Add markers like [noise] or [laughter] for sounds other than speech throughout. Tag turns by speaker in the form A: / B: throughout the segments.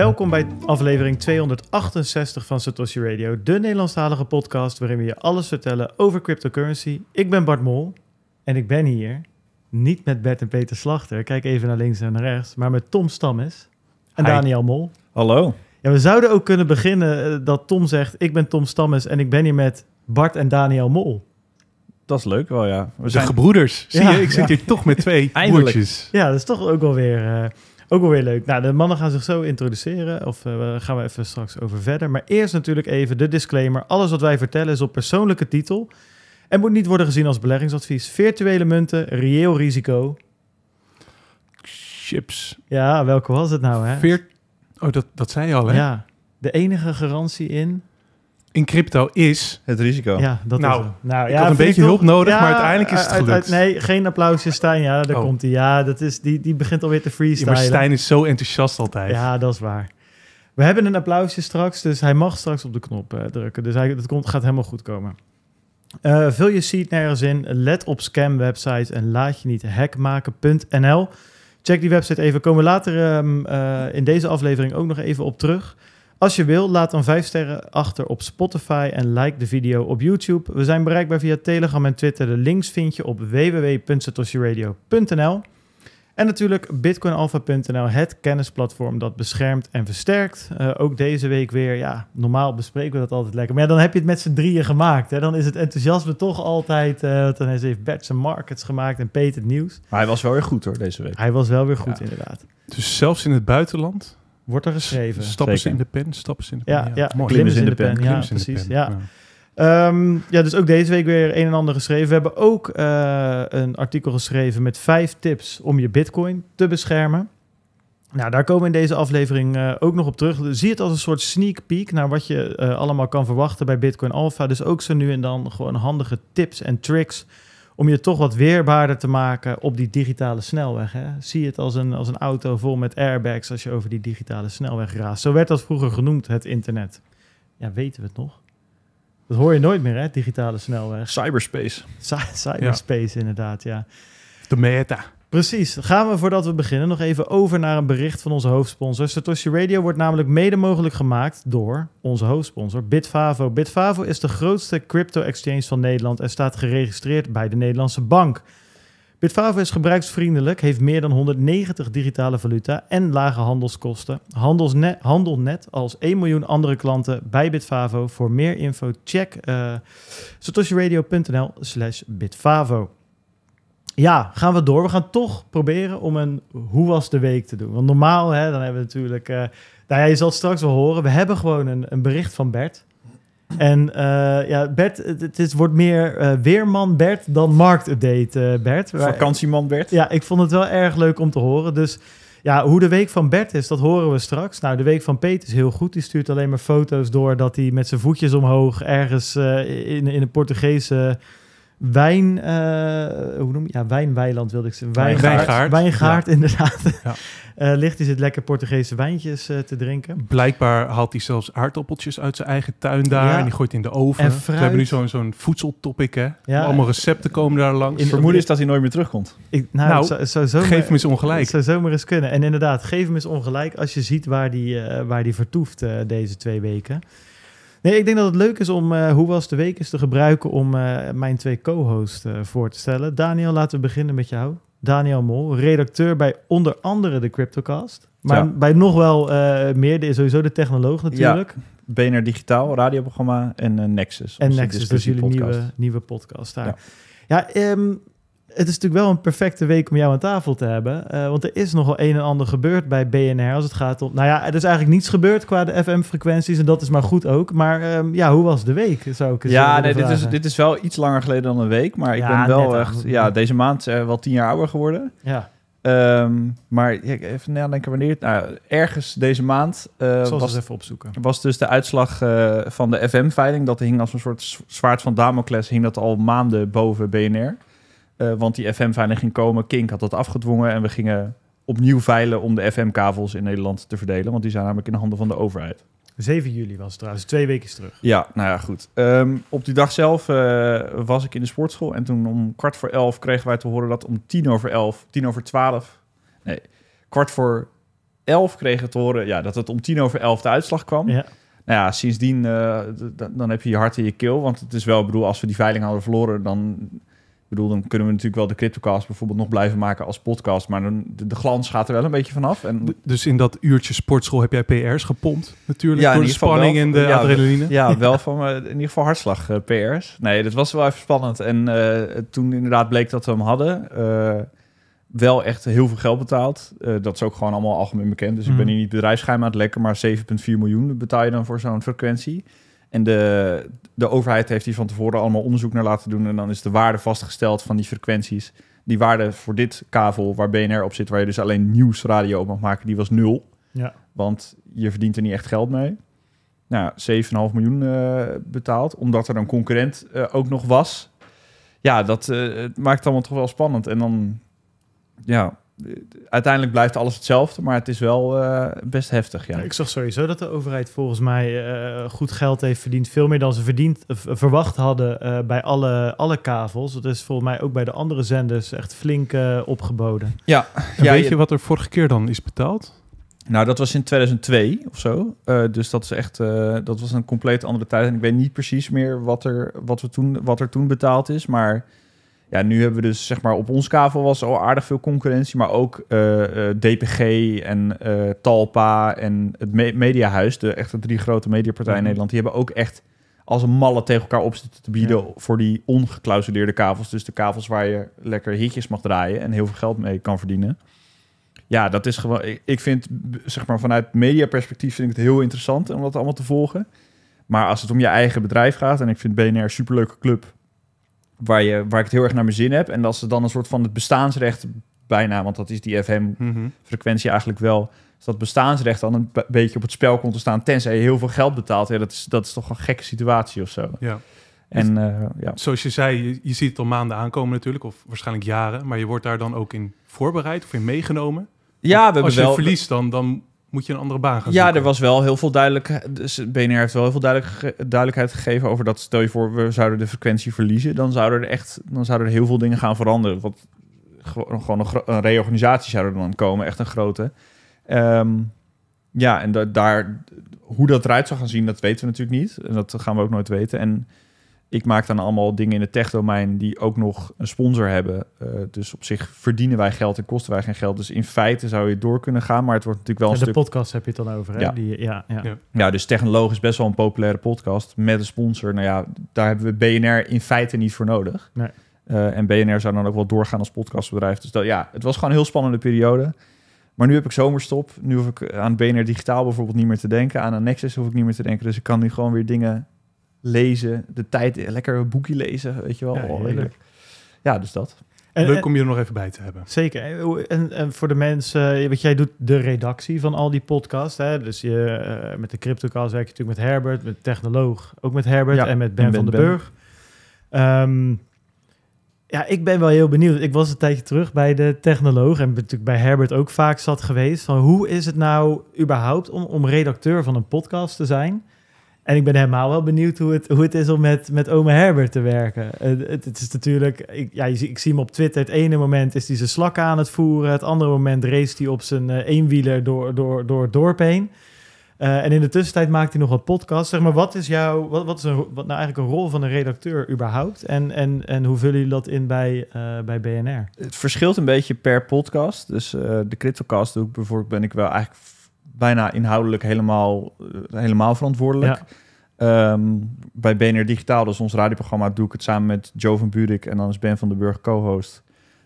A: Welkom bij aflevering 268 van Satoshi Radio, de Nederlandstalige podcast waarin we je alles vertellen over cryptocurrency. Ik ben Bart Mol en ik ben hier niet met Bert en Peter Slachter, kijk even naar links en naar rechts, maar met Tom Stammes en Daniel Mol. Hallo. Ja, we zouden ook kunnen beginnen eh, dat Tom zegt: Ik ben Tom Stammes en ik ben hier met Bart en Daniel Mol.
B: Dat is leuk wel, ja. We zijn de gebroeders. Zie ja, je, ik zit hier toch met twee [laughs] broertjes.
A: Ja, dat is toch ook wel weer... Uh, ook wel weer leuk. Nou, de mannen gaan zich zo introduceren. Of eh, gaan we even straks over verder. Maar eerst natuurlijk even de disclaimer. Alles wat wij vertellen is op persoonlijke titel. En moet niet worden gezien als beleggingsadvies. Virtuele munten, reëel risico. Chips. Ja, welke was het nou, hè? Veert... Oh, dat, dat zei je al, hè? Ja. De enige garantie in
C: in crypto is... Het risico. Ja, dat nou, nou, ik ja, had een beetje hulp nodig, maar uiteindelijk is het gelukt. Uit,
A: nee, geen applausje, Stijn. Ja, daar oh. komt hij. Ja, dat is, die, die begint alweer te freestylen. maar Stijn is zo enthousiast altijd. Ja, dat is waar. We hebben een applausje straks, dus hij mag straks op de knop eh, drukken. Dus hij, dat komt, gaat helemaal goed komen. Eh, vul je seed nergens in, let op scam websites en laat je niet hackmaken.nl. Check die website even, komen we later ehm, eh, in deze aflevering ook nog even op terug. Als je wil, laat dan 5 sterren achter op Spotify en like de video op YouTube. We zijn bereikbaar via Telegram en Twitter. De links vind je op www.satoshiradio.nl. En natuurlijk bitcoinalpha.nl, het kennisplatform dat beschermt en versterkt. Eh, ook deze week weer, ja, normaal bespreken we dat altijd lekker. Maar ja, dan heb je het met z'n drieën gemaakt. Hè? Dan is het enthousiasme toch altijd. Eh, dan heeft Bert zijn markets gemaakt en Peter het nieuws.
B: Maar hij was wel weer goed hoor, deze
A: week. Hij was wel weer goed, inderdaad. Dus zelfs in het buitenland wordt er geschreven. Stappen ze in de pen, stappen ze in de pen. Ja, ja. ja. in de pen. Ja, precies. Ja. Ehm, ja, dus ook deze week weer een en ander geschreven. We hebben ook eh, een artikel geschreven met vijf tips om je bitcoin te beschermen. Nou, daar komen we in deze aflevering eh, ook nog op terug. Zie het als een soort sneak peek naar wat je eh, allemaal kan verwachten bij Bitcoin Alpha. Dus ook zo nu en dan gewoon handige tips en tricks om je toch wat weerbaarder te maken op die digitale snelweg. Hè? Zie het als een, als een auto vol met airbags als je over die digitale snelweg raast. Zo werd dat vroeger genoemd, het internet. Ja, weten we het nog? Dat hoor je nooit meer, hè? Digitale snelweg. Cyberspace. cyberspace, inderdaad, ja. De meta. Precies. Gaan we voordat we beginnen nog even over naar een bericht van onze hoofdsponsor. Satoshi Radio wordt namelijk mede mogelijk gemaakt door onze hoofdsponsor Bitfavo. Bitfavo is de grootste crypto-exchange van Nederland en staat geregistreerd bij de Nederlandse Bank. Bitfavo is gebruiksvriendelijk, heeft meer dan 190 digitale valuta en lage handelskosten. Handelsnet, handel net als 1 miljoen andere klanten bij Bitfavo. Voor meer info check eh, satoshiradio.nl slash bitfavo ja, gaan we door. We gaan toch proberen om een hoe was de week te doen. Want normaal, hè, dan hebben we natuurlijk... Eh, nou ja, je zal het straks wel horen. We hebben gewoon een, een bericht van Bert. En eh, ja, Bert, het, wordt meer eh, weerman Bert dan marktupdate uh, Bert. Vakantieman Bert. Ja, ik vond het wel erg leuk om te horen. Dus ja, hoe de week van Bert is, dat horen we straks. Nou, de week van Peet is heel goed. Die stuurt alleen maar foto's door dat hij met zijn voetjes omhoog ergens in, in een Portugese wijn, eh, hoe noem je, ja, wijnweiland wilde ik zeggen. wijngaard, wijngaard, inderdaad, ja. [laughs] Eh, ligt is dus het lekker Portugese wijntjes eh, te drinken.
C: Blijkbaar haalt hij zelfs aardappeltjes uit zijn eigen tuin daar en die gooit in de oven. We hebben nu zo'n zo'n voedseltopic,
A: hè? Allemaal recepten komen daar langs. In, vermoeden is dat
B: hij nooit meer terugkomt. Ik, nou, nou geef hem
A: eens ongelijk. Het zou zomaar eens kunnen. En inderdaad, geef hem eens ongelijk als je ziet waar die, waar die vertoeft deze twee weken. Nee, ik denk dat het leuk is om uh, Hoe was de week eens te gebruiken om eh, mijn twee co host eh, voor te stellen. Daniel, laten we beginnen met jou. Daniel Mol, redacteur bij onder andere de Cryptocast. Maar bij nog wel meer, sowieso de technoloog natuurlijk.
B: Ja. BNR Digitaal, radioprogramma en Nexus. En Nexus, dus jullie nieuwe,
A: nieuwe podcast daar. Ja, ja ehm, het is natuurlijk wel een perfecte week om jou aan tafel te hebben. Eh, want er is nogal een en ander gebeurd bij BNR als het gaat om... Nou ja, er is eigenlijk niets gebeurd qua de FM-frequenties en dat is maar goed ook. Maar ehm, ja, hoe was de week, zou ik Ja, eh, nee, dit is,
B: dit is wel iets langer geleden dan een week. Maar ik ben wel echt... Ja, deze maand wel tien jaar ouder geworden. Ja. Ehm, maar ja, even nadenken wanneer. Nou, ergens deze maand. Uh, was, even opzoeken. Was dus de uitslag van de FM-veiling. Dat hing als een soort zwaard van Damocles. Hing dat al maanden boven BNR. Eh, want die FM-veiling ging komen. Kink had dat afgedwongen en we gingen opnieuw veilen om de FM-kavels in Nederland te verdelen. Want die zijn namelijk in de handen van de overheid.
A: 7 juli was het trouwens, twee weken terug. Ja,
B: nou ja, goed. Ehm, op die dag zelf eh, was ik in de sportschool en toen om kwart voor elf kregen wij te horen dat om tien over elf, tien over twaalf, nee, kwart voor elf kregen we te horen ja, dat het om tien over elf de uitslag kwam. Ja. Nou ja, sindsdien eh, dan heb je je hart in je keel, want het is wel, ik bedoel, als we die veiling hadden verloren, dan bedoel, dan kunnen we natuurlijk wel de CryptoCast bijvoorbeeld nog blijven maken als podcast. Maar dan, de, glans gaat er wel een beetje vanaf. En... Dus in dat uurtje sportschool heb jij PR's gepompt? Natuurlijk, ja, door de spanning wel, en de ja, adrenaline. Ja, [laughs] wel van eh, in ieder geval hartslag eh, PR's. Nee, dat was wel even spannend. En eh, toen inderdaad bleek dat we hem hadden... wel echt heel veel geld betaald. dat is ook gewoon allemaal algemeen bekend. Dus ik ben mhm. hier niet bedrijfsgeheim aan het lekker, maar 7,4 miljoen betaal je dan voor zo'n frequentie. En de, de overheid heeft hier van tevoren allemaal onderzoek naar laten doen. En dan is de waarde vastgesteld van die frequenties. Die waarde voor dit kavel waar BNR op zit, waar je dus alleen nieuwsradio op mag maken, die was nul. Ja. Want je verdient er niet echt geld mee. Nou, 7,5 miljoen eh, betaald, omdat er een concurrent eh, ook nog was. Ja, dat eh, maakt het allemaal toch wel spannend. En dan, ja, uiteindelijk blijft alles hetzelfde, maar het is wel eh, best heftig. Ja. Ik
A: zag sowieso dat de overheid volgens mij eh, goed geld heeft verdiend. Veel meer dan ze verdiend, eh, verwacht hadden bij alle, alle kavels. Dat is volgens mij ook bij de andere zenders echt flink opgeboden. Ja, ja, weet je wat er vorige keer dan is
B: betaald? Nou, dat was in 2002 of zo. dus dat is echt, dat was een compleet andere tijd. En ik weet niet precies meer wat er, wat we toen, wat er toen betaald is, maar ja, nu hebben we dus zeg maar op ons kavel was al aardig veel concurrentie, maar ook eh, eh, DPG en eh, Talpa en het Mediahuis, de echte drie grote mediapartijen in mhm. Nederland, die hebben ook echt als een malle tegen elkaar op zitten te bieden voor die ongeklausuleerde kavels. Dus de kavels waar je lekker hitjes mag draaien en heel veel geld mee kan verdienen. Ja, dat is gewoon. Ik vind, zeg maar, vanuit mediaperspectief vind ik het heel interessant om dat allemaal te volgen. Maar als het om je eigen bedrijf gaat, en ik vind BNR een superleuke club, waar, je, waar ik het heel erg naar mijn zin heb. En dat ze dan een soort van het bestaansrecht bijna, want dat is die FM-frequentie mhm. eigenlijk wel, is dat bestaansrecht dan een beetje op het spel komt te staan, tenzij je heel veel geld betaalt. Ja, dat, is, dat is toch een gekke situatie of zo. Ja. En, eh, ja. Zoals
C: je zei, je, je, ziet het al maanden aankomen natuurlijk, of waarschijnlijk jaren, maar je wordt daar dan ook in voorbereid of in meegenomen. Ja, we hebben als je wel, verliest, dan, dan moet je een andere baan gaan Ja, er
B: was wel heel veel duidelijkheid. Dus BNR heeft wel heel veel duidelijk, duidelijkheid gegeven over dat. Stel je voor, we zouden de frequentie verliezen. Dan zouden er echt dan zouden er heel veel dingen gaan veranderen. Wat, gewoon een, reorganisatie zou er dan komen, echt een grote. Ehm, ja, en daar, hoe dat eruit zou gaan zien, dat weten we natuurlijk niet. En dat gaan we ook nooit weten. En ik maak dan allemaal dingen in het tech-domein die ook nog een sponsor hebben. Eh, dus op zich verdienen wij geld en kosten wij geen geld. Dus in feite zou je door kunnen gaan, maar het wordt natuurlijk wel een de podcast heb je het dan over, hè? Ja. Die, ja, ja. ja. dus technologisch best wel een populaire podcast met een sponsor. Nou ja, daar hebben we BNR in feite niet voor nodig. Nee. Eh, en BNR zou dan ook wel doorgaan als podcastbedrijf. Dus dat, ja, het was gewoon een heel spannende periode. Maar nu heb ik zomerstop. Nu hoef ik aan BNR Digitaal bijvoorbeeld niet meer te denken. Aan een Nexus hoef ik niet meer te denken. Dus ik kan nu gewoon weer dingen lezen, de tijd, lekker een boekje lezen, weet je wel. Ja, oh, dus dat. En, Leuk om je
A: er nog even bij te hebben. Zeker. En, en voor de mensen, eh, wat jij doet, de redactie van al die podcasts. Hè? Dus je, eh, met de CryptoCast werk je natuurlijk met Herbert, met Technoloog ook met Herbert ja, en met Ben, ben van den Burg. Ehm, ja, ik ben wel heel benieuwd. Ik was een tijdje terug bij de Technoloog en natuurlijk bij Herbert ook vaak zat geweest. Van hoe is het nou überhaupt om, om redacteur van een podcast te zijn? En ik ben helemaal wel benieuwd hoe het, hoe het is om met, met oma Herbert te werken. het, het, is natuurlijk, ik, ja, ik zie, hem op Twitter. Het ene moment is hij zijn slak aan het voeren. Het andere moment race hij op zijn eh, eenwieler door, door, door het dorp heen. Eh, en in de tussentijd maakt hij nog wat podcasts. Zeg maar, wat is jouw, wat, wat is een, wat nou eigenlijk een rol van een redacteur überhaupt? En, en, en hoe vullen jullie dat in bij, eh, bij BNR?
B: Het verschilt een beetje per podcast. Dus de Cryptocast doe ik bijvoorbeeld, ben ik wel eigenlijk bijna inhoudelijk helemaal, eh, helemaal verantwoordelijk. Ehm, bij BNR Digitaal, dus ons radioprogramma, doe ik het samen met Joe van Buurik en dan is Ben van den Burg co-host.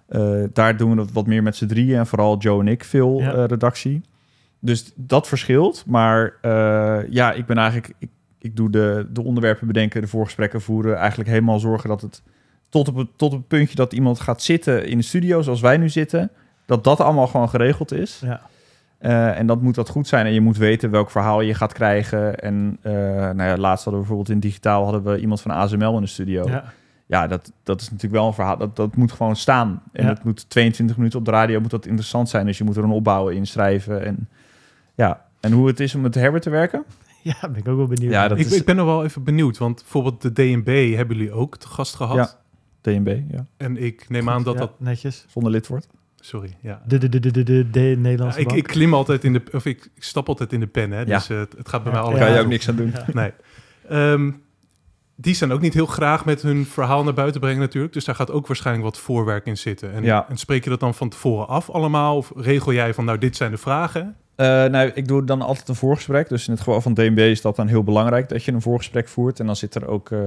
B: Eh, daar doen we het wat meer met z'n drieën en vooral Joe en ik veel eh, redactie. Dus dat verschilt. Maar ja, ik ben eigenlijk. Ik, ik doe de, de onderwerpen bedenken, de voorgesprekken voeren. Eigenlijk helemaal zorgen dat het tot op, het, tot op het puntje dat iemand gaat zitten in de studio, zoals wij nu zitten, dat dat allemaal gewoon geregeld is. Ja. Eh, en dat moet dat goed zijn. En je moet weten welk verhaal je gaat krijgen. En eh, nou ja, laatst hadden we bijvoorbeeld in digitaal hadden we iemand van ASML in de studio. Ja, ja dat, dat is natuurlijk wel een verhaal. Dat, dat moet gewoon staan. En dat moet 22 minuten op de radio moet dat interessant zijn. Dus je moet er een opbouwen inschrijven. En, ja. en hoe het is om met Herbert te werken? [laughs] Ja, ben ik ook wel benieuwd. Ja, dat ik, is... ik
C: ben nog wel even benieuwd, want bijvoorbeeld de DNB hebben jullie ook te gast gehad. Ja, DNB, ja. En ik neem aan dat dat... Netjes. Zonder lid wordt sorry. Ja.
A: De, de, de, de, de, de Nederlandse ik, ik,
C: klim altijd in de, of ik, stap altijd in de pen, hè. Dus eh, het, gaat bij mij allemaal. Daar kan je ook niks aan doen. Nee. Ehm, die zijn ook niet heel graag met hun verhaal naar buiten brengen natuurlijk. Dus daar gaat ook waarschijnlijk wat voorwerk in zitten. En, ja. en spreek je dat dan van tevoren af allemaal? Of regel jij van, nou, dit zijn de vragen?
B: Uh, nou, ik doe dan altijd een voorgesprek. Dus in het geval van DNB is dat dan heel belangrijk dat je een voorgesprek voert. En dan zit er ook eh,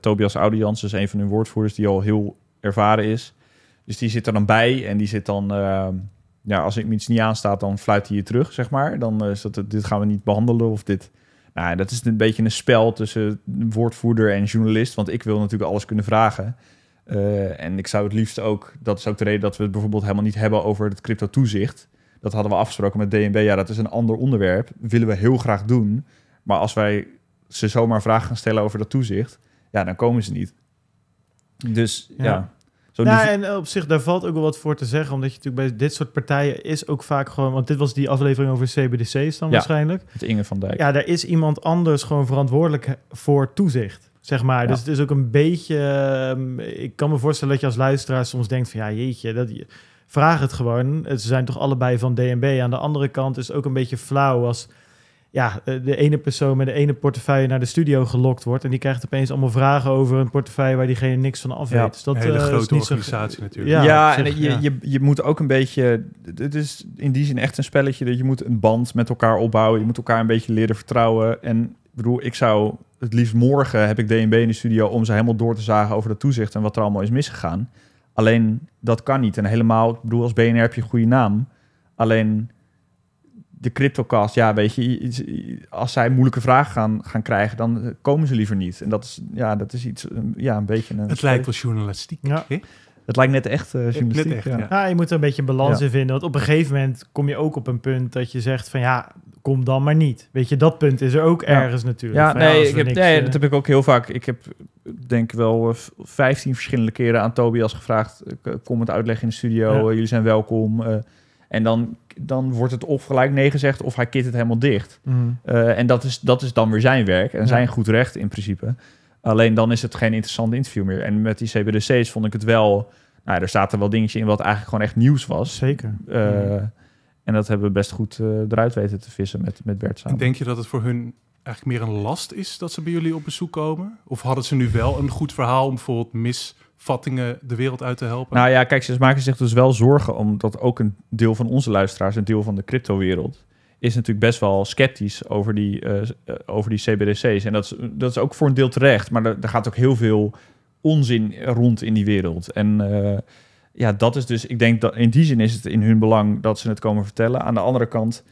B: Tobias Audians, dus een van hun woordvoerders, die al heel ervaren is. Dus die zit er dan bij en die zit dan... Ehm, ja, als ik iets niet aanstaat, dan fluit hij je terug, zeg maar. Dan eh, is dat, dit gaan we niet behandelen of dit... Nou, dat is een beetje een spel tussen woordvoerder en journalist. Want ik wil natuurlijk alles kunnen vragen. Eh, en ik zou het liefst ook... Dat is ook de reden dat we het bijvoorbeeld helemaal niet hebben over het crypto-toezicht. Dat hadden we afgesproken met DNB. Ja, dat is een ander onderwerp. Willen we heel graag doen. Maar als wij ze zomaar vragen gaan stellen over dat toezicht... Ja, dan komen ze niet.
D: Dus ja. Zo nou,
A: en op zich, daar valt ook wel wat voor te zeggen. Omdat je natuurlijk bij dit soort partijen is ook vaak gewoon... Want dit was die aflevering over CBDC's dan waarschijnlijk. Met Inge van Dijk. Ja, daar is iemand anders gewoon verantwoordelijk voor toezicht. Zeg maar. Dus het is ook een beetje... Ehm, ik kan me voorstellen dat je als luisteraar soms denkt van... Ja, jeetje, dat... vraag het gewoon. Ze zijn toch allebei van DNB. Aan de andere kant is het ook een beetje flauw als ja, eh, de ene persoon met de ene portefeuille naar de studio gelokt wordt. En die krijgt opeens allemaal vragen over een portefeuille waar diegene niks van af weet. dus dat een hele eh, grote is niet organisatie natuurlijk. Ja, en je,
B: Je, je moet ook een beetje... Het is in die zin echt een spelletje dat je moet een band met elkaar opbouwen. Je moet elkaar een beetje leren vertrouwen. En bedoel, ik zou het liefst morgen heb ik DNB in de studio... om ze helemaal door te zagen over de toezicht en wat er allemaal is misgegaan. Alleen, dat kan niet. En helemaal, ik bedoel, als BNR heb je een goede naam. Alleen de cryptocast, ja, weet je, als zij moeilijke vragen gaan, gaan krijgen, dan komen ze liever niet. En dat is, ja, dat is iets, ja, een beetje... Een het lijkt wel journalistiek. Ja. Het lijkt net echt eh, journalistiek.
A: ja. je moet er een beetje een balans in vinden. Want op een gegeven moment kom je ook op een punt dat je zegt van ja, kom dan maar niet. Weet je, dat punt is er ook ergens natuurlijk. Ja, nee, ik heb, nee, eh, dat
B: heb ik ook heel vaak. Ik heb denk wel eh, vijftien verschillende keren aan Tobias gevraagd, kom het uitleggen in de studio, jullie zijn welkom. en dan dan wordt het of gelijk nee gezegd of hij kit het helemaal dicht. Mhm. Eh, en dat is, dat is dan weer zijn werk en zijn goed recht in principe. Alleen dan is het geen interessant interview meer. En met die CBDC's vond ik het wel... Nou, er zaten wel dingetjes in wat eigenlijk gewoon echt nieuws was. Zeker. Eh, en dat hebben we best goed eh, eruit weten te vissen met, met Bert samen.
C: Denk je dat het voor hun eigenlijk meer een last is dat ze bij jullie op bezoek komen? Of hadden ze nu wel een goed verhaal om bijvoorbeeld mis vattingen de wereld uit te helpen. Nou
B: ja, kijk, ze maken zich dus wel zorgen, omdat ook een deel van onze luisteraars, een deel van de cryptowereld, is natuurlijk best wel sceptisch over die, eh, eh, over die CBDC's. En dat is, dat is ook voor een deel terecht, maar er, gaat ook heel veel onzin rond in die wereld. En eh, ja, dat is dus, ik denk dat in die zin is het in hun belang dat ze het komen vertellen. Aan de andere kant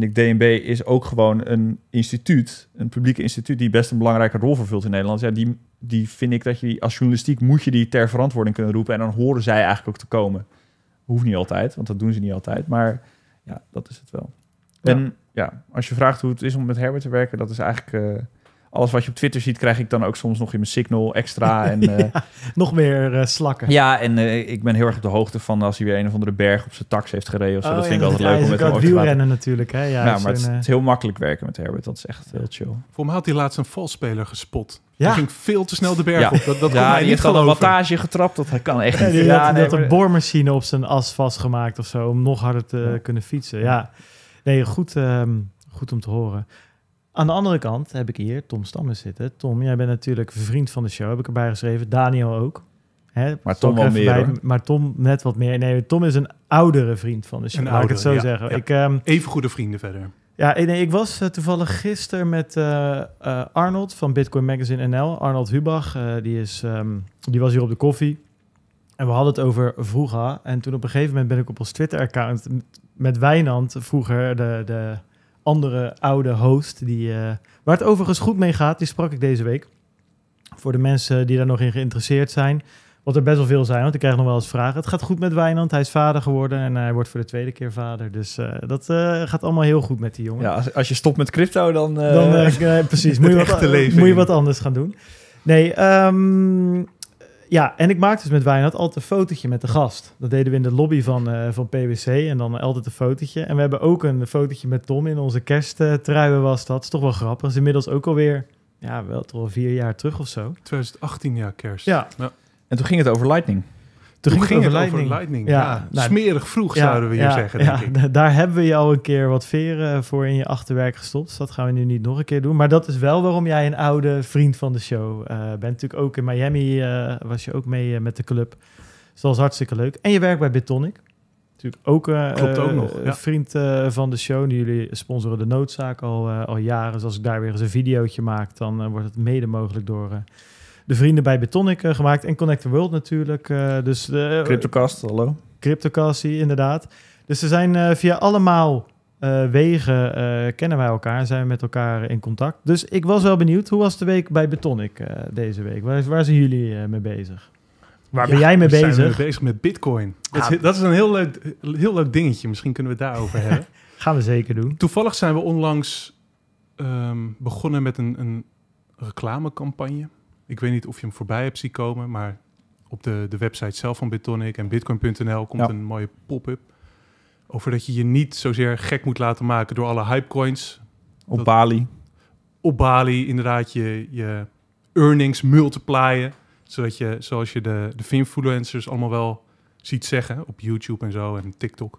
B: vind ik DNB is ook gewoon een instituut, een publieke instituut die best een belangrijke rol vervult in Nederland. Ja, die, die vind ik dat je als journalistiek moet je die ter verantwoording kunnen roepen en dan horen zij eigenlijk ook te komen. Hoeft niet altijd, want dat doen ze niet altijd, maar ja, dat is het wel. En ja, als je vraagt hoe het is om met Herbert te werken, dat is eigenlijk eh, alles wat je op Twitter ziet, krijg ik dan ook soms nog in mijn signal extra. [laughs] En, eh,
A: nog meer eh, slakken.
B: Ja, en eh, ik ben heel erg op de hoogte van als hij weer een of andere berg op zijn tax heeft gereden. Of zo. Oh, dat ja, vind ik altijd leuk om te rennen natuurlijk. Hè? Ja, nou, maar het, het, is heel makkelijk werken met Herbert. Dat is echt heel chill.
C: Voor mij had hij laatst een valspeler gespot. Ja. ging veel te snel de berg ja. op. Dat, dat ja, hij heeft al een wattage
B: getrapt. Dat kan
C: echt niet. dat had, een
A: boormachine op zijn as vastgemaakt of zo. Om nog harder te kunnen fietsen. Ja, nee, goed, ehm, goed om te horen. Aan de andere kant heb ik hier Tom Stamme zitten. Tom, jij bent natuurlijk vriend van de show, heb ik erbij geschreven. Daniel ook. Hè? maar Tom wel meer. maar Tom net wat meer. Nee, Tom is een oudere vriend van de show. Een laat oudere, ik het zo zeggen. Ik, ehm,
C: Even goede vrienden verder.
A: Ja, nee, ik was eh, toevallig gisteren met eh, eh, Arnold van Bitcoin Magazine NL. Arnold Hubach, die, is, ehm, die was hier op de koffie. En we hadden het over vroeger. En toen op een gegeven moment ben ik op ons Twitter-account met Wijnand, vroeger de, de andere oude host. Die, eh, waar het overigens goed mee gaat, die sprak ik deze week. Voor de mensen die daar nog in geïnteresseerd zijn. Wat er best wel veel zijn, want ik krijg nog wel eens vragen. Het gaat goed met Wijnand, hij is vader geworden en hij wordt voor de tweede keer vader. Dus eh, dat eh, gaat allemaal heel goed met die jongen. Ja, als, als je stopt met crypto, dan... dan precies, [laughs] moet je, wat, moet je, wat, anders gaan doen. Nee, ehm, ja, en ik maakte dus met Wijnand altijd een fotootje met de gast. Dat deden we in de lobby van, eh, van PwC en dan altijd een fotootje. En we hebben ook een fotootje met Tom in onze kersttruien was dat. is toch wel grappig. Dat is inmiddels ook alweer, ja, wel toch al vier jaar terug of zo. 2018 jaar kerst. Ja. ja. En toen ging het over Lightning. Toen, gingen ging, lightning. Ja, nou, smerig vroeg zouden we hier zeggen, denk ik. [laughs] Daar hebben we jou een keer wat veren voor in je achterwerk gestopt. Dus dat gaan we nu niet nog een keer doen. Maar dat is wel waarom jij een oude vriend van de show eh, bent. Natuurlijk ook in Miami eh, was je ook mee eh, met de club. Dus dat hartstikke leuk. En je werkt bij Betonic, Natuurlijk ook, Klopt ook nog, vriend van de show. Nu jullie sponsoren de noodzaak al, al jaren. Dus als ik daar weer eens een videootje maak, dan wordt het mede mogelijk door de vrienden bij Betonic eh, gemaakt. En Connect the World natuurlijk. Eh, dus de, eh, Cryptocast, hallo. Cryptocast, inderdaad. Dus ze zijn via allemaal wegen uh, kennen wij elkaar, zijn we met elkaar in contact. Dus ik was wel benieuwd, hoe was de week bij Betonic deze week? Waar, zijn jullie mee bezig? Waar ben jij mee bezig? We zijn bezig met Bitcoin. dat, ah. is, dat, is, een heel leuk, heel leuk dingetje. Misschien
C: kunnen we het daarover [laughs] hebben. Gaan we zeker doen. Toevallig zijn we onlangs ehm, begonnen met een, een reclamecampagne ik weet niet of je hem voorbij hebt zien komen, maar op de, de website zelf van Bitonic en bitcoin.nl komt een mooie pop-up over dat je je niet zozeer gek moet laten maken door alle hypecoins. Op Bali. Op Bali inderdaad je, je earnings multiplyen, zodat je, zoals je de, de influencers allemaal wel ziet zeggen op YouTube en zo en TikTok.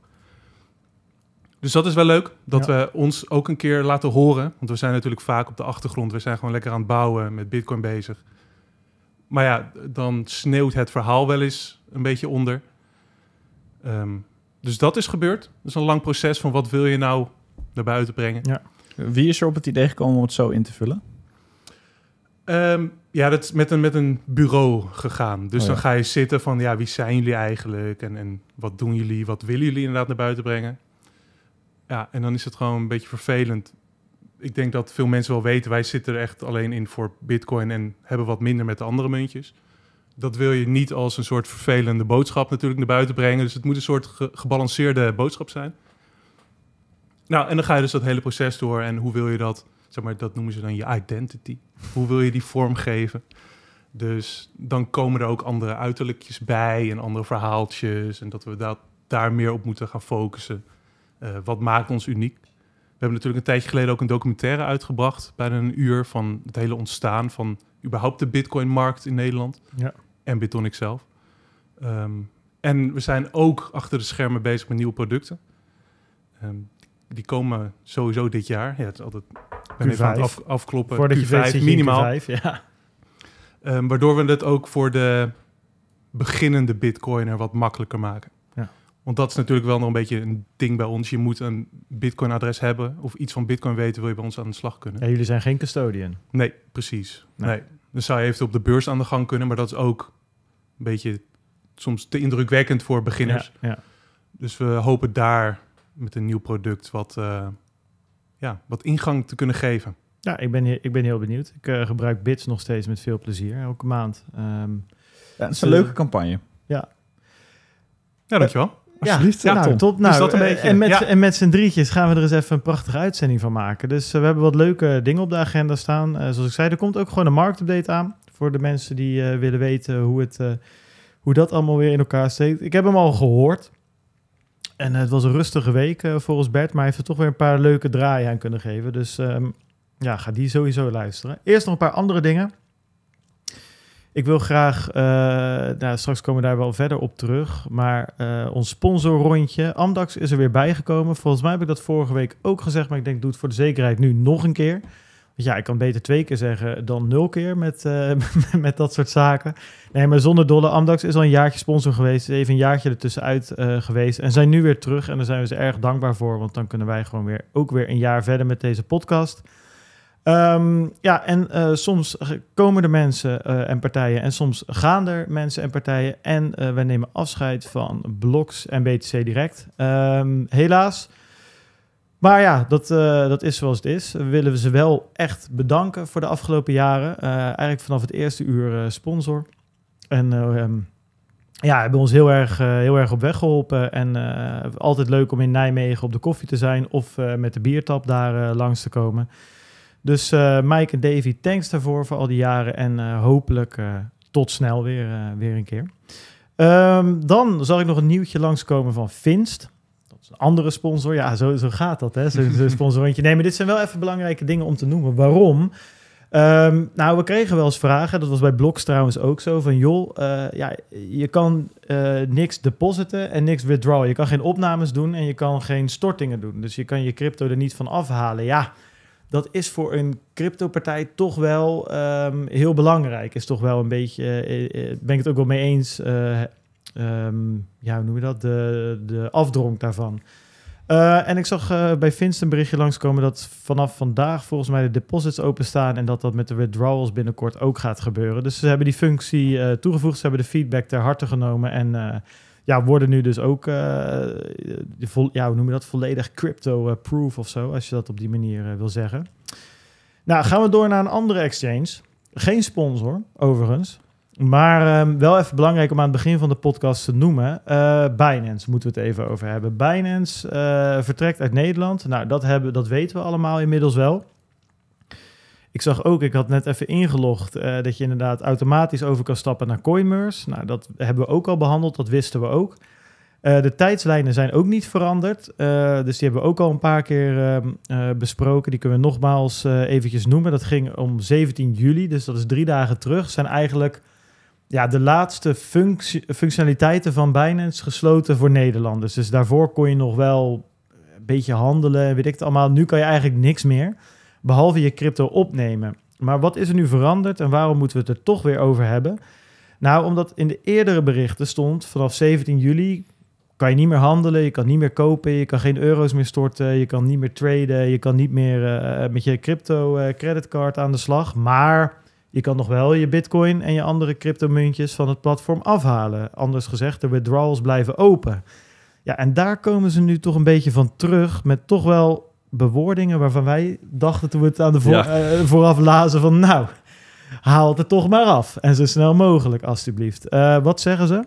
C: Dus dat is wel leuk dat we ons ook een keer laten horen. Want we zijn natuurlijk vaak op de achtergrond. We zijn gewoon lekker aan het bouwen met Bitcoin bezig maar ja, dan sneeuwt het verhaal wel eens een beetje onder. Ehm, dus dat is gebeurd. Dat is een lang proces van wat wil je nou naar buiten brengen. Ja.
B: Wie is er op het idee gekomen om het zo in te vullen?
C: Ehm, ja, dat is met een, met een bureau gegaan. Dus oh, dan ga je zitten van, ja, wie zijn jullie eigenlijk? En, en wat doen jullie? Wat willen jullie inderdaad naar buiten brengen? Ja, en dan is het gewoon een beetje vervelend ik denk dat veel mensen wel weten, wij zitten er echt alleen in voor Bitcoin en hebben wat minder met de andere muntjes. Dat wil je niet als een soort vervelende boodschap natuurlijk naar buiten brengen. Dus het moet een soort gebalanceerde boodschap zijn. Nou, en dan ga je dus dat hele proces door. En hoe wil je dat, zeg maar, dat noemen ze dan je identity. Hoe wil je die vormgeven? Dus dan komen er ook andere uiterlijkjes bij en andere verhaaltjes. En dat we daar meer op moeten gaan focussen. Eh, wat maakt ons uniek? We hebben natuurlijk een tijdje geleden ook een documentaire uitgebracht, bijna een uur, van het hele ontstaan van überhaupt de Bitcoin-markt in Nederland ja. en Bitonic zelf. Ehm, en we zijn ook achter de schermen bezig met nieuwe producten. Ehm, die komen sowieso dit jaar. Ja, het is altijd. Ben even aan het afkloppen. Voor Q5, minimaal. ja. Ehm, waardoor we het ook voor de beginnende Bitcoiner wat makkelijker maken. Want dat is natuurlijk wel nog een beetje een ding bij ons. Je moet een Bitcoin-adres hebben of iets van Bitcoin weten, wil je bij ons aan de slag kunnen. En jullie zijn geen custodian? Nee, precies. Nee. Dus zou je even op de beurs aan de gang kunnen, maar dat is ook een beetje soms te indrukwekkend voor beginners. Ja, ja. Dus we hopen daar
A: met een nieuw product wat, eh, ja, wat ingang te kunnen geven. Ja, ik ben, ik ben heel benieuwd. Ik eh, gebruik Bits nog steeds met veel plezier, elke maand. Ehm, het is een dus- leuke campagne. Ja. Ja, dankjewel. Ja, ja nou, top. Nou, dat een eh, beetje? En met, en met z'n drietjes gaan we er eens even een prachtige uitzending van maken. Dus eh, we hebben wat leuke dingen op de agenda staan. Eh, zoals ik zei, er komt ook gewoon een marktupdate aan. Voor de mensen die willen weten hoe, het, hoe dat allemaal weer in elkaar steekt. Ik heb hem al gehoord. En het was een rustige week volgens Bert. Maar hij heeft er toch weer een paar leuke draaien aan kunnen geven. Dus ehm, ja, ga die sowieso luisteren. Eerst nog een paar andere dingen. Ik wil graag, eh, nou, straks komen we daar wel verder op terug, maar uh, ons sponsorrondje. Amdax is er weer bijgekomen. Volgens mij heb ik dat vorige week ook gezegd, maar ik denk doe het voor de zekerheid nu nog een keer. Want ja, ik kan beter twee keer zeggen dan nul keer met, eh, [laughs] met dat soort zaken. Nee, maar zonder dolle. Amdax is al een jaartje sponsor geweest, even een jaartje ertussenuit geweest en zijn nu weer terug. En daar zijn we ze erg dankbaar voor, want dan kunnen wij gewoon weer ook weer een jaar verder met deze podcast. Um, ja, en eh, soms komen er mensen eh, en partijen en soms gaan er mensen en partijen. En uh, eh, wij nemen afscheid van Bloks en BTC Direct. Um, helaas. Maar ja, dat, dat is zoals het is. We Willen we ze wel echt bedanken voor de afgelopen jaren. eigenlijk vanaf het eerste uur sponsor. En um, ja, hebben ons heel erg, heel erg op weg geholpen. En altijd leuk om in Nijmegen op de koffie te zijn of met de biertap daar langs te komen. Dus uh, Mike en Davy, thanks daarvoor voor al die jaren. En eh, hopelijk eh, tot snel weer, weer een keer. Ehm, dan zal ik nog een nieuwtje langskomen van Vinst. Dat is een andere sponsor. Ja, zo, zo gaat dat, hè? [laughs] Zo'n zo sponsorontje. Nee, maar dit zijn wel even belangrijke dingen om te noemen. Waarom? Ehm, nou, we kregen wel eens vragen, dat was bij Bloks trouwens ook zo, van joh, ja, je kan niks depositen en niks withdraw. Je kan geen opnames doen en je kan geen stortingen doen. Dus je kan je crypto er niet van afhalen. Ja, dat is voor een cryptopartij toch wel ehm, heel belangrijk. Is toch wel een beetje, eh, eh, eh, ben ik het ook wel mee eens, ehm, ja, hoe noem je dat, de, de afdronk daarvan. en ik zag bij Finst een berichtje langskomen dat vanaf vandaag volgens mij de deposits openstaan en dat dat met de withdrawals binnenkort ook gaat gebeuren. Dus ze hebben die functie toegevoegd, ze hebben de feedback ter harte genomen en ja, worden nu dus ook, eh, vol, ja, hoe noem je dat, volledig crypto-proof of zo, als je dat op die manier eh, wil zeggen. Nou, gaan we door naar een andere exchange. Geen sponsor, overigens. Maar ehm, wel even belangrijk om aan het begin van de podcast te noemen. Eh, Binance moeten we het even over hebben. Binance vertrekt uit Nederland. Nou, dat, hebben, dat weten we allemaal inmiddels wel. Ik zag ook, ik had net even ingelogd, eh, dat je inderdaad automatisch over kan stappen naar Coinmers. Nou, dat hebben we ook al behandeld, dat wisten we ook. Eh, de tijdslijnen zijn ook niet veranderd, eh, dus die hebben we ook al een paar keer ehm, besproken. Die kunnen we nogmaals eventjes noemen. Dat ging om 17 juli, dus dat is drie dagen terug. Zijn eigenlijk ja, de laatste functie functionaliteiten van Binance gesloten voor Nederlanders. Dus daarvoor kon je nog wel een beetje handelen, weet ik het allemaal. Nu kan je eigenlijk niks meer behalve je crypto opnemen. Maar wat is er nu veranderd en waarom moeten we het er toch weer over hebben? Nou, omdat in de eerdere berichten stond vanaf 17 juli kan je niet meer handelen, je kan niet meer kopen, je kan geen euro's meer storten, je kan niet meer traden, je kan niet meer eh, eh, met je crypto eh, creditcard aan de slag. Maar je kan nog wel je bitcoin en je andere cryptomuntjes van het platform afhalen. Anders gezegd, de withdrawals blijven open. Ja, en daar komen ze nu toch een beetje van terug met toch wel bewoordingen waarvan wij dachten toen we het aan de eh, vooraf lazen van nou, haal het toch maar af. En zo snel mogelijk, alstublieft. Eh, wat zeggen ze?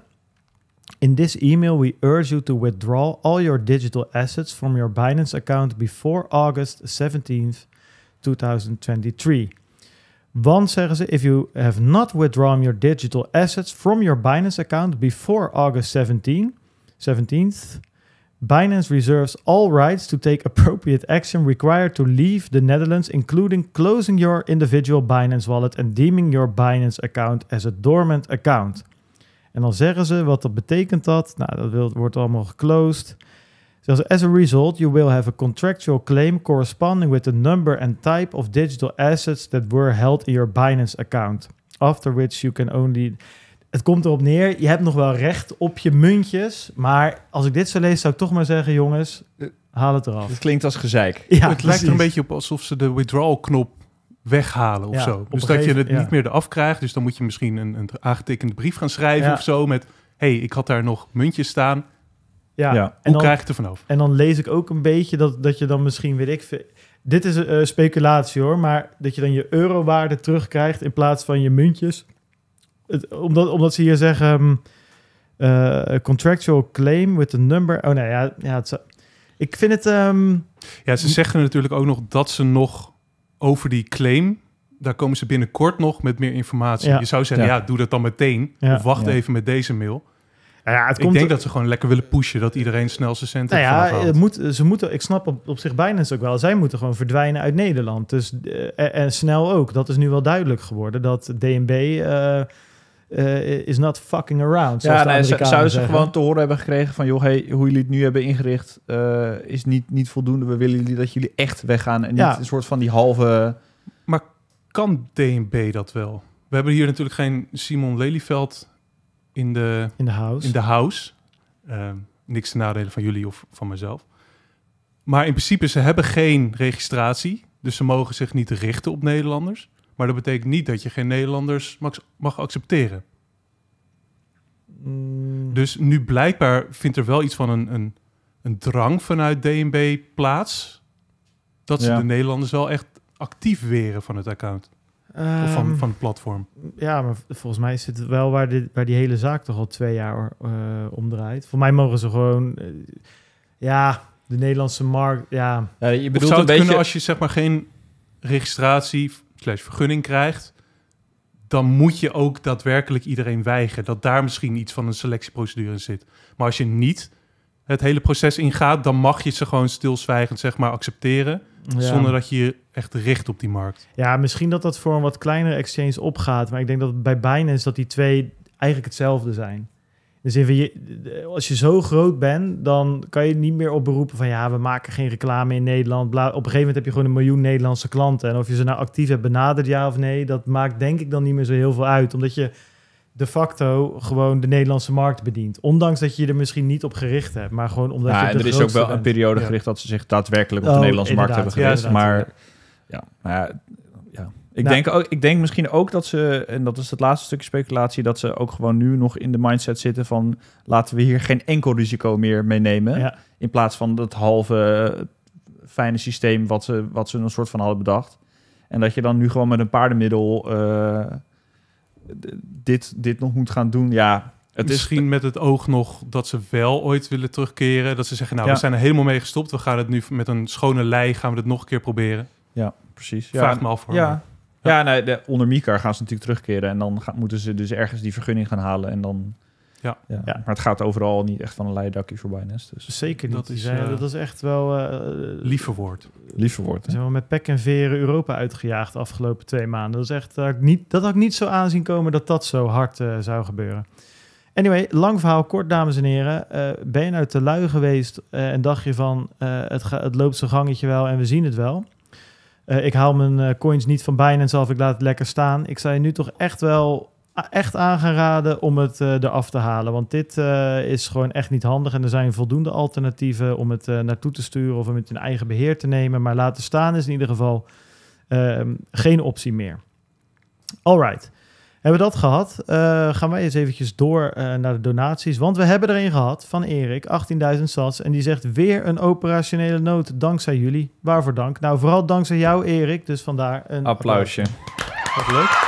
A: In this email, we urge you to withdraw all your digital assets from your Binance account before August 17th, 2023. Want, zeggen ze, if you have not withdrawn your digital assets from your Binance account before August 17, 17th, Binance reserves all rights to take appropriate action required to leave the Netherlands, including closing your individual Binance wallet and deeming your Binance account as a dormant account. En dan zeggen ze wat dat betekent dat. Nou, dat wordt allemaal geclosed. As a result, you will have a contractual claim corresponding with the number and type of digital assets that were held in your Binance account, after which you can only het komt erop neer, je hebt nog wel recht op je muntjes. Maar als ik dit zo lees, zou ik toch maar zeggen, jongens, haal het eraf. Het klinkt als gezeik. Ja, het lijkt er een beetje
C: op alsof ze de withdrawal-knop weghalen of zo. Dus dat je het niet meer eraf krijgt. Dus dan moet je misschien een, een aangetekende brief gaan schrijven of zo met... hey, ik had daar nog muntjes staan. Ja, Hoe krijg ik er vanaf?
A: En dan lees ik ook een beetje dat, dat je dan misschien, weet ik... Dit is eh, speculatie hoor, maar dat je dan je eurowaarde terugkrijgt in plaats van je muntjes het, omdat, omdat ze hier zeggen... Ehm, eh, contractual claim with the number... Oh, nee, ja, ja het, ik vind het... Ehm, ja, ze zeggen natuurlijk ook nog dat ze nog over die claim...
C: Daar komen ze binnenkort nog met meer informatie. Je zou zeggen, ja. doe dat dan meteen. Of wacht even met deze mail. Nou ja, het ik denk dat ze gewoon lekker willen pushen dat iedereen snel zijn cent nou ja,
A: moet, ze moeten, ik snap op, op zich bijna ook wel, zij moeten gewoon verdwijnen uit Nederland. Dus, eh, en, snel ook. Dat is nu wel duidelijk geworden dat DNB eh, eh, is not fucking around. Ja, nee, zouden ze gewoon
B: te horen hebben gekregen van... joh, hey, hoe jullie het nu hebben ingericht eh, is niet, niet voldoende. We willen jullie, dat jullie echt weggaan en niet een soort van die halve... Maar
C: kan DNB dat wel? We hebben hier natuurlijk geen Simon Lelyveld in de... In de house. In de house. Ehm, niks te nadelen van jullie of van mezelf. Maar in principe, ze hebben geen registratie. Dus ze mogen zich niet richten op Nederlanders. Maar dat betekent niet dat je geen Nederlanders mag, mag accepteren. Mm. Dus nu blijkbaar vindt er wel iets van een, een, een drang vanuit DNB plaats. Dat ze de Nederlanders wel echt actief weren van het account. of van, ehm, van het platform.
A: Ja, maar volgens mij is het wel waar, dit, waar die hele zaak toch al twee jaar uh, eh, om draait. Voor mij mogen ze gewoon. Eh, ja, de Nederlandse markt. Ja. ja je bedoelt een beetje... als je zeg maar geen registratie
C: slash vergunning krijgt, dan moet je ook daadwerkelijk iedereen weigeren. Dat daar misschien iets van een selectieprocedure in zit. Maar als je niet het hele proces ingaat, dan mag je ze gewoon stilzwijgend zeg maar accepteren. Zonder dat je je echt richt op die markt.
A: Ja, misschien dat dat voor een wat kleinere exchange opgaat. Maar ik denk dat bij Binance dat die twee eigenlijk hetzelfde zijn. Dus je, als je zo groot bent, dan kan je niet meer op beroepen van ja, we maken geen reclame in Nederland. Bla, op een gegeven moment heb je gewoon een miljoen Nederlandse klanten. En of je ze nou actief hebt benaderd, ja of nee, dat maakt denk ik dan niet meer zo heel veel uit. Omdat je de facto gewoon de Nederlandse markt bedient. Ondanks dat je er misschien niet op gericht hebt, maar gewoon omdat ja, je. Ja, er is ook wel een periode gericht
B: dat ze zich daadwerkelijk op de oh, Nederlandse markt hebben gericht. maar ja, maar ja, ik, nou. denk ook, ik denk misschien ook dat ze, en dat is het laatste stukje speculatie, dat ze ook gewoon nu nog in de mindset zitten van laten we hier geen enkel risico meer meenemen. In plaats van dat halve eh, fijne systeem wat ze, wat ze een soort van hadden bedacht. En dat je dan nu gewoon met een paardenmiddel eh, dit, dit nog moet gaan doen. Ja, het Misschien
C: met het oog nog dat ze wel ooit willen terugkeren. Dat ze zeggen, nou, we zijn er helemaal mee gestopt. We gaan het nu met een schone lei, gaan we het nog een keer proberen.
B: Ja, precies. Vraag me af Ja, ja, nou, de, onder Mika gaan ze natuurlijk terugkeren. En dan gaan, moeten ze dus ergens die vergunning gaan halen. En dan... Ja. ja. Maar het gaat overal niet echt van een leidakje voorbij, Dus. Zeker niet. Dat is, eh, dat is echt
A: wel... Uh, woord. Lieve woord. Zijn we met pek en veren Europa uitgejaagd de afgelopen twee maanden. Dat, is echt, niet, dat had ik niet zo aanzien komen dat dat zo hard eh, zou gebeuren. Anyway, lang verhaal kort, dames en heren. ben je nou te lui geweest en dacht je van... het, het loopt zijn gangetje wel en we zien het wel... Eh, ik haal mijn eh, coins niet van Binance af, ik laat het lekker staan. Ik zou je nu toch echt wel echt aan gaan raden om het uh, eraf te halen. Want dit is gewoon echt niet handig. En er zijn voldoende alternatieven om het uh, naartoe te sturen of om het in eigen beheer te nemen. Maar laten staan is in ieder geval ehm, geen optie meer. right hebben dat gehad. Eh, gaan wij eens eventjes door eh, naar de donaties. Want we hebben er een gehad van Erik, 18.000 sats. En die zegt weer een operationele nood dankzij jullie. Waarvoor dank? Nou, vooral dankzij jou Erik. Dus vandaar een applausje. Wat leuk.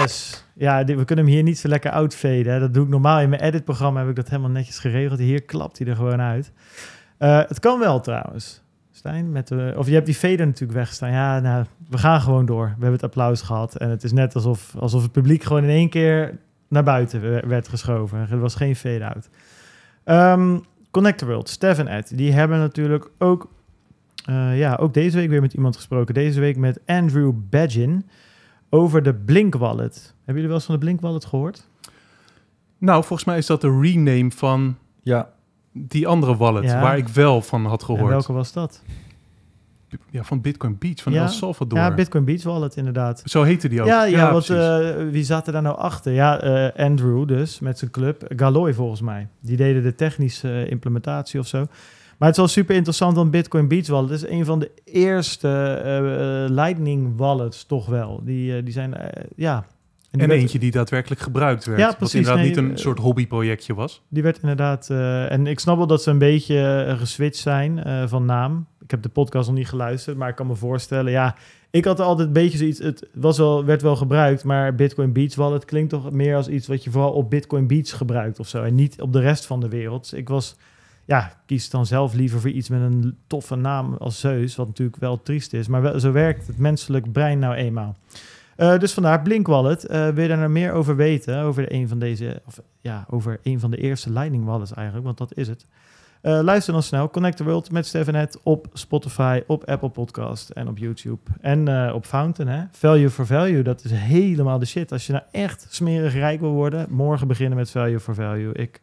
A: Yes. Ja, we kunnen hem hier niet zo lekker outfaden. Dat doe ik normaal in mijn editprogramma. Heb ik dat helemaal netjes geregeld. Hier klapt hij er gewoon uit. Eh, het kan wel trouwens. Met of je hebt die veder natuurlijk wegstaan. Ja, nou, we gaan gewoon door. We hebben het applaus gehad. En het is net alsof, alsof het publiek gewoon in één keer naar buiten werd geschoven. Er was geen fade-out. Um, ehm, Connector World, Stef en Ed, die hebben natuurlijk ook, eh, ja, ook deze week weer met iemand gesproken. Deze week met Andrew Badgin over de Blink Wallet. Hebben jullie wel eens van de Blink Wallet gehoord? Nou, volgens mij is dat de rename van ja, die
C: andere wallet waar ik wel van had gehoord. welke was dat? Ja, van Bitcoin Beach, van ja. El Salvador. Ja,
A: Bitcoin Beach Wallet inderdaad. Zo heette die ook. Ja, ja, ja want uh, eh, wie daar nou achter? Ja, eh, Andrew dus, met zijn club. Galoy volgens mij. Die deden de technische eh, implementatie of zo. Maar het is wel super interessant, want Bitcoin Beach Wallet is een van de eerste Lightning wallets toch wel. Die, die zijn, ja, en, eentje die daadwerkelijk
C: gebruikt werd. Ja, precies. Wat inderdaad niet een eh, soort hobbyprojectje was.
A: Die werd inderdaad... Eh, en ik snap wel dat ze een beetje eh, geswitcht zijn van naam. Ik heb de podcast nog niet geluisterd, maar ik kan me voorstellen... Ja, ik had altijd een beetje zoiets... Het was wel, werd wel gebruikt, maar Bitcoin Beach Wallet klinkt toch meer als iets... wat je vooral op Bitcoin Beach gebruikt of zo. En niet op de rest van de wereld. ik was... Ja, kies dan zelf liever voor iets met een toffe naam als Zeus. Wat natuurlijk wel triest is. Maar wel, zo werkt het menselijk brein nou eenmaal. Eh, dus vandaar Blink Wallet. Eh, wil je daar nou meer over weten? Over een van deze, of ja, over een van de eerste Lightning Wallets eigenlijk, want dat is het. Eh, luister dan snel. Connect the World met Stefanet op Spotify, op Apple Podcast en op YouTube. En op Fountain, hè? Value for Value, dat is helemaal de shit. Als je nou echt smerig rijk wil worden, morgen beginnen met Value for Value. Ik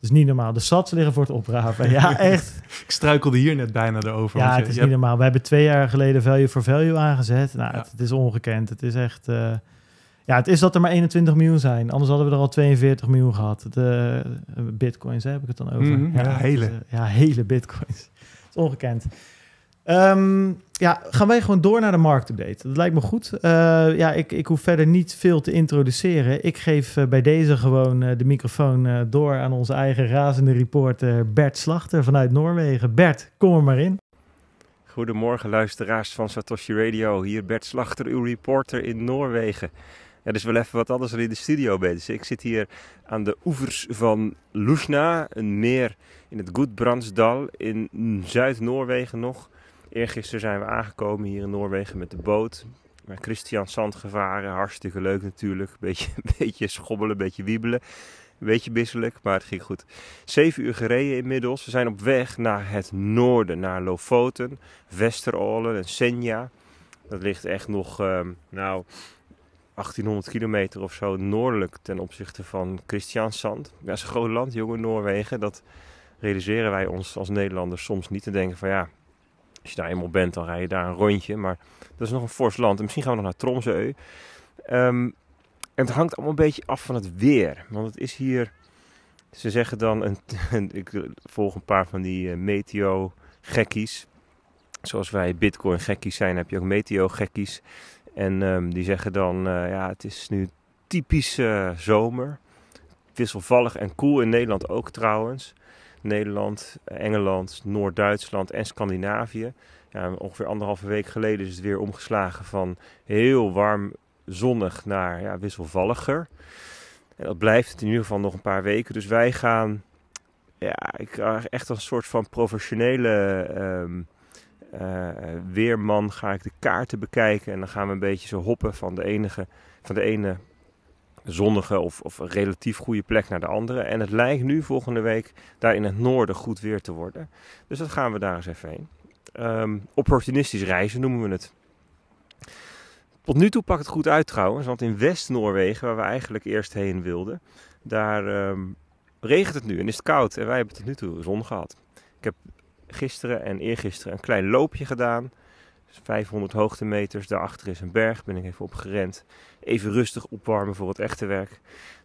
A: is niet normaal. De sats liggen voor het oprapen. Ja, [laughs] echt.
C: ik struikelde hier net bijna erover. Ja, het is niet
A: normaal. We hebben twee jaar geleden Value for Value aangezet. Nou, het, is ongekend. Het is echt... Eh, ja, het is dat er maar 21 miljoen zijn. Anders hadden we er al 42 miljoen gehad. De eh, bitcoins, heb ik het dan over. Mhm, ja, hele. Eh, ja, hele bitcoins. Het is ongekend. Um, ja, gaan wij gewoon door naar de marktupdate. Dat lijkt me goed. Eh, ja, ik, ik hoef verder niet veel te introduceren. Ik geef eh, bij deze gewoon eh, de microfoon door aan onze eigen razende reporter Bert Slachter vanuit Noorwegen. Bert, kom er maar in.
D: Goedemorgen luisteraars van Satoshi Radio. Hier Bert Slachter, uw reporter in Noorwegen. Ja, dus wel even wat anders dan in de studio bezig. ik zit hier aan de oevers van Lusna, een meer in het Gudbrandsdal in Zuid-Noorwegen nog. Eergisteren zijn we aangekomen hier in Noorwegen met de boot. Naar Christian Sand gevaren. Hartstikke leuk natuurlijk. [laughs] Beetje, beetje schobbelen, beetje wiebelen. Een beetje misselijk, maar het ging goed. Zeven uur gereden inmiddels. We zijn op weg naar het noorden, naar Lofoten, Westerolen en Senja. Dat ligt echt nog, ehm, nou, 1800 kilometer of zo noordelijk ten opzichte van Christiansand. Ja, dat is een groot land, jonge Noorwegen. Dat realiseren wij ons als Nederlanders soms niet. Te denken van ja, als je daar eenmaal bent, dan rij je daar een rondje. Maar dat is nog een fors land. En misschien gaan we nog naar Tromsø. en ehm, het hangt allemaal een beetje af van het weer. Want het is hier... Ze zeggen dan... Een, [laughs] ik volg een paar van die uh, meteo-gekkies. Zoals wij bitcoin-gekkies zijn, heb je ook meteo-gekkies. En ehm, die zeggen dan... Eh, ja, het is nu typisch eh, zomer. Wisselvallig en koel cool in Nederland ook trouwens. Nederland, Engeland, Noord-Duitsland en Scandinavië. Ja, ongeveer anderhalve week geleden is het weer omgeslagen van heel warm zonnig naar ja, wisselvalliger. En dat blijft het in ieder geval nog een paar weken. Dus wij gaan ja, ik, echt als een soort van professionele ehm, eh, weerman ga ik de kaarten bekijken. En dan gaan we een beetje zo hoppen van de, enige, van de ene zonnige of, of relatief goede plek naar de andere. En het lijkt nu volgende week daar in het noorden goed weer te worden. Dus dat gaan we daar eens even heen. Ehm, opportunistisch reizen noemen we het. Tot nu toe pakt het goed uit trouwens, want in West-Noorwegen, waar we eigenlijk eerst heen wilden, daar ehm, regent het nu en is het koud. En wij hebben tot nu toe zon gehad. Ik heb gisteren en eergisteren een klein loopje gedaan. 500 dus hoogtemeters, daarachter is een berg, ben ik even opgerend. Even rustig opwarmen voor het echte werk.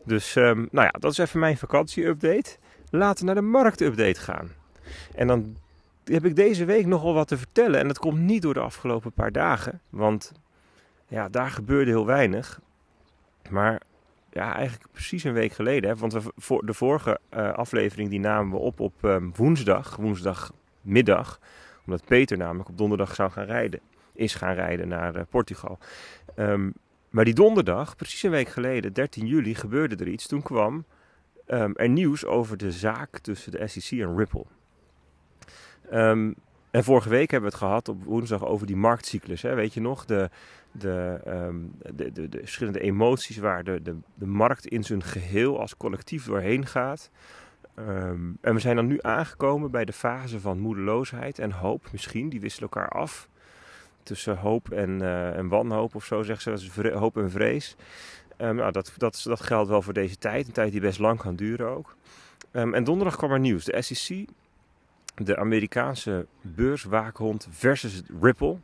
D: Dus ehm, nou ja, dat is even mijn vakantie-update. Laten naar de markt-update gaan. En dan heb ik deze week nogal wat te vertellen. En dat komt niet door de afgelopen paar dagen. Want ja, daar gebeurde heel weinig. Maar ja, eigenlijk precies een week geleden. Hè, want we, voor de vorige eh, aflevering die namen we op op ehm, woensdag, woensdagmiddag omdat Peter namelijk op donderdag zou gaan rijden. Is gaan rijden naar eh, Portugal. Ehm, maar die donderdag, precies een week geleden, 13 juli, gebeurde er iets. Toen kwam ehm, er nieuws over de zaak tussen de SEC en Ripple. Ehm, en vorige week hebben we het gehad op woensdag over die marktcyclus. Hè? Weet je nog, de, de, de, de, de, verschillende emoties waar de, de, de markt in zijn geheel als collectief doorheen gaat. Ehm, en we zijn dan nu aangekomen bij de fase van moedeloosheid en hoop misschien. Die wisselen elkaar af. Tussen hoop en, eh, en wanhoop of zo zeggen ze. hoop en vrees. Ehm, nou, dat, dat, dat geldt wel voor deze tijd. Een tijd die best lang kan duren ook. Ehm, en donderdag kwam er nieuws. De SEC, de Amerikaanse beurswaakhond versus Ripple.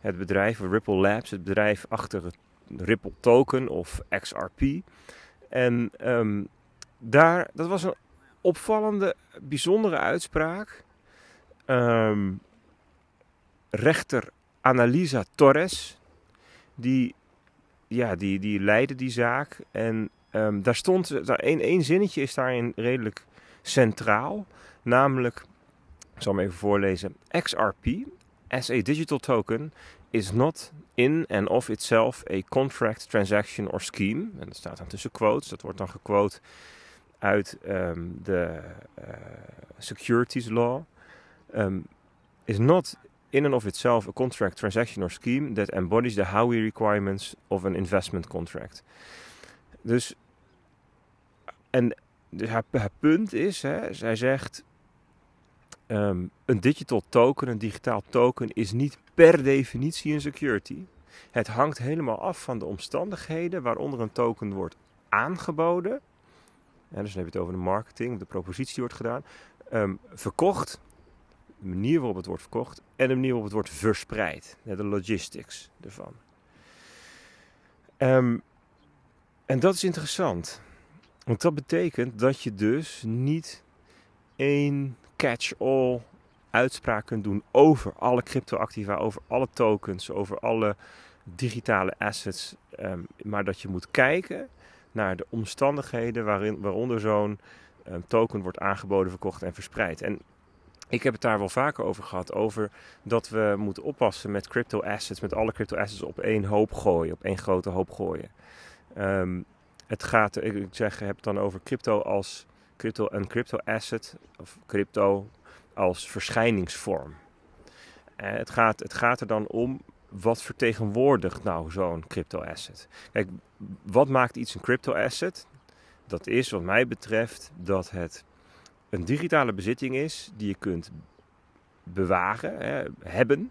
D: Het bedrijf Ripple Labs, het bedrijf achter het Ripple Token of XRP. En daar, dat was een opvallende, bijzondere uitspraak. Ehm, rechter Analisa Torres, die, ja, die, die leidde die zaak. En ehm, daar stond, daar, één, één zinnetje is daarin redelijk centraal. Namelijk, ik zal hem even voorlezen. XRP as a digital token is not in and of itself a contract, transaction or scheme. En dat staat dan tussen quotes, dat wordt dan gequote uit ehm, de eh, securities law ehm, is not in and of itself a contract transaction or scheme that embodies the howie requirements of an investment contract. Dus, en dus haar, punt is, hè, zij zegt, ehm, een digital token, een digitaal token is niet per definitie een security. Het hangt helemaal af van de omstandigheden waaronder een token wordt aangeboden en dus dan heb je het over de marketing, de propositie wordt gedaan. Ehm, verkocht, de manier waarop het wordt verkocht en de manier waarop het wordt verspreid. De logistics ervan. Ehm, en dat is interessant. Want dat betekent dat je dus niet één catch-all uitspraak kunt doen over alle cryptoactiva, over alle tokens, over alle digitale assets. Ehm, maar dat je moet kijken naar de omstandigheden waarin, waaronder zo'n ehm, token wordt aangeboden, verkocht en verspreid. En ik heb het daar wel vaker over gehad. Over dat we moeten oppassen met crypto assets. Met alle crypto assets op één hoop gooien. Op één grote hoop gooien. Ehm, het gaat, ik zeg, heb het dan over crypto als crypto, en crypto asset. Of crypto als verschijningsvorm. Eh, het, gaat, het gaat er dan om wat vertegenwoordigt nou zo'n crypto-asset? Kijk, wat maakt iets een crypto-asset? Dat is wat mij betreft dat het een digitale bezitting is die je kunt bewaren, hè, hebben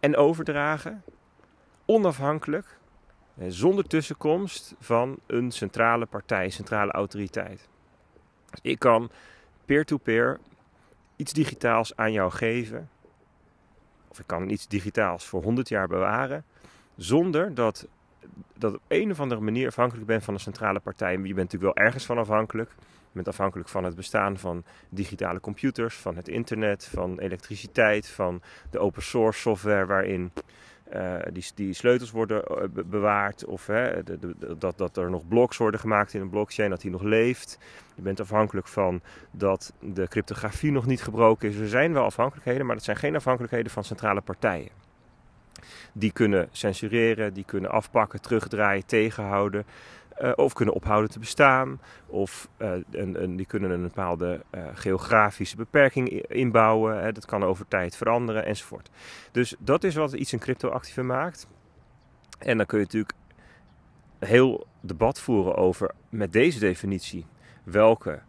D: en overdragen, onafhankelijk, zonder tussenkomst van een centrale partij, centrale autoriteit. Dus ik kan peer to -peer iets digitaals aan jou geven of ik kan iets digitaals voor 100 jaar bewaren, zonder dat dat op een of andere manier afhankelijk bent van een centrale partij. Je bent natuurlijk wel ergens van afhankelijk. Je bent afhankelijk van het bestaan van digitale computers, van het internet, van elektriciteit, van de open source software waarin eh, die, die, sleutels worden eh, bewaard of hè, de, dat, dat er nog bloks worden gemaakt in een blockchain, dat die nog leeft. Je bent afhankelijk van dat de cryptografie nog niet gebroken is. Er zijn wel afhankelijkheden, maar dat zijn geen afhankelijkheden van centrale partijen. Die kunnen censureren, die kunnen afpakken, terugdraaien, tegenhouden. Eh, of kunnen ophouden te bestaan. Of eh, een, een, die kunnen een bepaalde eh, geografische beperking inbouwen. Hè, dat kan over tijd veranderen enzovoort. Dus dat is wat iets een crypto maakt. En dan kun je natuurlijk heel debat voeren over met deze definitie welke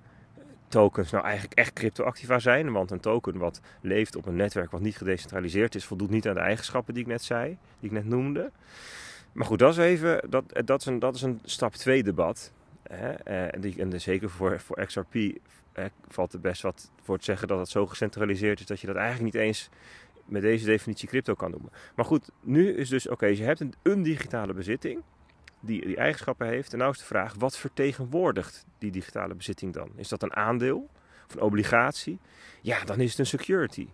D: tokens nou eigenlijk echt cryptoactiva zijn. Want een token wat leeft op een netwerk wat niet gedecentraliseerd is, voldoet niet aan de eigenschappen die ik net zei, die ik net noemde. Maar goed, dat is even, dat, eh, dat, is, een, dat is een stap 2 debat. Hè? Eh, en, en zeker voor, voor XRP valt er best wat voor te zeggen dat het zo gecentraliseerd is dat je dat eigenlijk niet eens met deze definitie crypto kan noemen. Maar goed, nu is dus, oké, je hebt een, een digitale bezitting die, die eigenschappen heeft. En nou is de vraag, wat vertegenwoordigt die digitale bezitting dan? Is dat een aandeel of een obligatie? Ja, dan is het een security.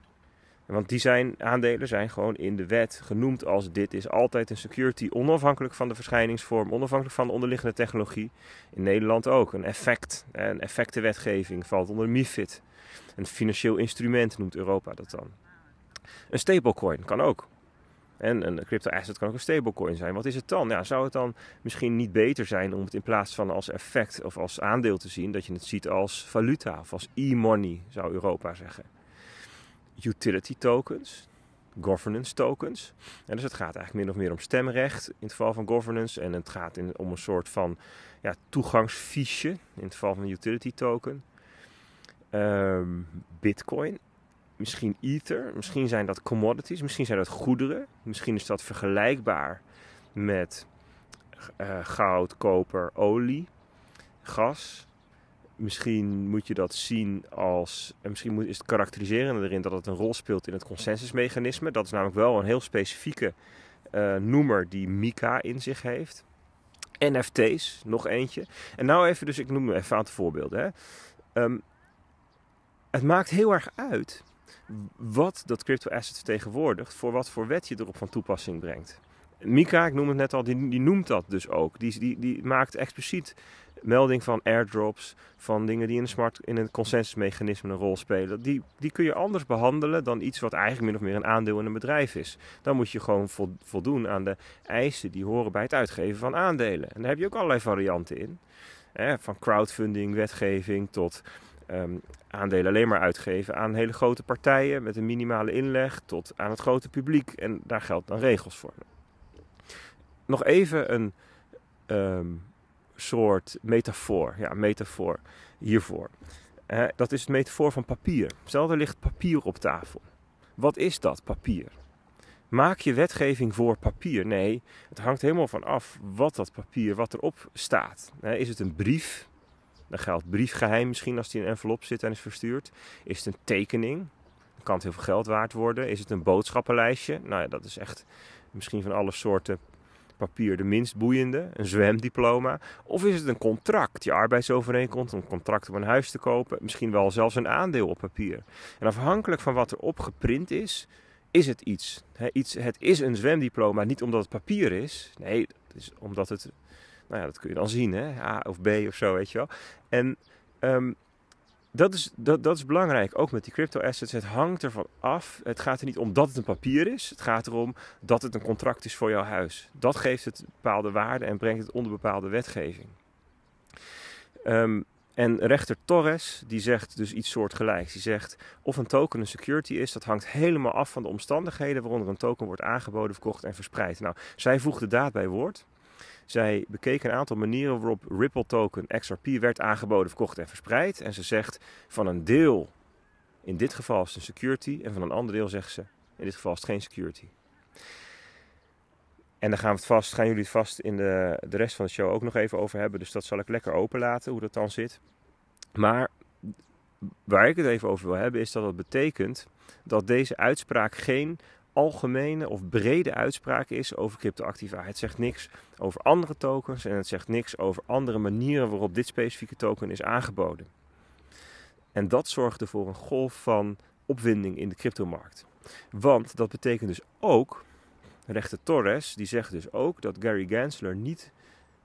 D: Want die zijn, aandelen zijn gewoon in de wet genoemd als dit is altijd een security, onafhankelijk van de verschijningsvorm, onafhankelijk van de onderliggende technologie. In Nederland ook een effect, een effectenwetgeving valt onder MIFID. Een financieel instrument noemt Europa dat dan. Een stablecoin kan ook. En een crypto-asset kan ook een stablecoin zijn. Wat is het dan? Ja, zou het dan misschien niet beter zijn om het in plaats van als effect of als aandeel te zien, dat je het ziet als valuta of als e-money, zou Europa zeggen? utility tokens, governance tokens. En dus het gaat eigenlijk min of meer om stemrecht in het geval van governance. En het gaat in, om een soort van ja, toegangsfiche in het geval van utility token. Ehm, bitcoin, misschien Ether, misschien zijn dat commodities, misschien zijn dat goederen. Misschien is dat vergelijkbaar met eh, goud, koper, olie, gas misschien moet je dat zien als. En misschien is het karakteriserende erin dat het een rol speelt in het consensusmechanisme. Dat is namelijk wel een heel specifieke eh, noemer die Mika in zich heeft. NFT's, nog eentje. En nou even, dus ik noem even een aantal voorbeelden. Hè. Ehm, het maakt heel erg uit wat dat crypto asset vertegenwoordigt, voor wat voor wet je erop van toepassing brengt. Mika, ik noem het net al, die, die noemt dat dus ook. Die, die, die maakt expliciet melding van airdrops, van dingen die in, een smart, in een consensusmechanisme een rol spelen. Die, die kun je anders behandelen dan iets wat eigenlijk min of meer een aandeel in een bedrijf is. Dan moet je gewoon voldoen aan de eisen die horen bij het uitgeven van aandelen. En daar heb je ook allerlei varianten in. Hè, van crowdfunding, wetgeving tot ehm, aandelen alleen maar uitgeven aan hele grote partijen met een minimale inleg tot aan het grote publiek. En daar geldt dan regels voor. Nog even een. Ehm, soort metafoor. Ja, metafoor hiervoor. dat is het metafoor van papier. Stel, er ligt papier op tafel. Wat is dat, papier? Maak je wetgeving voor papier? Nee, het hangt helemaal van af wat dat papier, wat erop staat. is het een brief? Dan geldt briefgeheim misschien als die in een envelop zit en is verstuurd. Is het een tekening? Dan kan het heel veel geld waard worden. Is het een boodschappenlijstje? Nou ja, dat is echt misschien van alle soorten papier de minst boeiende, een zwemdiploma? Of is het een contract, je arbeidsovereenkomst, een contract om een huis te kopen, misschien wel zelfs een aandeel op papier? En afhankelijk van wat er op geprint is, is het iets. He, iets. Het is een zwemdiploma, niet omdat het papier is, nee, het is omdat het, nou ja, dat kun je dan zien, hè? A of B of zo, weet je wel. En ehm, dat is, dat, dat is belangrijk, ook met die crypto assets. Het hangt ervan af. Het gaat er niet om dat het een papier is. Het gaat erom dat het een contract is voor jouw huis. Dat geeft het bepaalde waarde en brengt het onder bepaalde wetgeving. Ehm, en rechter Torres die zegt dus iets soortgelijks. Die zegt of een token een security is, dat hangt helemaal af van de omstandigheden waaronder een token wordt aangeboden, verkocht en verspreid. Nou, zij voegde daad bij woord. Zij bekeken een aantal manieren waarop Ripple Token XRP werd aangeboden, verkocht en verspreid. En ze zegt van een deel, in dit geval is het een security, en van een ander deel zegt ze, in dit geval is het geen security. En daar gaan, we het vast, gaan jullie het vast in de, de rest van de show ook nog even over hebben. Dus dat zal ik lekker openlaten, hoe dat dan zit. Maar waar ik het even over wil hebben, is dat dat betekent dat deze uitspraak geen algemene of brede uitspraak is over cryptoactiva. Het zegt niks over andere tokens en het zegt niks over andere manieren waarop dit specifieke token is aangeboden. En dat zorgde voor een golf van opwinding in de cryptomarkt. Want dat betekent dus ook, rechter Torres, die zegt dus ook dat Gary Gensler niet,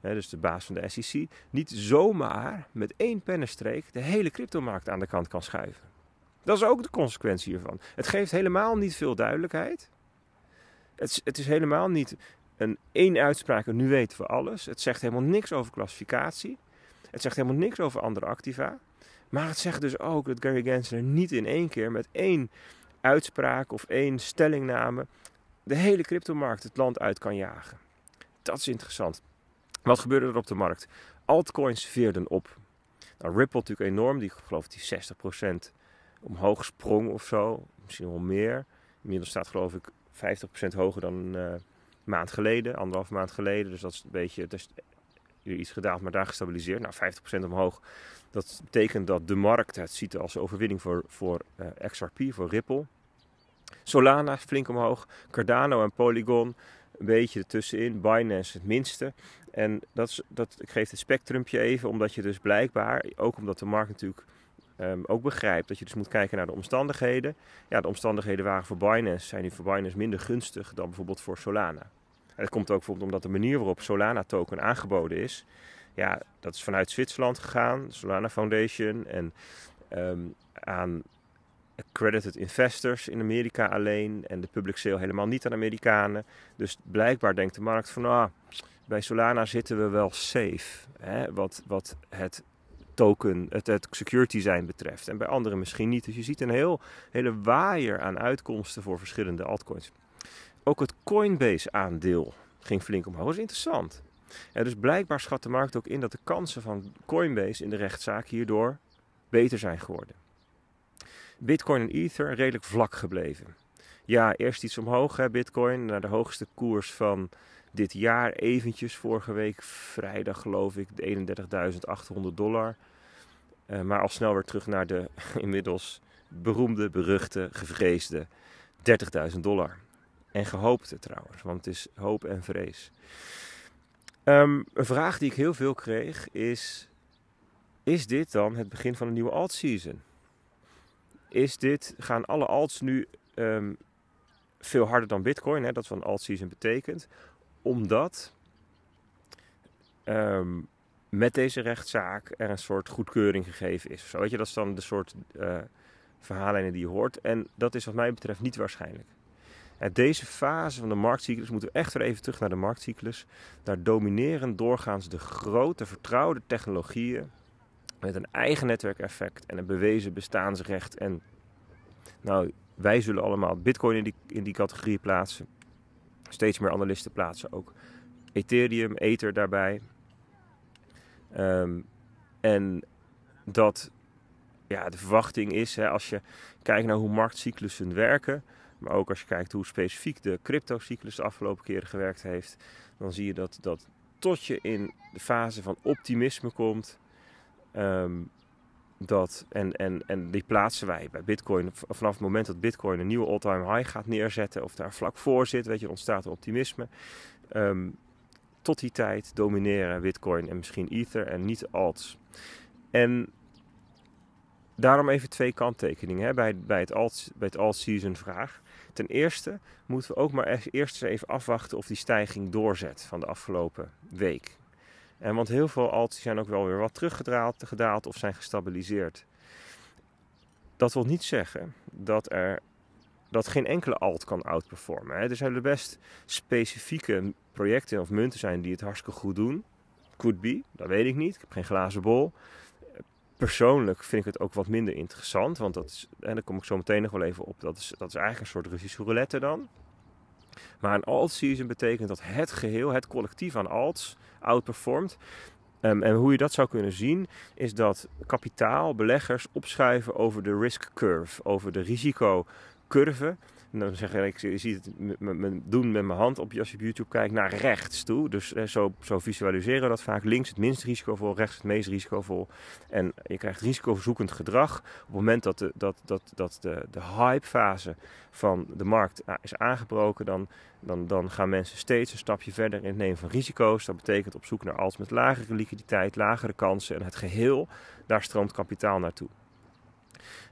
D: hè, dus de baas van de SEC, niet zomaar met één pennenstreek de hele cryptomarkt aan de kant kan schuiven. Dat is ook de consequentie hiervan. Het geeft helemaal niet veel duidelijkheid. Het, het is helemaal niet een één uitspraak en nu weten we alles. Het zegt helemaal niks over klassificatie. Het zegt helemaal niks over andere activa. Maar het zegt dus ook dat Gary Gensler niet in één keer met één uitspraak of één stellingname de hele cryptomarkt het land uit kan jagen. Dat is interessant. Wat gebeurde er op de markt? Altcoins veerden op. Nou, Ripple natuurlijk enorm, die geloof ik die 60% omhoog sprong of zo. Misschien wel meer. Inmiddels staat geloof ik 50% hoger dan eh, een maand geleden, anderhalf maand geleden. Dus dat is een beetje, het is iets gedaald, maar daar gestabiliseerd. Nou, 50% omhoog. Dat betekent dat de markt het ziet als overwinning voor, voor eh, XRP, voor Ripple. Solana flink omhoog. Cardano en Polygon een beetje ertussenin. Binance het minste. En dat, is, dat, ik geef het spectrumpje even, omdat je dus blijkbaar, ook omdat de markt natuurlijk um, ook begrijpt dat je dus moet kijken naar de omstandigheden. Ja, de omstandigheden waren voor Binance, zijn die voor Binance minder gunstig dan bijvoorbeeld voor Solana. En dat komt ook bijvoorbeeld omdat de manier waarop Solana-token aangeboden is, ja, dat is vanuit Zwitserland gegaan, Solana Foundation en ehm, aan accredited investors in Amerika alleen en de public sale helemaal niet aan Amerikanen. Dus blijkbaar denkt de markt van, ah, bij Solana zitten we wel safe. Hè? Wat, wat het token, het, het security zijn betreft. En bij anderen misschien niet. Dus je ziet een heel, hele waaier aan uitkomsten voor verschillende altcoins. Ook het Coinbase-aandeel ging flink omhoog. Dat is interessant. En dus blijkbaar schat de markt ook in dat de kansen van Coinbase in de rechtszaak hierdoor beter zijn geworden. Bitcoin en Ether redelijk vlak gebleven. Ja, eerst iets omhoog, hè, Bitcoin, naar de hoogste koers van dit jaar eventjes, vorige week vrijdag geloof ik, 31.800 dollar. Eh, maar al snel weer terug naar de [laughs] inmiddels beroemde, beruchte, gevreesde 30.000 dollar. En gehoopte trouwens, want het is hoop en vrees. Ehm, een vraag die ik heel veel kreeg is: Is dit dan het begin van een nieuwe alt-season? Is dit, gaan alle alts nu ehm, veel harder dan Bitcoin, hè, dat van wat alt-season betekent? omdat ehm, met deze rechtszaak er een soort goedkeuring gegeven is. weet je, dat is dan de soort uh, verhaallijnen die je hoort. En dat is wat mij betreft niet waarschijnlijk. Uit deze fase van de marktcyclus moeten we echt weer even terug naar de marktcyclus. Daar domineren doorgaans de grote vertrouwde technologieën met een eigen netwerkeffect en een bewezen bestaansrecht. En nou, wij zullen allemaal Bitcoin in die, in die categorie plaatsen steeds meer analisten plaatsen ook Ethereum, Ether daarbij. Ehm, en dat ja, de verwachting is, hè, als je kijkt naar hoe marktcyclussen werken, maar ook als je kijkt hoe specifiek de cryptocyclus de afgelopen keren gewerkt heeft, dan zie je dat, dat tot je in de fase van optimisme komt, ehm, dat, en, en, en die plaatsen wij bij Bitcoin. Vanaf het moment dat Bitcoin een nieuwe all-time high gaat neerzetten, of daar vlak voor zit, weet je, ontstaat er optimisme. Ehm, tot die tijd domineren Bitcoin en misschien Ether en niet alts. En daarom even twee kanttekeningen hè, bij, bij, het alt, bij het alt-season vraag. Ten eerste moeten we ook maar eerst even afwachten of die stijging doorzet van de afgelopen week. En want heel veel alts zijn ook wel weer wat teruggedraald gedaald of zijn gestabiliseerd. Dat wil niet zeggen dat er dat geen enkele alt kan outperformen. Hè. Er zijn er best specifieke projecten of munten zijn die het hartstikke goed doen. Could be, dat weet ik niet. Ik heb geen glazen bol. Persoonlijk vind ik het ook wat minder interessant, want dat en daar kom ik zo meteen nog wel even op, dat is, dat is eigenlijk een soort Russische roulette dan. Maar een alt season betekent dat het geheel, het collectief aan alts, outperformt. Ehm, en hoe je dat zou kunnen zien, is dat kapitaal, beleggers opschuiven over de risk curve, over de risicocurve dan zeg ik, je ziet het doen met mijn hand op, als je op YouTube kijkt, naar rechts toe. Dus eh, zo, zo visualiseren we dat vaak. Links het minst risicovol, rechts het meest risicovol. En je krijgt risicozoekend gedrag. Op het moment dat de, dat, dat, dat de, de van de markt eh, is aangebroken, dan, dan, dan gaan mensen steeds een stapje verder in het nemen van risico's. Dat betekent op zoek naar alles met lagere liquiditeit, lagere kansen en het geheel, daar stroomt kapitaal naartoe.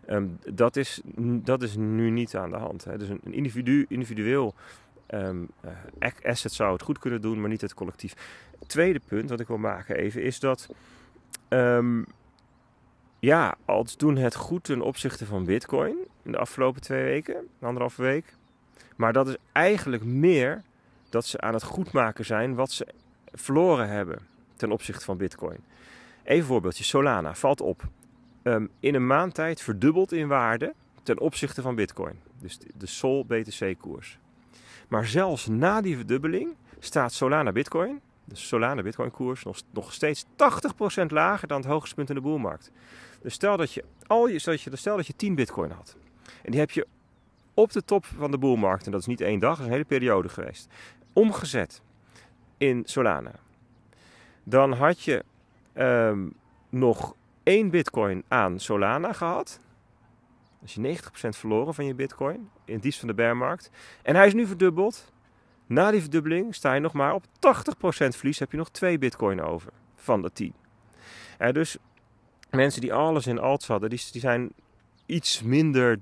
D: Ehm, dat, is, dat is nu niet aan de hand. Hè. Dus een, individu, individueel ehm, eh, asset zou het goed kunnen doen, maar niet het collectief. tweede punt wat ik wil maken even is dat. Ehm, ja, als doen het goed ten opzichte van Bitcoin in de afgelopen twee weken, anderhalve week. Maar dat is eigenlijk meer dat ze aan het goedmaken zijn wat ze verloren hebben ten opzichte van Bitcoin. Even voorbeeldje: Solana valt op. Ehm, in een maand tijd verdubbeld in waarde ten opzichte van Bitcoin. Dus de Sol BTC-koers. Maar zelfs na die verdubbeling staat Solana Bitcoin, de Solana Bitcoin koers, nog, nog steeds 80% lager dan het hoogste punt in de boelmarkt. Dus stel dat je, al je, stel dat je, 10 Bitcoin had. En die heb je op de top van de boelmarkt, en dat is niet één dag, dat is een hele periode geweest, omgezet in Solana. Dan had je ehm, nog één bitcoin aan Solana gehad. Dus je 90% verloren van je bitcoin in het van de bearmarkt. En hij is nu verdubbeld. Na die verdubbeling sta je nog maar op 80% verlies. Heb je nog twee bitcoin over van de 10. En eh, dus mensen die alles in alts hadden, die zijn iets minder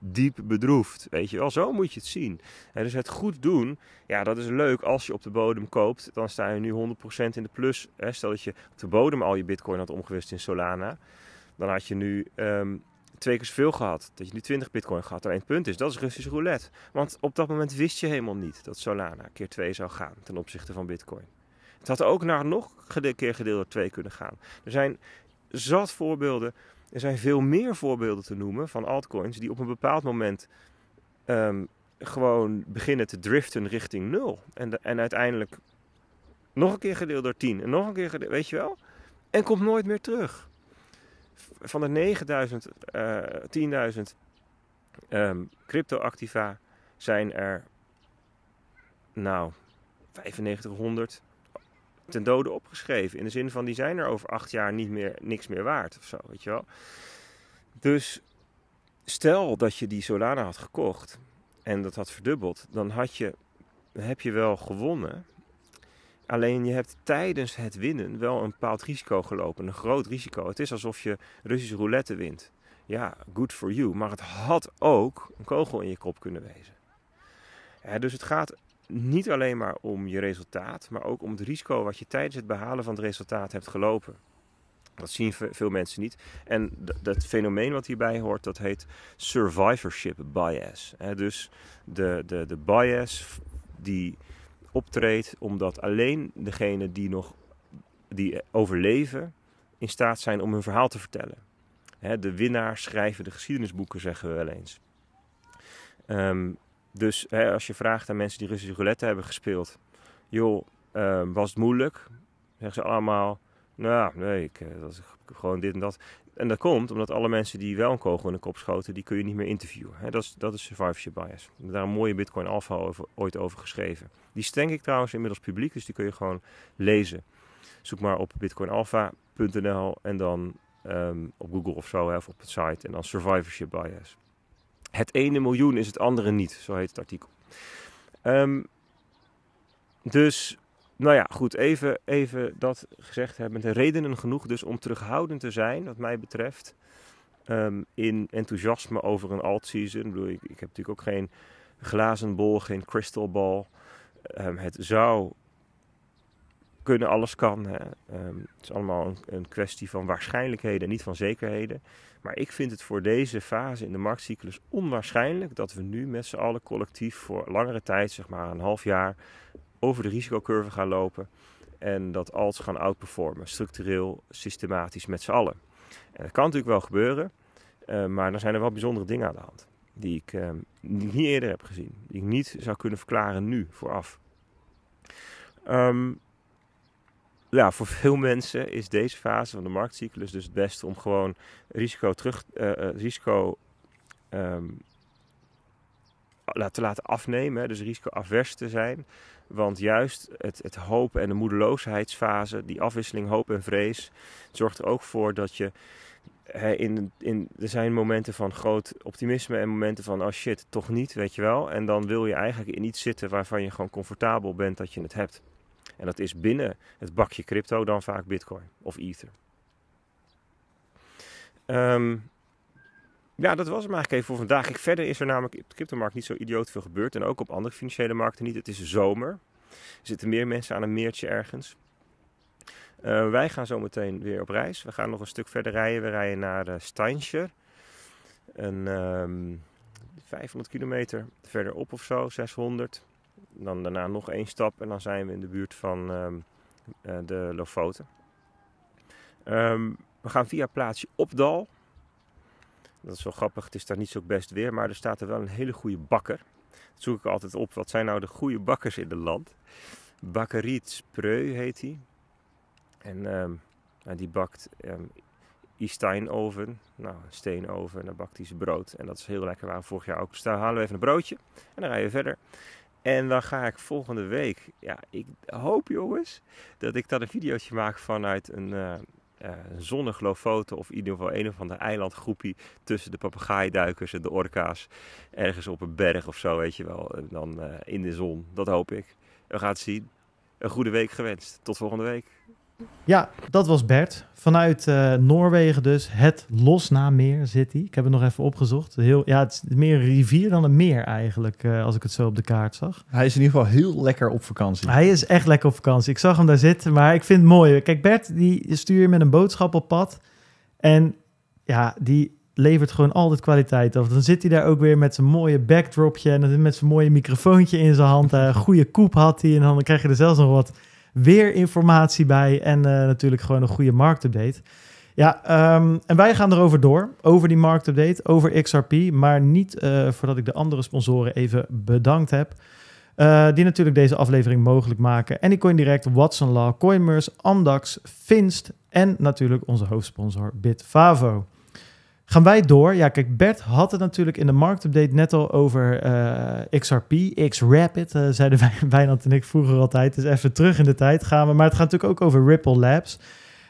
D: diep bedroefd. Weet je wel, zo moet je het zien. En dus het goed doen, ja, dat is leuk als je op de bodem koopt. Dan sta je nu 100% in de plus. Hè. Stel dat je op de bodem al je bitcoin had omgewist in Solana. Dan had je nu ehm, twee keer zoveel gehad. Dat je nu 20 bitcoin gehad. Alleen het punt is, dat is Russisch roulette. Want op dat moment wist je helemaal niet dat Solana keer 2 zou gaan ten opzichte van bitcoin. Het had ook naar nog een keer gedeeld door 2 kunnen gaan. Er zijn zat voorbeelden er zijn veel meer voorbeelden te noemen van altcoins die op een bepaald moment ehm, gewoon beginnen te driften richting nul. En, en uiteindelijk nog een keer gedeeld door 10 en nog een keer gedeeld, weet je wel? En komt nooit meer terug. Van de 9000, uh, 10.000 um, crypto-activa zijn er, nou, 9500 ten dode opgeschreven. In de zin van die zijn er over acht jaar niet meer, niks meer waard of zo, weet je wel. Dus stel dat je die Solana had gekocht en dat had verdubbeld, dan had je, heb je wel gewonnen. Alleen je hebt tijdens het winnen wel een bepaald risico gelopen, een groot risico. Het is alsof je Russische roulette wint. Ja, good for you, maar het had ook een kogel in je kop kunnen wezen. dus het gaat niet alleen maar om je resultaat, maar ook om het risico wat je tijdens het behalen van het resultaat hebt gelopen. Dat zien veel mensen niet. En dat fenomeen wat hierbij hoort, dat heet survivorship bias. Dus de, de, de bias die optreedt omdat alleen degenen die nog die eh, overleven in staat zijn om hun verhaal te vertellen. De winnaars schrijven de geschiedenisboeken, zeggen we wel eens. Ehm, dus hè, als je vraagt aan mensen die Russische roulette hebben gespeeld, joh, ehm, was het moeilijk? Zeggen ze allemaal, nou nee, ik, eh, dat is gewoon dit en dat. En dat komt omdat alle mensen die wel een kogel in de kop schoten, die kun je niet meer interviewen. Hè, dat, is, dat is survivorship bias. Daar een mooie Bitcoin Alpha ooit over geschreven. Die is ik trouwens inmiddels publiek, dus die kun je gewoon lezen. Zoek maar op bitcoinalpha.nl en dan ehm, op Google of zo, hè, of op het site. En dan survivorship bias. Het ene miljoen is het andere niet, zo heet het artikel. Ehm, dus, nou ja, goed, even, even dat gezegd hebben. De redenen genoeg dus om terughoudend te zijn, wat mij betreft, ehm, in enthousiasme over een alt-season. Ik, bedoel, ik, ik heb natuurlijk ook geen glazen bol, geen crystal ball. Ehm, het zou kunnen, alles kan. Ehm, het is allemaal een, kwestie van waarschijnlijkheden, niet van zekerheden. Maar ik vind het voor deze fase in de marktcyclus onwaarschijnlijk dat we nu met z'n allen collectief voor langere tijd, zeg maar een half jaar, over de risicocurve gaan lopen. En dat alles gaan outperformen, structureel, systematisch met z'n allen. En dat kan natuurlijk wel gebeuren, eh, maar dan zijn er wel bijzondere dingen aan de hand. Ehm, die ik, niet eerder heb gezien. Die ik niet zou kunnen verklaren nu vooraf. Ehm, ja, voor veel mensen is deze fase van de marktcyclus dus het beste om gewoon risico terug, eh, eh, risico ehm, te laten afnemen, dus risico-avers te zijn. Want juist het, het hoop en de moedeloosheidsfase, die afwisseling hoop en vrees, zorgt er ook voor dat je. in, in, er zijn momenten van groot optimisme en momenten van oh shit, toch niet, weet je wel. En dan wil je eigenlijk in iets zitten waarvan je gewoon comfortabel bent dat je het hebt. En dat is binnen het bakje crypto dan vaak Bitcoin of Ether. Ehm, ja, dat was hem eigenlijk even voor vandaag. Ik, verder is er namelijk op de cryptomarkt niet zo idioot veel gebeurd. En ook op andere financiële markten niet. Het is zomer. Er zitten meer mensen aan een meertje ergens. Ehm, wij gaan zo meteen weer op reis. We gaan nog een stuk verder rijden. We rijden naar uh, Een 500 ehm, kilometer verderop of zo, 600. Dan daarna nog één stap en dan zijn we in de buurt van ehm, eh, de Lofoten. Ehm, we gaan via plaatsje Opdal. Dat is wel grappig, het is daar niet zo best weer, maar er staat er wel een hele goede bakker. Dat zoek ik altijd op, wat zijn nou de goede bakkers in het land? Bakkeriet Spreu heet hij. En ehm, nou, die bakt um, steinoven, nou een steenoven, en dan bakt hij zijn brood. En dat is heel lekker, we vorig jaar ook. Dus daar halen we even een broodje en dan rijden we verder. En dan ga ik volgende week, ja, ik hoop jongens, dat ik dan een videootje maak vanuit een, uh, uh, of in ieder geval een of andere eilandgroepie tussen de papegaaiduikers en de orka's. Ergens op een berg of zo, weet je wel. dan eh, in de zon, dat hoop ik. We gaan het zien. Een goede week gewenst. Tot volgende week.
A: Ja, dat was Bert. Vanuit eh, Noorwegen dus. Het Losna-meer zit hij. Ik heb het nog even opgezocht. Heel, ja, het is meer een rivier dan een meer eigenlijk, eh, als ik het zo op de kaart zag. Hij is in ieder geval heel lekker op vakantie. Hij is echt lekker op vakantie. Ik zag hem daar zitten, maar ik vind het mooi. Kijk, Bert die stuur je met een boodschap op pad. En ja, die levert gewoon altijd kwaliteit af. Dan zit hij daar ook weer met zijn mooie backdropje... en met zijn mooie microfoontje in zijn hand. Uh, goede koep had hij en dan krijg je er zelfs nog wat weer informatie bij en eh, natuurlijk gewoon een goede marktupdate. Ja, ehm, en wij gaan erover door, over die marktupdate, over XRP, maar niet eh, voordat ik de andere sponsoren even bedankt heb. Eh, die natuurlijk deze aflevering mogelijk maken. en Coin Direct, Watson Law, Coinmers, Amdax, Finst en natuurlijk onze hoofdsponsor Bitfavo. Gaan wij door? Ja, kijk, Bert had het natuurlijk in de marktupdate net al over eh, XRP, X-Rapid, eh, zeiden wij, [laughs] Wijnand en ik vroeger altijd. Dus even terug in de tijd gaan we. Maar het gaat natuurlijk ook over Ripple Labs.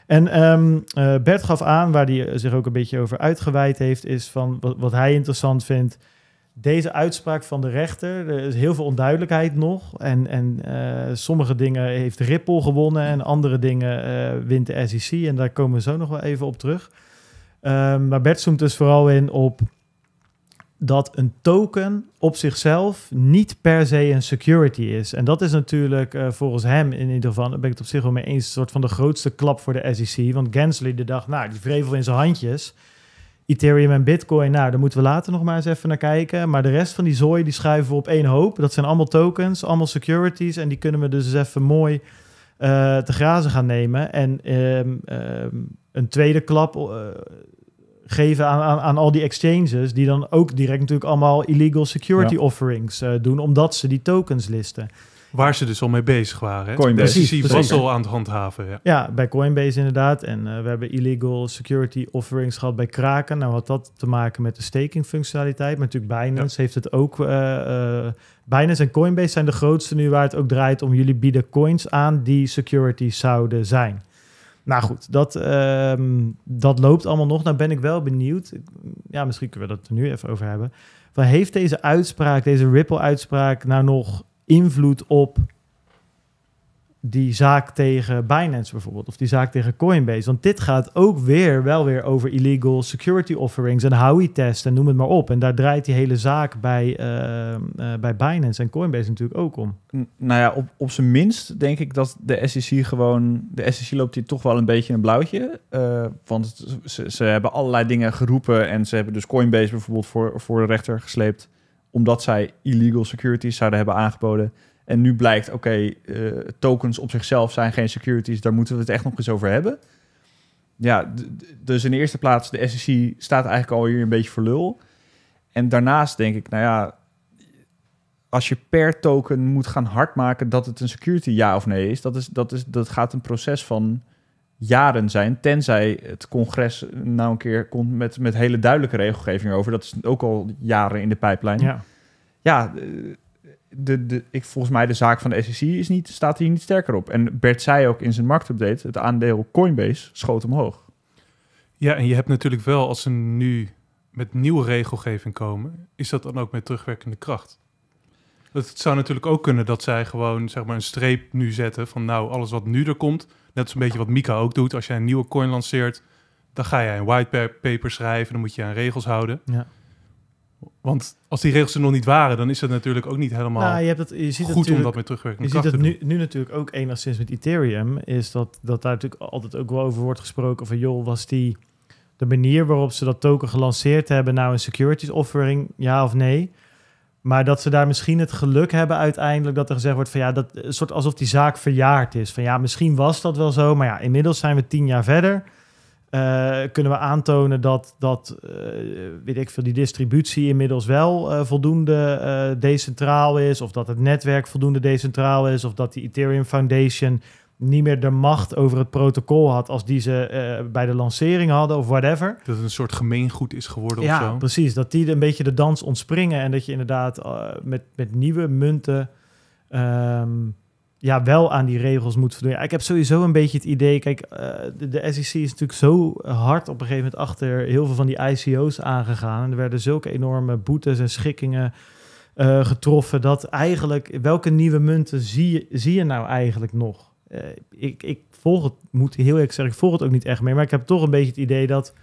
A: En ehm, eh, Bert gaf aan, waar hij zich ook een beetje over uitgeweid heeft, is van wat, wat hij interessant vindt. Deze uitspraak van de rechter, er is heel veel onduidelijkheid nog. En, en sommige dingen heeft Ripple gewonnen en andere dingen wint de SEC. En daar komen we zo nog wel even op terug. Ehm, maar Bert zoomt dus vooral in op dat een token op zichzelf niet per se een security is. En dat is natuurlijk eh, volgens hem in ieder geval, daar ben ik het op zich wel mee eens, een soort van de grootste klap voor de SEC. Want Gensley de dacht, nou, die vrevel in zijn handjes. Ethereum en Bitcoin, nou, daar moeten we later nog maar eens even naar kijken. Maar de rest van die zooi, die schuiven we op één hoop. Dat zijn allemaal tokens, allemaal securities. En die kunnen we dus eens even mooi eh, te grazen gaan nemen. En ehm, ehm, een tweede klap... Eh, geven aan, aan, al die exchanges, die dan ook direct natuurlijk allemaal illegal security offerings eh, doen, omdat ze die tokens listen.
C: Waar ze dus al mee bezig waren. Hè? Coinbase. Precies, was al aan het handhaven. Ja,
A: ja bij Coinbase inderdaad. En eh, we hebben illegal security offerings gehad bij Kraken. Nou had dat te maken met de staking functionaliteit. Maar natuurlijk Binance heeft het ook. Uh, Binance en Coinbase zijn de grootste nu waar het ook draait om jullie bieden coins aan die security zouden zijn. Nou goed, dat, ehm, dat loopt allemaal nog. Nou ben ik wel benieuwd. Ja, misschien kunnen we dat er nu even over hebben. Van, heeft deze uitspraak, deze Ripple-uitspraak, nou nog invloed op die zaak tegen Binance bijvoorbeeld, of die zaak tegen Coinbase. Want dit gaat ook weer wel weer over illegal security offerings en howie test en noem het maar op. En daar draait die hele zaak bij, eh, eh, bij Binance en Coinbase natuurlijk ook om. nou ja, op, op zijn
B: minst denk ik dat de SEC gewoon... De SEC loopt hier toch wel een beetje een blauwtje. Eh, want ze, ze hebben allerlei dingen geroepen en ze hebben dus Coinbase bijvoorbeeld voor, voor de rechter gesleept omdat zij illegal securities zouden hebben aangeboden. En nu blijkt, oké, eh, tokens op zichzelf zijn geen securities, daar moeten we het echt nog eens over hebben. Ja, dus in de eerste plaats, de SEC staat eigenlijk al hier een beetje voor lul. En daarnaast denk ik, nou ja, als je per token moet gaan hardmaken dat het een security ja of nee is, dat, is, dat, is, dat gaat een proces van jaren zijn, tenzij het congres nou een keer komt met, met hele duidelijke regelgeving over. Dat is ook al jaren in de pijplijn. Ja, ja eh, de, de, ik, volgens mij de zaak van de SEC is niet, staat hier niet sterker op. En Bert zei ook in zijn marktupdate, het aandeel Coinbase schoot omhoog.
C: Ja, en je hebt natuurlijk wel, als ze nu met nieuwe regelgeving komen, is dat dan ook met terugwerkende kracht? Het zou natuurlijk ook kunnen dat zij gewoon zeg maar, een streep nu zetten van nou, alles wat nu er komt, net zo'n een beetje wat Mika ook doet, als jij een nieuwe coin lanceert, dan ga jij een white paper schrijven, dan moet je aan regels houden. Ja. Want als die regels er nog niet waren, dan is het natuurlijk ook niet helemaal nou, je hebt het, je ziet goed om dat met terugwerken. Je ziet
A: nu, nu, natuurlijk ook enigszins met Ethereum, is dat, dat daar natuurlijk altijd ook wel over wordt gesproken van joh, was die de manier waarop ze dat token gelanceerd hebben nou een securities offering, ja of nee? Maar dat ze daar misschien het geluk hebben uiteindelijk dat er gezegd wordt van ja, dat soort alsof die zaak verjaard is. Van ja, misschien was dat wel zo, maar ja, inmiddels zijn we tien jaar verder. Eh, kunnen we aantonen dat, dat eh, weet ik veel, die distributie inmiddels wel eh, voldoende decentraal is, of dat het netwerk voldoende decentraal is, of dat die Ethereum Foundation niet meer de macht over het protocol had als die ze bij de lancering hadden of whatever. Dat het een soort gemeengoed is geworden ja, of zo. precies. Dat die een beetje de dans ontspringen en dat je inderdaad met, met nieuwe munten ehm, ja, wel aan die regels moet voldoen. ik heb sowieso een beetje het idee, kijk, eh, de, SEC is natuurlijk zo hard op een gegeven moment achter heel veel van die ICO's aangegaan. En er werden zulke enorme boetes en schikkingen eh, getroffen, dat eigenlijk, welke nieuwe munten zie je, zie je nou eigenlijk nog? Eh, ik, ik volg het, moet heel eerlijk zeggen, ik volg het ook niet echt meer, maar ik heb toch een beetje het idee dat,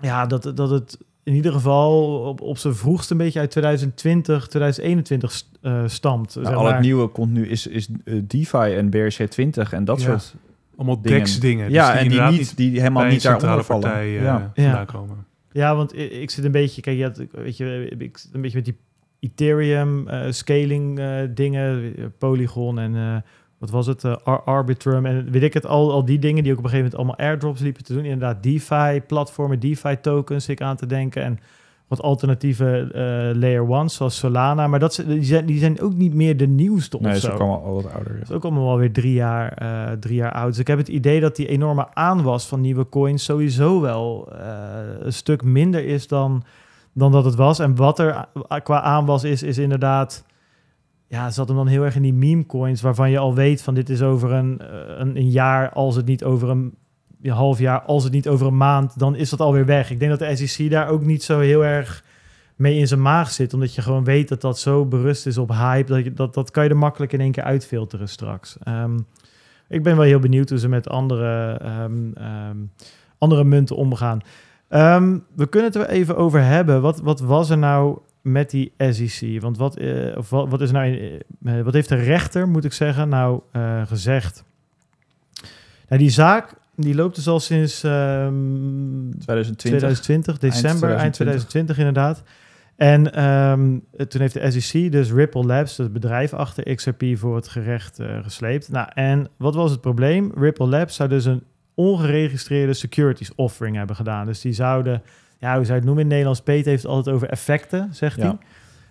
A: ja, dat, dat het in ieder geval op, zijn vroegste een beetje uit 2020, 2021 uh, stamt. Nou, zeg al het
B: nieuwe komt nu is, is eh, DeFi en BRC20 en dat ja. soort allemaal DEX dingen. Dus ja, en die, niet,
C: die helemaal niet zo vallen. Partij, uh, eh, ja. ja. komen.
A: Ja, want ik, zit een beetje, kijk, je had, weet je, ik zit een beetje met die Ethereum eh, scaling dingen, Polygon en wat was het, eh, Arbitrum en weet ik het, al, al die dingen die ook op een gegeven moment allemaal airdrops liepen te doen. Inderdaad, DeFi-platformen, DeFi-tokens, ik aan te denken en wat alternatieve eh, layer ones, zoals Solana. Maar dat, die, zijn, die zijn ook niet meer de nieuwste nee, zo. Nee, is ook allemaal al wat ouder. ook allemaal wel weer drie jaar, eh, drie jaar oud. Dus ik heb het idee dat die enorme aanwas van nieuwe coins sowieso wel een stuk minder is dan, dan dat het was. En wat er qua aanwas is, is inderdaad ja, zat hem dan heel erg in die meme coins, waarvan je al weet van dit is over een, eh, een, een jaar, als het niet over een, een, half jaar, als het niet over een maand, dan is dat alweer weg. Ik denk dat de SEC daar ook niet zo heel erg mee in zijn maag zit, omdat je gewoon weet dat dat zo berust is op hype, dat, je, dat, dat kan je er makkelijk in één keer uitfilteren straks. Ehm, ik ben wel heel benieuwd hoe ze met andere, ehm, ehm, andere munten omgaan. we kunnen het er even over hebben. Wat, wat was er nou met die SEC? Want eh, wat, wat, is nou, eh, eh, wat heeft de rechter, moet ik zeggen, nou gezegd? Nou, die zaak die loopt dus al sinds 2020. Ehm, 2020. december, eind 2020, inderdaad. En ehm, toen heeft de SEC dus Ripple Labs, het bedrijf achter XRP, voor het gerecht gesleept. Nou, en wat was het probleem? Ripple Labs zou dus een ongeregistreerde securities offering hebben gedaan. Dus die zouden ja, hoe zou je het noemen in Nederlands? Peet heeft altijd over effecten, zegt hij.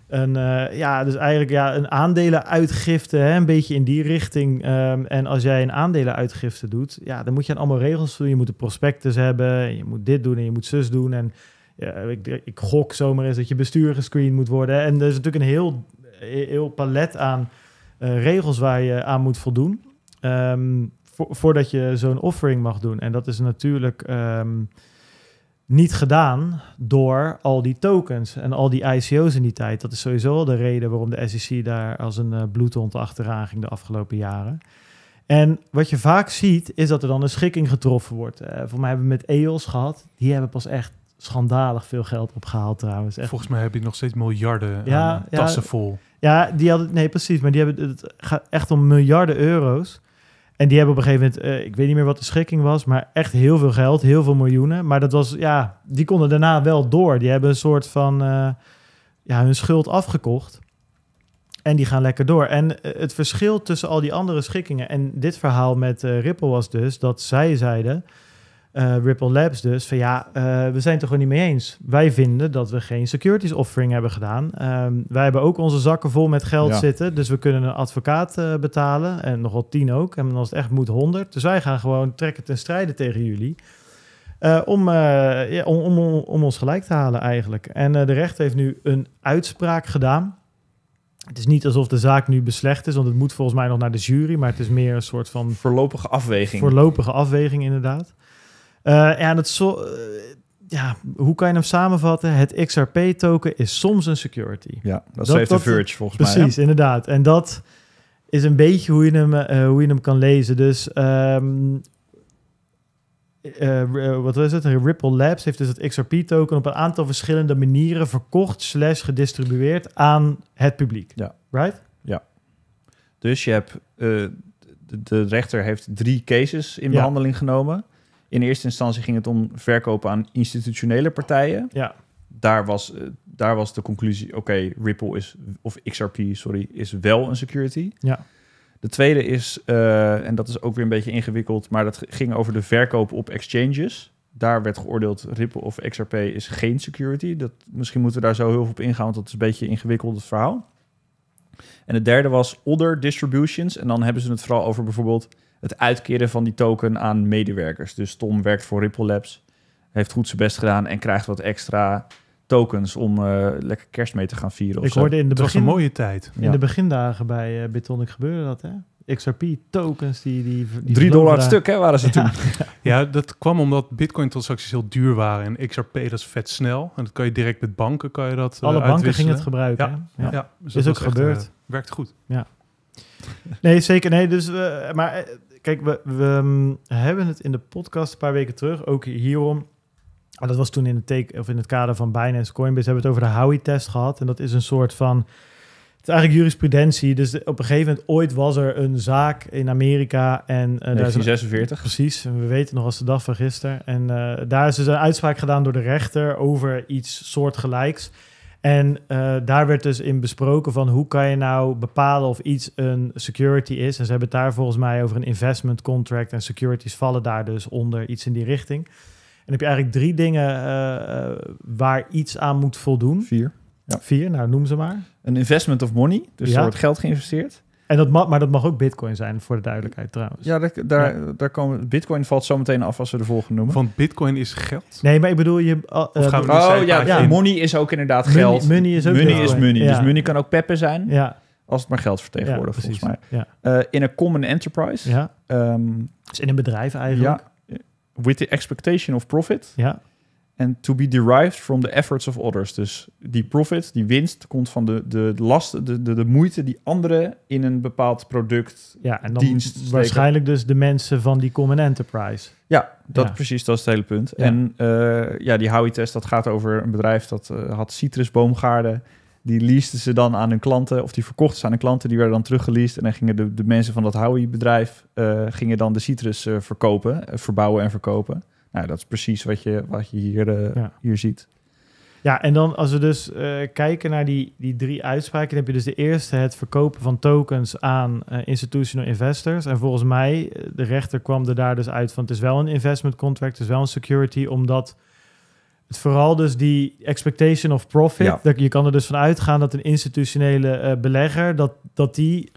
A: En eh, ja, dus eigenlijk ja, een aandelenuitgifte, hè, een beetje in die richting. Ehm, en als jij een aandelenuitgifte doet, ja, dan moet je aan allemaal regels doen. Je moet de prospectus hebben, je moet dit doen en je moet zus doen. En ik, ik gok zomaar eens dat je bestuur gescreend moet worden. En er is natuurlijk een heel, heel palet aan eh, regels waar je aan moet voldoen. Ehm, voordat je zo'n offering mag doen. En dat is natuurlijk. Ehm, niet gedaan door al die tokens en al die ICO's in die tijd. Dat is sowieso de reden waarom de SEC daar als een eh, bloedhond achteraan ging de afgelopen jaren. En wat je vaak ziet, is dat er dan een schikking getroffen wordt. Eh, voor mij hebben we met EOS gehad. Die hebben pas echt schandalig veel geld opgehaald trouwens. Volgens mij heb je nog steeds miljarden ja, tassen ja, vol. Ja, die hadden, nee precies, maar die hebben het gaat echt om miljarden euro's. En die hebben op een gegeven moment, eh, ik weet niet meer wat de schikking was, maar echt heel veel geld, heel veel miljoenen. Maar dat was, ja, die konden daarna wel door. Die hebben een soort van, eh, ja, hun schuld afgekocht. En die gaan lekker door. En eh, het verschil tussen al die andere schikkingen en dit verhaal met Ripple was dus dat zij zeiden eh, Ripple Labs dus van ja, eh, we zijn het er gewoon niet mee eens. Wij vinden dat we geen securities offering hebben gedaan. Ehm, wij hebben ook onze zakken vol met geld zitten, dus we kunnen een advocaat eh, betalen en nogal tien ook. En als het echt moet, honderd. Dus wij gaan gewoon trekken ten strijde tegen jullie. om, om, om, ons gelijk te halen eigenlijk. En de recht heeft nu een uitspraak gedaan. Het is niet alsof de zaak nu beslecht is, want het moet volgens mij nog naar de jury, maar het is meer een soort van. Voorlopige afweging. Voorlopige afweging, inderdaad. Eh, en dat zo, eh, ja, hoe kan je hem samenvatten? Het XRP-token is soms een security. Ja, dat, heeft de Verge volgens mij. Precies, inderdaad. En dat is een beetje hoe je hem, eh, hoe je hem kan lezen. Dus ehm, wat is het? Ripple Labs heeft dus het XRP-token op een aantal verschillende manieren verkocht slash gedistribueerd aan het publiek. Ja. Right?
B: Ja. Dus je hebt... de rechter heeft drie cases in behandeling genomen. In eerste instantie ging het om verkopen aan institutionele partijen. Ja. Daar was, eh, daar was de conclusie, oké, Ripple is, of XRP, sorry, is wel een security. Ja. De tweede is, eh, en dat is ook weer een beetje ingewikkeld, maar dat ging over de verkoop op exchanges. Daar werd geoordeeld, Ripple of XRP is geen security. Dat, misschien moeten we daar zo heel veel op ingaan, want dat is een beetje ingewikkeld het verhaal. En het derde was other distributions. En dan hebben ze het vooral over bijvoorbeeld het uitkeren van die token aan medewerkers. Dus Tom werkt voor Ripple Labs, heeft goed zijn best gedaan en krijgt wat extra tokens om eh, lekker kerst mee te gaan vieren. Ik hoorde in de een mooie tijd. In de
A: begindagen bij uh, eh, Bitonic gebeurde dat, hè? XRP-tokens die... die, 3 dollar stuk, hè, waren ze ja. toen. [laughs] ja,
B: dat kwam omdat
C: bitcoin-transacties heel duur waren. En XRP, dat is vet snel. En dat kan je direct met banken, kan je dat Alle eh, banken gingen het gebruiken. Ja, dus is ook gebeurd.
A: werkt goed. Ja. Nee, zeker. Nee, dus, eh, maar eh, kijk, we, we, mm, hebben het in de podcast een paar weken terug, ook hierom. dat was toen in het, of in het kader van Binance Coinbase, hebben we het over de Howey-test gehad. En dat is een soort van het is eigenlijk jurisprudentie. Dus op een gegeven moment, ooit was er een zaak in Amerika. En, 1946. Eh, een, precies, we weten nog als de dag van gisteren. En daar is dus een uitspraak gedaan door de rechter over iets soortgelijks. En eh, daar werd dus in besproken van hoe kan je nou bepalen of iets een security is. En ze hebben het daar volgens mij over een investment contract en securities vallen daar dus onder, iets in die richting. En dan heb je eigenlijk drie dingen eh, eh, waar iets aan moet voldoen. Vier. Ja. Vier, nou noem ze maar. Een investment of money, dus er wordt geld geïnvesteerd. En dat mag, maar dat mag ook bitcoin zijn, voor de duidelijkheid trouwens. Ja, daar,
B: daar, daar komen... Bitcoin valt zo meteen af als we de volgende noemen. Want bitcoin is geld? Nee, maar ik bedoel... Je, eh, oh ja, ja, money is ook inderdaad geld. Money is ook Money is money. Dus money kan ook peppen zijn. Ja. Als het maar geld vertegenwoordigt, volgens mij. Eh, in een common enterprise. Ja. Um, dus in een bedrijf eigenlijk. With the expectation of profit. Ja. En to be derived from the efforts of others. Dus die profit, die winst, komt van de, de last, de, de, de moeite die anderen in een bepaald product, ja, en dan dienst. Waarschijnlijk
A: dus de mensen van die Common Enterprise. Ja, dat
B: precies, dat is het hele punt. En eh, ja, die Howie-test, dat gaat over een bedrijf dat uh, had citrusboomgaarden. Die leasten ze dan aan hun klanten, of die verkochten ze aan hun klanten, die werden dan teruggeleased. En dan gingen de, de mensen van dat Howie-bedrijf eh, gingen dan de citrus verkopen, verbouwen en verkopen. Nou, dat is precies wat je, wat je hier, eh, hier ziet.
A: Ja, en dan als we dus eh, kijken naar die, die drie uitspraken, dan heb je dus de eerste het verkopen van tokens aan uh, institutional investors. En volgens mij, de rechter kwam er daar dus uit van het is wel een investment contract, het is wel een security, omdat het vooral dus die expectation of profit. Dat, je kan er dus van uitgaan dat een institutionele eh, belegger... dat, dat die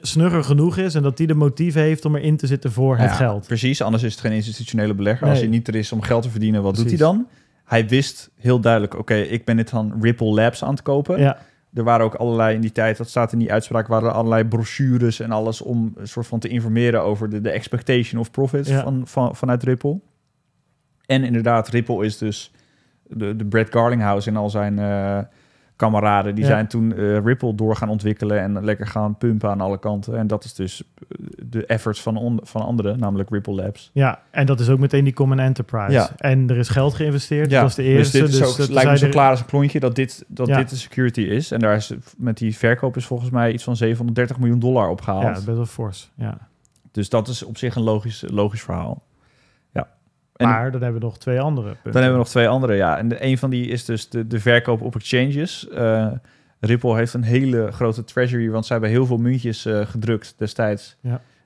A: snugger genoeg is en dat die de motief heeft om erin te zitten voor het geld.
B: Precies, anders is het geen institutionele belegger. Als hij niet er is om geld te verdienen, wat doet hij dan? Hij wist heel duidelijk, oké, ik ben dit van Ripple Labs aan het kopen. Ja. Er waren ook allerlei in die tijd, dat staat in die uitspraak, waren er allerlei brochures en alles om een soort van te informeren over de, de expectation of profits van, van, vanuit Ripple. En inderdaad, Ripple is dus de, de Brad Garlinghouse en al zijn eh, kameraden, die zijn toen eh, Ripple door gaan ontwikkelen en lekker gaan pumpen aan alle kanten. En dat is dus eh, de efforts van, van anderen, namelijk Ripple Labs.
A: Ja, en dat is ook meteen die Common Enterprise. Ja. En er is geld geïnvesteerd, ja. dat was de eerste. Dus dit dus lijkt me zo klaar
B: als een klontje dat dit, dat dit de security is. En daar is met die verkoop is volgens mij iets van 730 miljoen dollar opgehaald. Ja, best wel fors, ja. Dus dat is op zich een logisch, logisch verhaal maar dan
A: hebben we nog twee andere punten. Dan hebben
B: we nog twee andere, ja. En een van die is dus de, de verkoop op exchanges. Eh, Ripple heeft een hele grote treasury, want zij hebben heel veel muntjes eh, gedrukt destijds.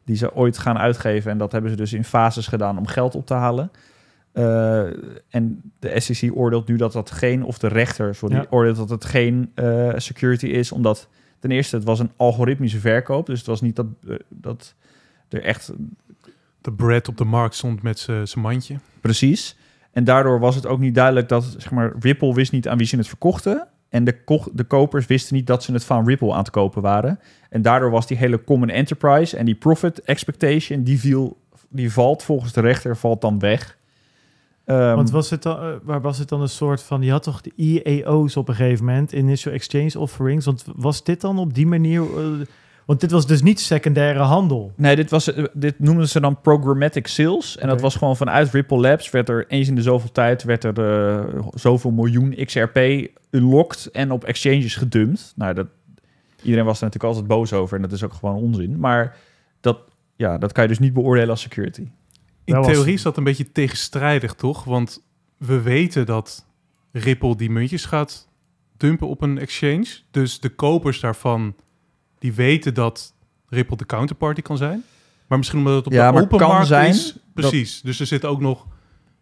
B: Die ze ooit gaan uitgeven. En dat hebben ze dus in fases gedaan om geld op te halen. Eh, en de SEC oordeelt nu dat dat geen, of de rechter, sorry, oordeelt dat het geen security is. Omdat ten eerste, het was een algoritmische verkoop. Dus het was niet dat, dat er echt
C: de bread op de markt stond met zijn mandje.
B: Precies. En daardoor was het ook niet duidelijk dat zeg maar, Ripple wist niet aan wie ze het verkochten. En de, de kopers wisten niet dat ze het van Ripple aan het kopen waren. En daardoor was die hele common enterprise en die profit expectation, die, viel, die valt volgens de rechter, valt dan weg.
A: Um, Want was het dan, eh, waar was het dan een soort van, je had toch de IEO's op een gegeven moment, Initial Exchange Offerings, want was dit dan op die manier... Eh, want dit was dus niet secundaire handel.
B: Nee, dit, was, eh, dit noemden ze dan programmatic sales. En dat was gewoon vanuit Ripple Labs werd er eens in de zoveel tijd werd er de, eh, zoveel miljoen XRP unlocked en op exchanges gedumpt. Nou, dat, iedereen was er natuurlijk altijd boos over en dat is ook gewoon onzin. Maar dat, ja, dat kan je dus niet beoordelen als security. In theorie
C: is dat een beetje tegenstrijdig, toch? Want we weten dat Ripple die muntjes gaat dumpen op een exchange. Dus de kopers daarvan die weten dat Ripple de counterparty
B: kan zijn. Maar misschien omdat het op ja, de open markt zijn, is. Precies.
C: Dus er zit ook nog,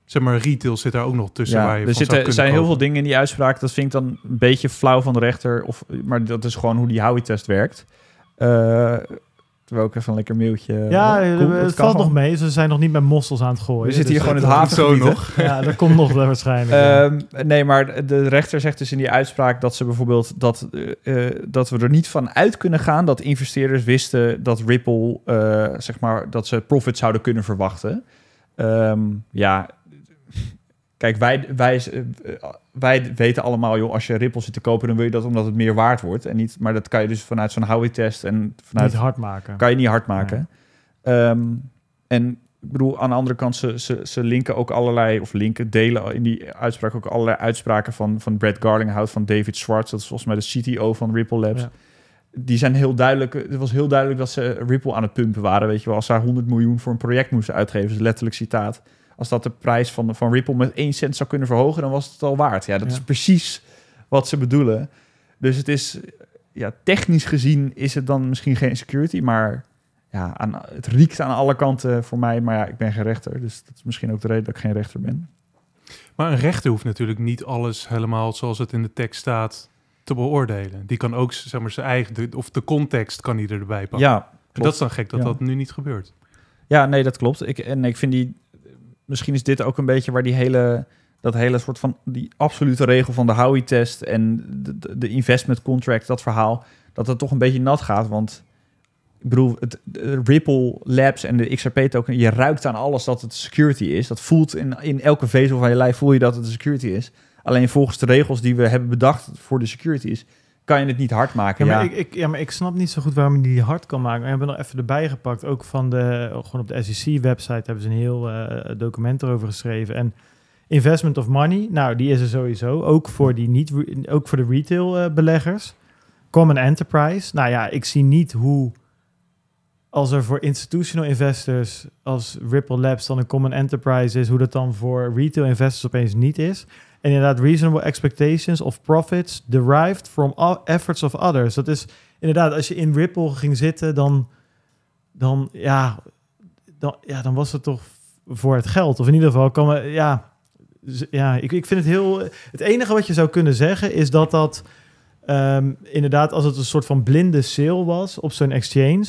C: zeg maar, retail zit daar ook nog tussen. Ja, waar je er zitten, zijn heel
B: veel dingen in die uitspraak. Dat vind ik dan een beetje flauw van de rechter. Of, maar dat is gewoon hoe die Howie-test werkt. Eh, Terwijl ook even een lekker mailtje. Eh, ja, het, valt nog
A: mee. Ze zijn nog niet met mossels aan het gooien. We zitten hier dus gewoon het haven nog. Ja, dat komt nog wel waarschijnlijk.
B: Um, [laughs] nee, maar de rechter zegt dus in die uitspraak dat ze bijvoorbeeld dat, eh, eh, dat we er niet van uit kunnen gaan dat investeerders wisten dat Ripple, zeg maar, dat ze profit zouden kunnen verwachten. Um, ja, Kijk, wij, wij, eh, wij weten allemaal, joh, als je Ripple zit te kopen, dan wil je dat omdat het meer waard wordt. En niet, maar dat kan je dus vanuit zo'n Howie-test en vanuit... Niet hard maken. Kan je niet hard maken. Ehm, en ik bedoel, aan de andere kant, ze, ze, ze linken ook allerlei, of linken, delen in die uitspraak ook allerlei uitspraken van, van Brad Garlinghout, van David Schwartz, dat is volgens mij de CTO van Ripple Labs. Die zijn heel duidelijk, het was heel duidelijk dat ze Ripple aan het pumpen waren, weet je wel. Als ze 100 miljoen voor een project moesten uitgeven, is letterlijk citaat als dat de prijs van, van Ripple met 1 cent zou kunnen verhogen, dan was het al waard. Ja, dat is precies wat ze bedoelen. Dus het is, ja, technisch gezien is het dan misschien geen security, maar ja, het riekt aan alle kanten voor mij. Maar ja, ik ben geen rechter, dus dat is misschien ook de reden dat ik geen rechter ben.
C: Maar een rechter hoeft natuurlijk niet alles helemaal zoals het in de tekst staat te beoordelen. Die kan ook zeg maar, zijn eigen, of de context kan ieder erbij pakken. Ja, Dat is dan gek dat dat
B: nu niet gebeurt. Ja, nee, dat klopt. Ik, en ik vind die misschien is dit ook een beetje waar die hele, dat hele soort van, die absolute regel van de Howie-test en de, investment contract, dat verhaal, dat het toch een beetje nat gaat. Want ik bedoel, het, Ripple Labs en de XRP-token, je ruikt aan alles dat het security is. Dat voelt in, in elke vezel van je lijf, voel je dat het een security is. Alleen volgens de regels die we hebben bedacht voor de securities, kan je het niet hard maken. Ja, maar, Ik,
A: ik, ja, maar ik snap niet zo goed waarom je die hard kan maken. We hebben nog even erbij gepakt, ook van de, gewoon op de SEC-website hebben ze een heel eh, document erover geschreven. En investment of money, nou, die is er sowieso. Ook voor, die niet, ook voor de retail-beleggers. Eh, common enterprise. Nou ja, ik zie niet hoe als er voor institutional investors als Ripple Labs dan een common enterprise is, hoe dat dan voor retail investors opeens niet is. En inderdaad, reasonable expectations of profits derived from efforts of others. Dat is inderdaad, als je in Ripple ging zitten, dan, dan, ja, dan, ja, dan was het toch voor het geld. Of in ieder geval kan we, ja, ja ik, ik vind het heel. Het enige wat je zou kunnen zeggen is dat dat ehm, inderdaad, als het een soort van blinde sale was op zo'n exchange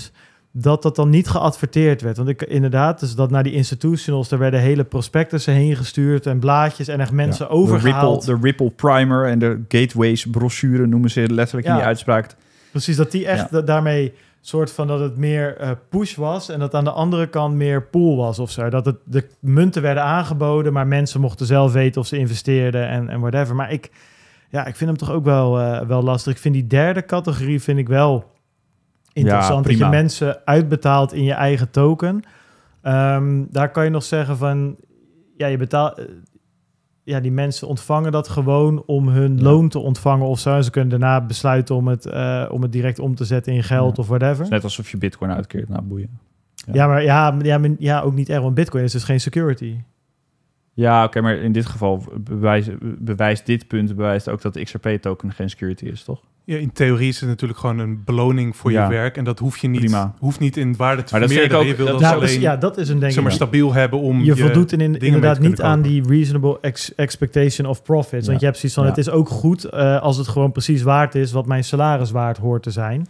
A: dat dat dan niet geadverteerd werd. Want ik inderdaad, dus dat naar die institutionals, er werden hele prospectussen heen gestuurd en blaadjes en echt mensen ja, overgehaald.
B: De Ripple, Ripple Primer en de Gateways brochure noemen ze letterlijk in die uitspraak.
A: Precies, dat die echt daarmee soort van dat het meer eh, push was en dat aan de andere kant meer pool was of zo. Dat het, de munten werden aangeboden, maar mensen mochten zelf weten of ze investeerden en, en whatever. Maar ik, ja, ik vind hem toch ook wel, eh, wel lastig. Ik vind die derde categorie vind ik wel interessant. dat je mensen uitbetaalt in je eigen token. Ehm, daar kan je nog zeggen van, ja, je betaalt, eh, ja, die mensen ontvangen dat gewoon om hun loon te ontvangen of zo. Ze kunnen daarna besluiten om het, eh, om het direct om te zetten in geld of whatever. net
B: alsof je bitcoin uitkeert, naar boeien.
A: Ja, maar ja, ja, ja, ook niet erg, want bitcoin is dus geen security.
B: Ja, oké, maar in dit geval bewijst, dit punt bewijst ook dat de XRP-token geen security is, toch?
D: Ja, in
C: theorie is het natuurlijk gewoon een beloning voor je werk. En dat hoef je niet, hoeft niet in waarde te maar Dat ook, is, ja, dat is een denk Zeg maar stabiel hebben om Je, voldoet in, in, inderdaad niet aan
A: die reasonable expectation of profits. Want je hebt zoiets van, het is ook goed eh, als het gewoon precies waard is... wat mijn salaris waard hoort te zijn.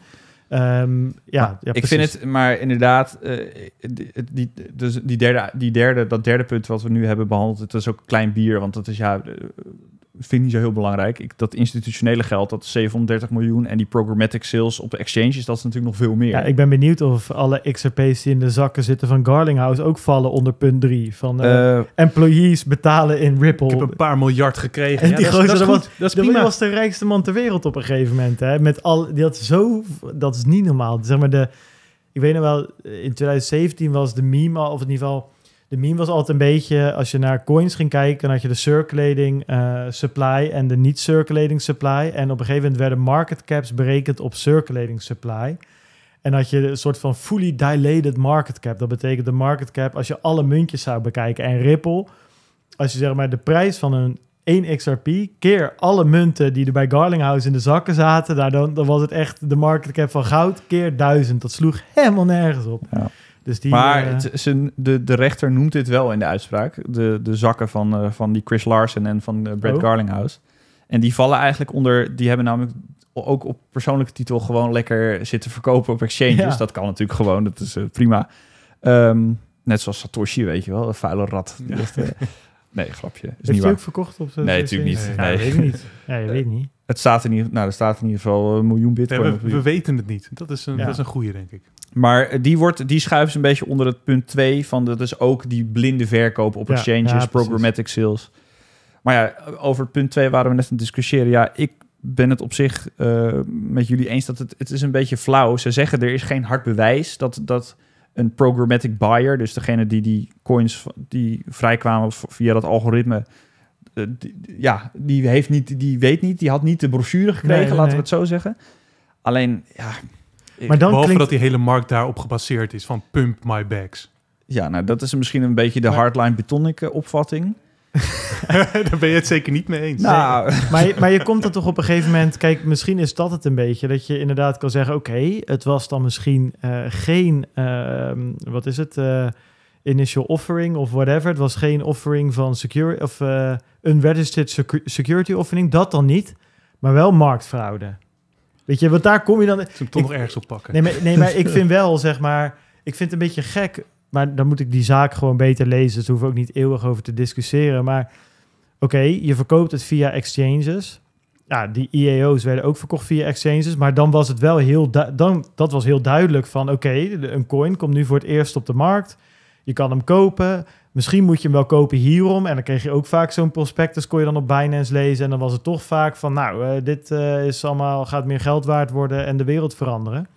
A: Ehm, ja, ja ik vind het,
B: maar inderdaad, uh, die, die, dus die derde, die derde, dat derde punt wat we nu hebben behandeld, het is ook klein bier, want dat is ja, vind ik niet zo heel belangrijk. Ik, dat institutionele geld, dat 730 miljoen. En die programmatic sales op de exchanges, dat is natuurlijk nog veel meer. Ja,
A: ik ben benieuwd of alle XRP's die in de zakken zitten van Garlinghouse ook vallen onder punt 3. Van eh, eh, employees betalen in Ripple. Ik heb een paar miljard gekregen. En ja, die dat, gozer, dat, Was, was de rijkste man ter wereld op een gegeven moment. Hè? Met al, die had zo, dat is niet normaal. Zeg maar de, ik weet nog wel, in 2017 was de meme, of in ieder geval de meme was altijd een beetje, als je naar coins ging kijken, dan had je de circulating eh, supply en de niet-circulating supply. En op een gegeven moment werden market caps berekend op circulating supply. En had je een soort van fully dilated market cap. Dat betekent de market cap als je alle muntjes zou bekijken. En Ripple, als je zeg maar de prijs van een 1 XRP keer alle munten die er bij Garlinghouse in de zakken zaten, daar dan, dan was het echt de market cap van goud keer 1000. Dat sloeg helemaal nergens op. Ja. Dus maar eh,
B: het, de, de rechter noemt dit wel in de uitspraak. De, de zakken van, eh, van die Chris Larsen en van eh, Brad oh. Garlinghouse. En die vallen eigenlijk onder... Die hebben namelijk ook op persoonlijke titel gewoon lekker zitten verkopen op exchanges. Dat kan natuurlijk gewoon, dat is prima. Ehm, net zoals Satoshi, weet je wel, een vuile rat. nee, grapje. Is Heeft hij ook verkocht op Nee, natuurlijk niet. Nee, ik [laughs] weet niet.
A: Ja, je weet niet.
B: Het staat in ieder, nou, er staat in ieder geval een miljoen bitcoin. we, we, weten
C: het niet. Dat is een, dat is een goede, denk ik.
B: Maar die, wordt, die schuift een beetje onder het punt 2 van dat is ook die blinde verkoop op exchanges, programmatic sales. Maar ja, over punt 2 waren we net aan het discussiëren. Ja, ik ben het op zich eh, met jullie eens dat het, het is een beetje flauw. Ze zeggen er is geen hard bewijs dat, dat een programmatic buyer, dus degene die die coins die vrijkwamen via dat algoritme, eh, ja, die heeft niet, die weet niet, die had niet de brochure gekregen, laten we het zo zeggen. Alleen, ja,
C: maar dan Behalve dat die
B: hele markt daarop gebaseerd is van pump my bags. Ja, nou dat is misschien een beetje de hardline betonic eh, opvatting. [laughs] Daar ben je het zeker niet mee eens.
C: Nou. maar, je,
A: maar je komt er toch op een gegeven moment... Kijk, misschien is dat het een beetje. Dat je inderdaad kan zeggen... Oké, het was dan misschien eh, geen... Ehm, wat is het? Eh, initial offering of whatever. Het was geen offering van security of, unregistered security offering. Dat dan niet. Maar wel marktfraude. Weet je, want daar kom je dan... Ze hem toch nog ergens op pakken. Nee maar, nee, maar ik [laughs] vind wel, zeg maar... Ik vind het een beetje gek, maar dan moet ik die zaak gewoon beter lezen. Dus hoeven we ook niet eeuwig over te discussiëren. Maar oké, je verkoopt het via exchanges. Ja, die IEO's werden ook verkocht via exchanges. Maar dan was het wel heel... Dan, dat was heel duidelijk van... Oké, een coin komt nu voor het eerst op de markt. Je kan hem kopen. Misschien moet je hem wel kopen hierom. En dan kreeg je ook vaak zo'n prospectus, kon je dan op Binance lezen. En dan was het toch vaak van, nou, eh, dit eh, is allemaal, gaat meer geld waard worden en de wereld veranderen.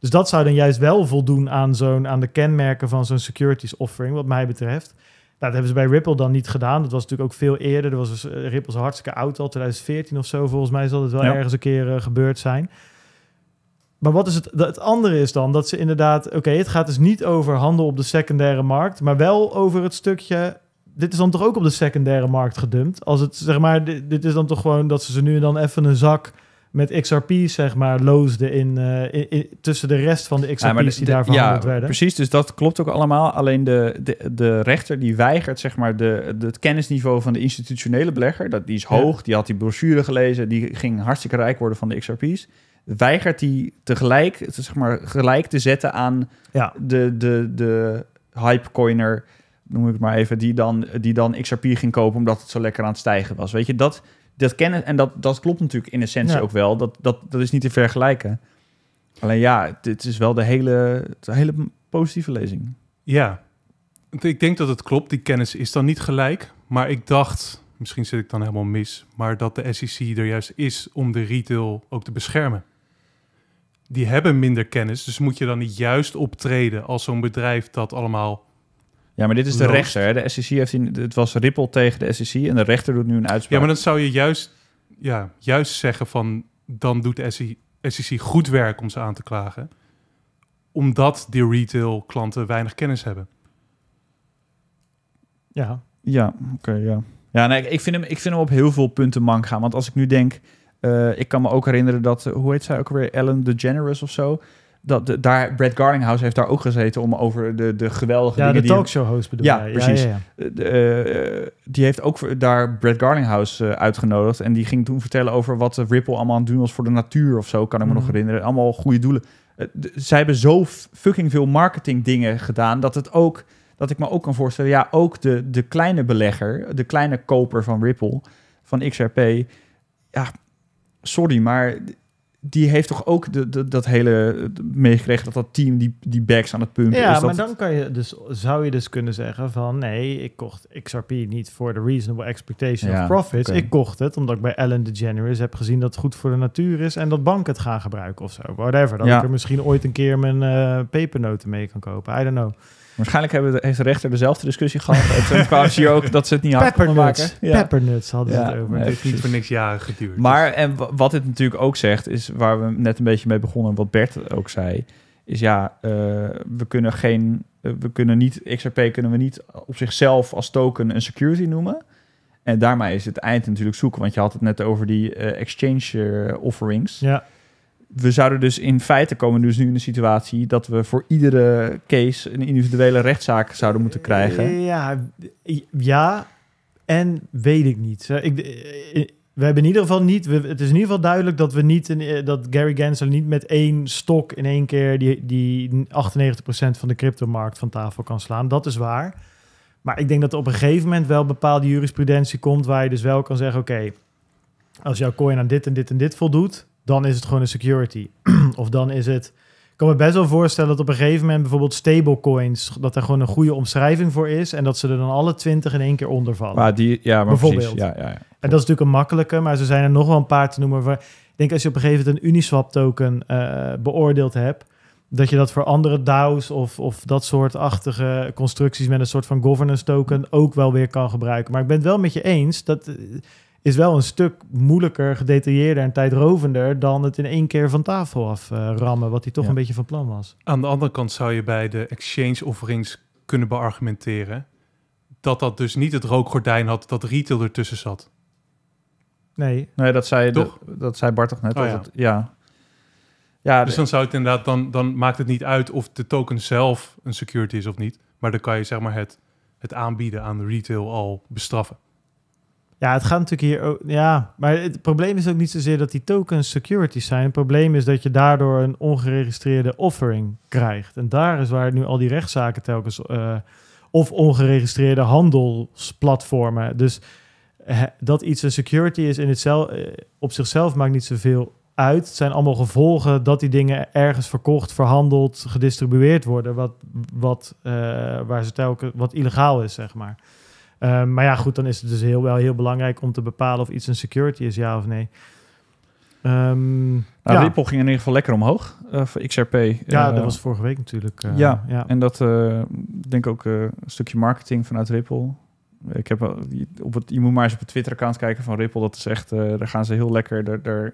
A: Dus dat zou dan juist wel voldoen aan, zo'n, aan de kenmerken van zo'n securities offering, wat mij betreft. Nou, dat hebben ze bij Ripple dan niet gedaan. Dat was natuurlijk ook veel eerder. dat was eh, Ripple's hartstikke oud al, 2014 of zo. Volgens mij zal het wel ergens een keer gebeurd zijn. Maar wat is het, het andere is dan dat ze inderdaad, oké, het gaat dus niet over handel op de secundaire markt, maar wel over het stukje. Dit is dan toch ook op de secundaire markt gedumpt? Als het zeg maar, dit, is dan toch gewoon dat ze ze nu en dan even een zak met XRP, zeg maar, loosden eh, in, tussen de rest van de XRP's die daarvan ja, werden. Precies,
B: dus dat klopt ook allemaal. Alleen de, de, rechter die weigert, zeg maar, de, het kennisniveau van de institutionele belegger, dat, die is hoog, die had die brochure gelezen, die ging hartstikke rijk worden van de XRP's weigert hij tegelijk, zeg maar, gelijk te zetten aan ja. de, de, de hypecoiner, noem ik het maar even, die dan, die dan XRP ging kopen omdat het zo lekker aan het stijgen was. Weet je, dat, dat kennen, en dat, dat klopt natuurlijk in essentie ook wel. Dat, dat, dat is niet te vergelijken. Alleen ja, dit is wel de hele, de hele positieve lezing.
C: Ja, ik denk dat het klopt. Die kennis is dan niet gelijk. Maar ik dacht, misschien zit ik dan helemaal mis, maar dat de SEC er juist is om de retail ook te beschermen die hebben minder kennis. Dus moet je dan niet juist optreden als
B: zo'n bedrijf dat allemaal. Ja, maar dit is de rechter. De SEC heeft in, het was Ripple tegen de SEC en de rechter doet nu een uitspraak. Ja, maar dan
C: zou je juist, ja, juist zeggen van dan doet de SEC e goed werk om ze aan te klagen. Omdat die retail
B: klanten weinig kennis hebben. Ja. Ja, oké, ja. Ja, nee, ik, vind hem, ik vind hem op heel veel punten mank gaan. Want als ik nu denk, eh, ik kan me ook herinneren dat, eh, hoe heet zij ook weer, Ellen DeGeneres of zo. Dat daar, Brad Garlinghouse heeft daar ook gezeten om over de, de geweldige. Ja, de talkshow-host bedoel ja, ja, precies. Eh, die heeft ook daar Brad Garlinghouse uitgenodigd. En die ging toen vertellen over wat Ripple allemaal aan het doen was voor de natuur of zo, kan ik me nog mhm. herinneren. Allemaal goede doelen. zij hebben zo fucking veel marketing dingen gedaan dat het ook. Dat ik me ook kan voorstellen, ja, ook de, de kleine belegger, de kleine koper van Ripple, van XRP, ja, sorry, maar die heeft toch ook de, dat hele meegekregen dat dat team die, die backs aan het pumpen is. Ja, maar
A: dan kan je dus, zou je dus kunnen zeggen van nee, ik kocht XRP niet voor de reasonable expectation of profits. Ik kocht het omdat ik bij Ellen DeGeneres heb gezien dat het goed voor de natuur is en dat banken het gaan gebruiken of zo. Whatever, dat ja. ik er misschien ooit een keer mijn eh, pepernoten mee kan kopen. I don't know. Waarschijnlijk hebben, heeft de rechter dezelfde discussie gehad. en toen kwam ze ook dat ze het niet hadden. kunnen maken. Ja. Peppernuts hadden ze het over.
C: het heeft niet voor niks jaren geduurd.
B: Maar en wat dit natuurlijk ook zegt, is waar we net een beetje mee begonnen... en wat Bert ook zei, is ja, eh, we kunnen geen... Eh, we kunnen niet, XRP kunnen we niet op zichzelf als token een security noemen... En daarmee is het eind natuurlijk zoeken, want je had het net over die eh, exchange offerings. Ja we zouden dus in feite komen dus nu in de situatie dat we voor iedere case een individuele rechtszaak zouden moeten krijgen. Eh,
A: ja, ja en weet ik niet. Eh, eh, we hebben in ieder geval niet. het is in ieder geval duidelijk dat we niet dat Gary Gensler niet met één stok in één keer die, die 98% van de cryptomarkt van tafel kan slaan. Dat is waar. Maar ik denk dat er op een gegeven moment wel bepaalde jurisprudentie komt waar je dus wel kan zeggen: oké, als jouw coin aan dit en dit en dit voldoet dan is het gewoon een security. [clears throat] of dan is het... Ik kan me best wel voorstellen dat op een gegeven moment bijvoorbeeld stablecoins, dat er gewoon een goede omschrijving voor is en dat ze er dan alle twintig in één keer onder vallen. Maar die, ja, maar bijvoorbeeld. Precies, ja, ja, ja. En dat is natuurlijk een makkelijke, maar ze zijn er nog wel een paar te noemen. Waar, ik denk als je op een gegeven moment een Uniswap token eh, beoordeeld hebt, dat je dat voor andere DAO's of, of dat soort achtige constructies met een soort van governance token ook wel weer kan gebruiken. Maar ik ben het wel met je eens dat eh, is wel een stuk moeilijker, gedetailleerder en tijdrovender dan het in één keer van tafel aframmen, eh, uh, wat hij toch een beetje van plan was.
C: Aan de andere kant zou je bij de exchange offerings kunnen beargumenteren dat dat dus niet het rookgordijn had dat retail ertussen zat. Nee. Nee, dat zei, toch?
B: De, dat zei Bart toch net? Oh, ja.
C: ja. Dus dan zou het inderdaad, dan, dan maakt het niet uit of de token zelf een security is of niet, maar dan kan je zeg maar het, het aanbieden aan de retail al bestraffen.
A: Ja, het gaat natuurlijk hier ook. Ja, maar het probleem is ook niet zozeer dat die tokens security zijn. Het probleem is dat je daardoor een ongeregistreerde offering krijgt. En daar is waar nu al die rechtszaken telkens. Uh, of ongeregistreerde handelsplatformen. Dus dat iets een security is in het zelf, eh, op zichzelf maakt niet zoveel uit. Het zijn allemaal gevolgen dat die dingen ergens verkocht, verhandeld, gedistribueerd worden. Wat, wat, eh, waar ze telkens, wat illegaal is, zeg maar. Ehm, maar ja, goed, dan is het dus heel, wel heel belangrijk om te bepalen of iets een security is, ja of nee. Ehm, nou, Ripple ging in ieder geval lekker omhoog uh, voor XRP. Ja, eh, dat was vorige week natuurlijk. Eh, ja, ja, en
B: dat denk ik ook een stukje marketing vanuit Ripple. Ik heb, op het, je moet maar eens op het Twitter-account kijken van Ripple. Dat is echt, daar gaan ze heel lekker. Daar, daar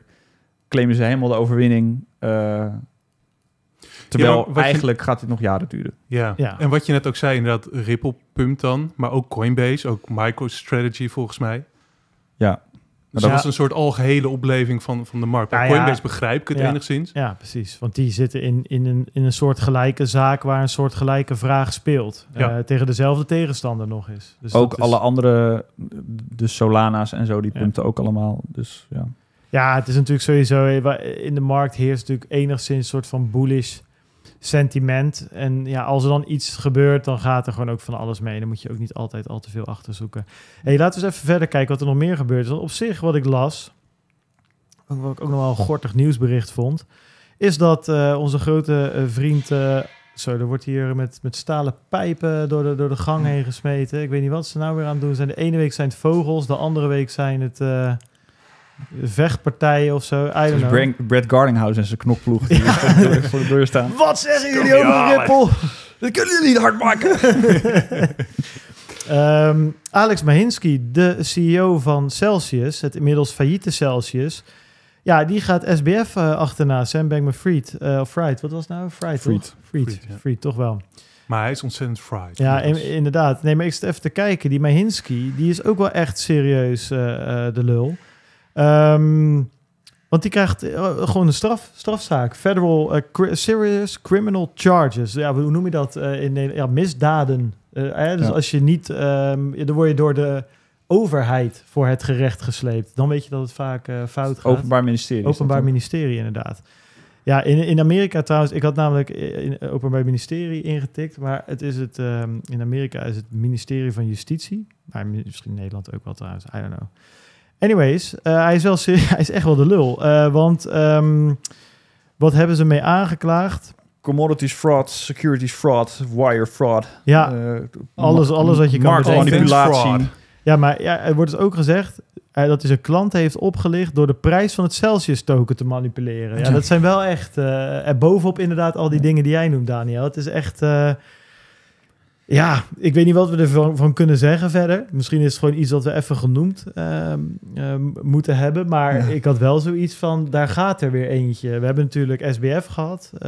B: claimen ze helemaal de overwinning. Terwijl ja, eigenlijk gaat dit nog jaren duren.
C: Ja. ja. en wat je net ook zei, inderdaad, Ripple pumpt dan, maar ook Coinbase, ook MicroStrategy
A: volgens mij.
B: Ja.
C: dat ja. was een soort algehele opleving van, van de markt. Nou Coinbase begrijp ik het enigszins. Ja,
A: precies. Want die zitten in, in, een, in een soort gelijke zaak waar een soort gelijke vraag speelt. Eh, tegen dezelfde tegenstander nog is. Dus ook alle
B: andere, de Solana's en zo, die punten ook allemaal. Dus ja.
A: Ja, het is natuurlijk sowieso eh, in de markt heerst natuurlijk enigszins een soort van bullish sentiment. En ja, als er dan iets gebeurt, dan gaat er gewoon ook van alles mee. Dan moet je ook niet altijd al te veel achterzoeken. hey, laten we eens even verder kijken wat er nog meer gebeurt. Dus op zich, wat ik las, wat ik ook nog wel een gortig nieuwsbericht vond, is dat eh, onze grote eh, vriend. Eh, zo, er wordt hier met, met stalen pijpen door de, door de gang heen gesmeten. Ik weet niet wat ze nou weer aan het doen zijn. De ene week zijn het vogels, de andere week zijn het vechtpartijen of zo. I dus Brad,
B: Brad Gardinghouse en zijn knokploeg die voor de deur staan. [laughs]
A: Wat zeggen jullie over Rippel? [laughs] Dat
D: kunnen jullie niet hard maken. [laughs]
A: Ehm, Alex Mahinsky, de CEO van Celsius, het inmiddels failliete Celsius... Ja, die gaat SBF eh, achterna. Sam Bankman-Fried. Eh, of Fried, wat was nou? Fried, Fried. Fried. Fried, toch wel.
C: Maar hij is ontzettend fried.
A: Ja, inderdaad. Nee, maar ik zit even te kijken. Die Mahinsky, die is ook wel echt serieus eh, de lul. Ehm, want die krijgt eh, gewoon een straf, strafzaak. Federal eh, Serious Criminal Charges. Ja, hoe noem je dat eh, in Nederland? Ja, misdaden. dus als je niet... Ehm, dan word je door de overheid voor het gerecht gesleept. Dan weet je dat het vaak fout gaat. Openbaar ministerie. Openbaar ministerie, inderdaad. Ja, in, in Amerika trouwens. Ik had namelijk in, Openbaar Ministerie ingetikt. Maar het is het, ehm, in Amerika is het ministerie van Justitie. Maar misschien in Nederland ook wel trouwens. I don't know. Anyways, eh, hij, is wel, [laughs] hij is echt wel de lul. Eh, want ehm, wat hebben ze mee aangeklaagd? Commodities fraud, securities fraud,
B: wire fraud. Ja, eh, alles, alles wat je kan Manipulatie.
A: Ja, maar ja, er wordt dus ook gezegd dat hij zijn klant heeft opgelicht door de prijs van het Celsius token te manipuleren. Ja, dat zijn wel echt... er bovenop inderdaad al die dingen die jij noemt, Daniel. Het is echt... Ja, ik weet niet wat we ervan van kunnen zeggen verder. Misschien is het gewoon iets dat we even genoemd ehm, ehm, moeten hebben. Maar ik had wel zoiets van, daar gaat er weer eentje. We hebben natuurlijk SBF gehad. Eh,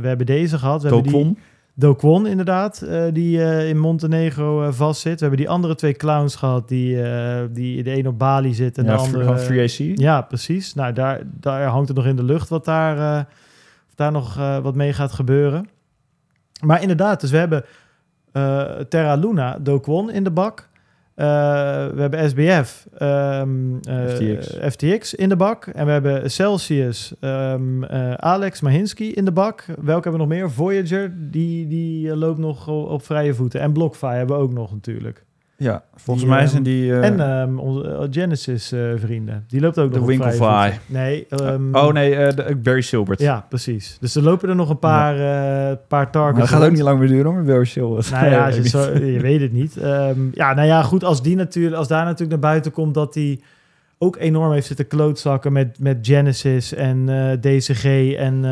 A: we hebben deze gehad. We Hebben die, Dokwon, inderdaad, eh, die eh, in Montenegro vastzit. We hebben die andere twee clowns gehad, die, die de een op Bali zit en de andere... Van Free Ja, precies. Nou, daar, daar hangt het nog in de lucht wat daar, daar nog wat mee gaat gebeuren. Maar inderdaad, dus we hebben eh, Terra Luna, Kwon in de bak. Eh, we hebben SBF, ehm, eh, FTX. in de bak. En we hebben Celsius, ehm, Alex Mahinsky in de bak. Welke hebben we nog meer? Voyager, die, die loopt nog op vrije voeten. En BlockFi hebben we ook nog natuurlijk. Ja, volgens mij ehm, zijn die... Eh, en ehm, onze eh, Genesis-vrienden. Eh, die loopt ook de nog Nee. Ehm, oh
B: nee, de,
A: Barry Silbert. Ja, precies. Dus er lopen er nog een paar, ja. paar targets. dat gaat ook niet lang meer duren hoor,
B: Barry Silbert. Nou ja, [laughs] je, weet
A: het niet. ja, nou ja, goed. Als, die natuurlijk, als daar natuurlijk naar buiten komt dat die ook enorm heeft zitten klootzakken met, met Genesis en DCG en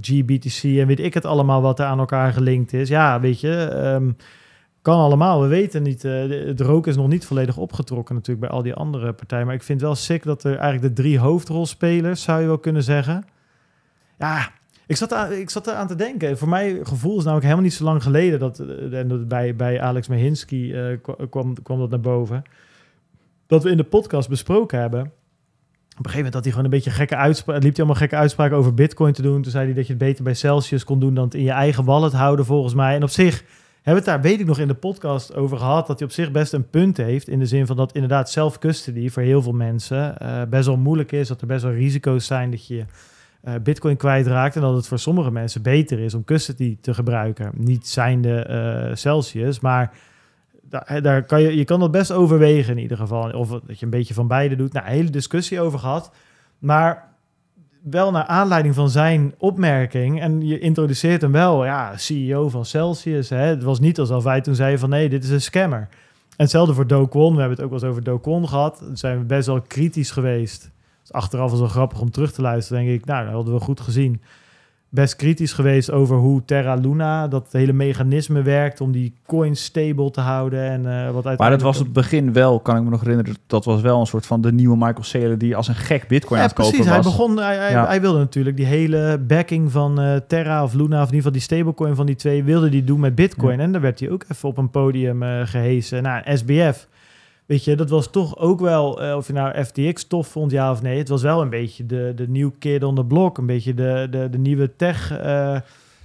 A: GBTC en weet ik het allemaal wat er aan elkaar gelinkt is. Ja, weet je kan allemaal, we weten niet. Uh, het rook is nog niet volledig opgetrokken natuurlijk bij al die andere partijen. Maar ik vind wel sick dat er eigenlijk de drie hoofdrolspelers, zou je wel kunnen zeggen. Ja, ik zat, aan, ik zat eraan te denken. Voor mij gevoel is namelijk helemaal niet zo lang geleden dat, eh, en dat bij, bij Alex Mehinsky eh, kwam, kwam dat naar boven. Dat we in de podcast besproken hebben op een gegeven moment had hij gewoon een beetje gekke uitspraken. liep hij allemaal gekke uitspraken over Bitcoin te doen. Toen zei hij dat je het beter bij Celsius kon doen dan het in je eigen wallet houden, volgens mij. En op zich hebben het daar, weet ik nog, in de podcast over gehad. Dat hij op zich best een punt heeft. In de zin van dat inderdaad self-custody voor heel veel mensen eh, best wel moeilijk is. Dat er best wel risico's zijn dat je uh, Bitcoin kwijtraakt. En dat het voor sommige mensen beter is om custody te gebruiken. Niet zijnde uh, Celsius, maar. Daar, kan je, je kan dat best overwegen in ieder geval. Of dat je een beetje van beide doet. Nou, een hele discussie over gehad. Maar wel naar aanleiding van zijn opmerking. En je introduceert hem wel, ja, CEO van Celsius. Hè? Het was niet alsof wij toen zeiden van nee, dit is een scammer. En hetzelfde voor Dokon. We hebben het ook wel eens over Dokon gehad. Daar zijn we best wel kritisch geweest. achteraf was wel grappig om terug te luisteren. Denk ik, nou, dat hadden we goed gezien best kritisch geweest over hoe Terra Luna, dat hele mechanisme werkt om die coins stable te houden. En, eh, wat uiteindelijk... Maar dat was het
B: begin wel, kan ik me nog herinneren. Dat was wel een soort van de nieuwe Michael Saylor die als een gek bitcoin aan het precies, kopen was. Hij begon, hij, hij,
A: hij, wilde natuurlijk die hele backing van eh, Terra of Luna, of in ieder geval die stablecoin van die twee, wilde die doen met bitcoin. En daar werd hij ook even op een podium uh, eh, gehesen. Nou, SBF Weet je, dat was toch ook wel, eh, of je nou FTX tof vond, ja of nee. Het was wel een beetje de, de nieuw kid on the block. Een beetje de, de, de nieuwe tech, uh,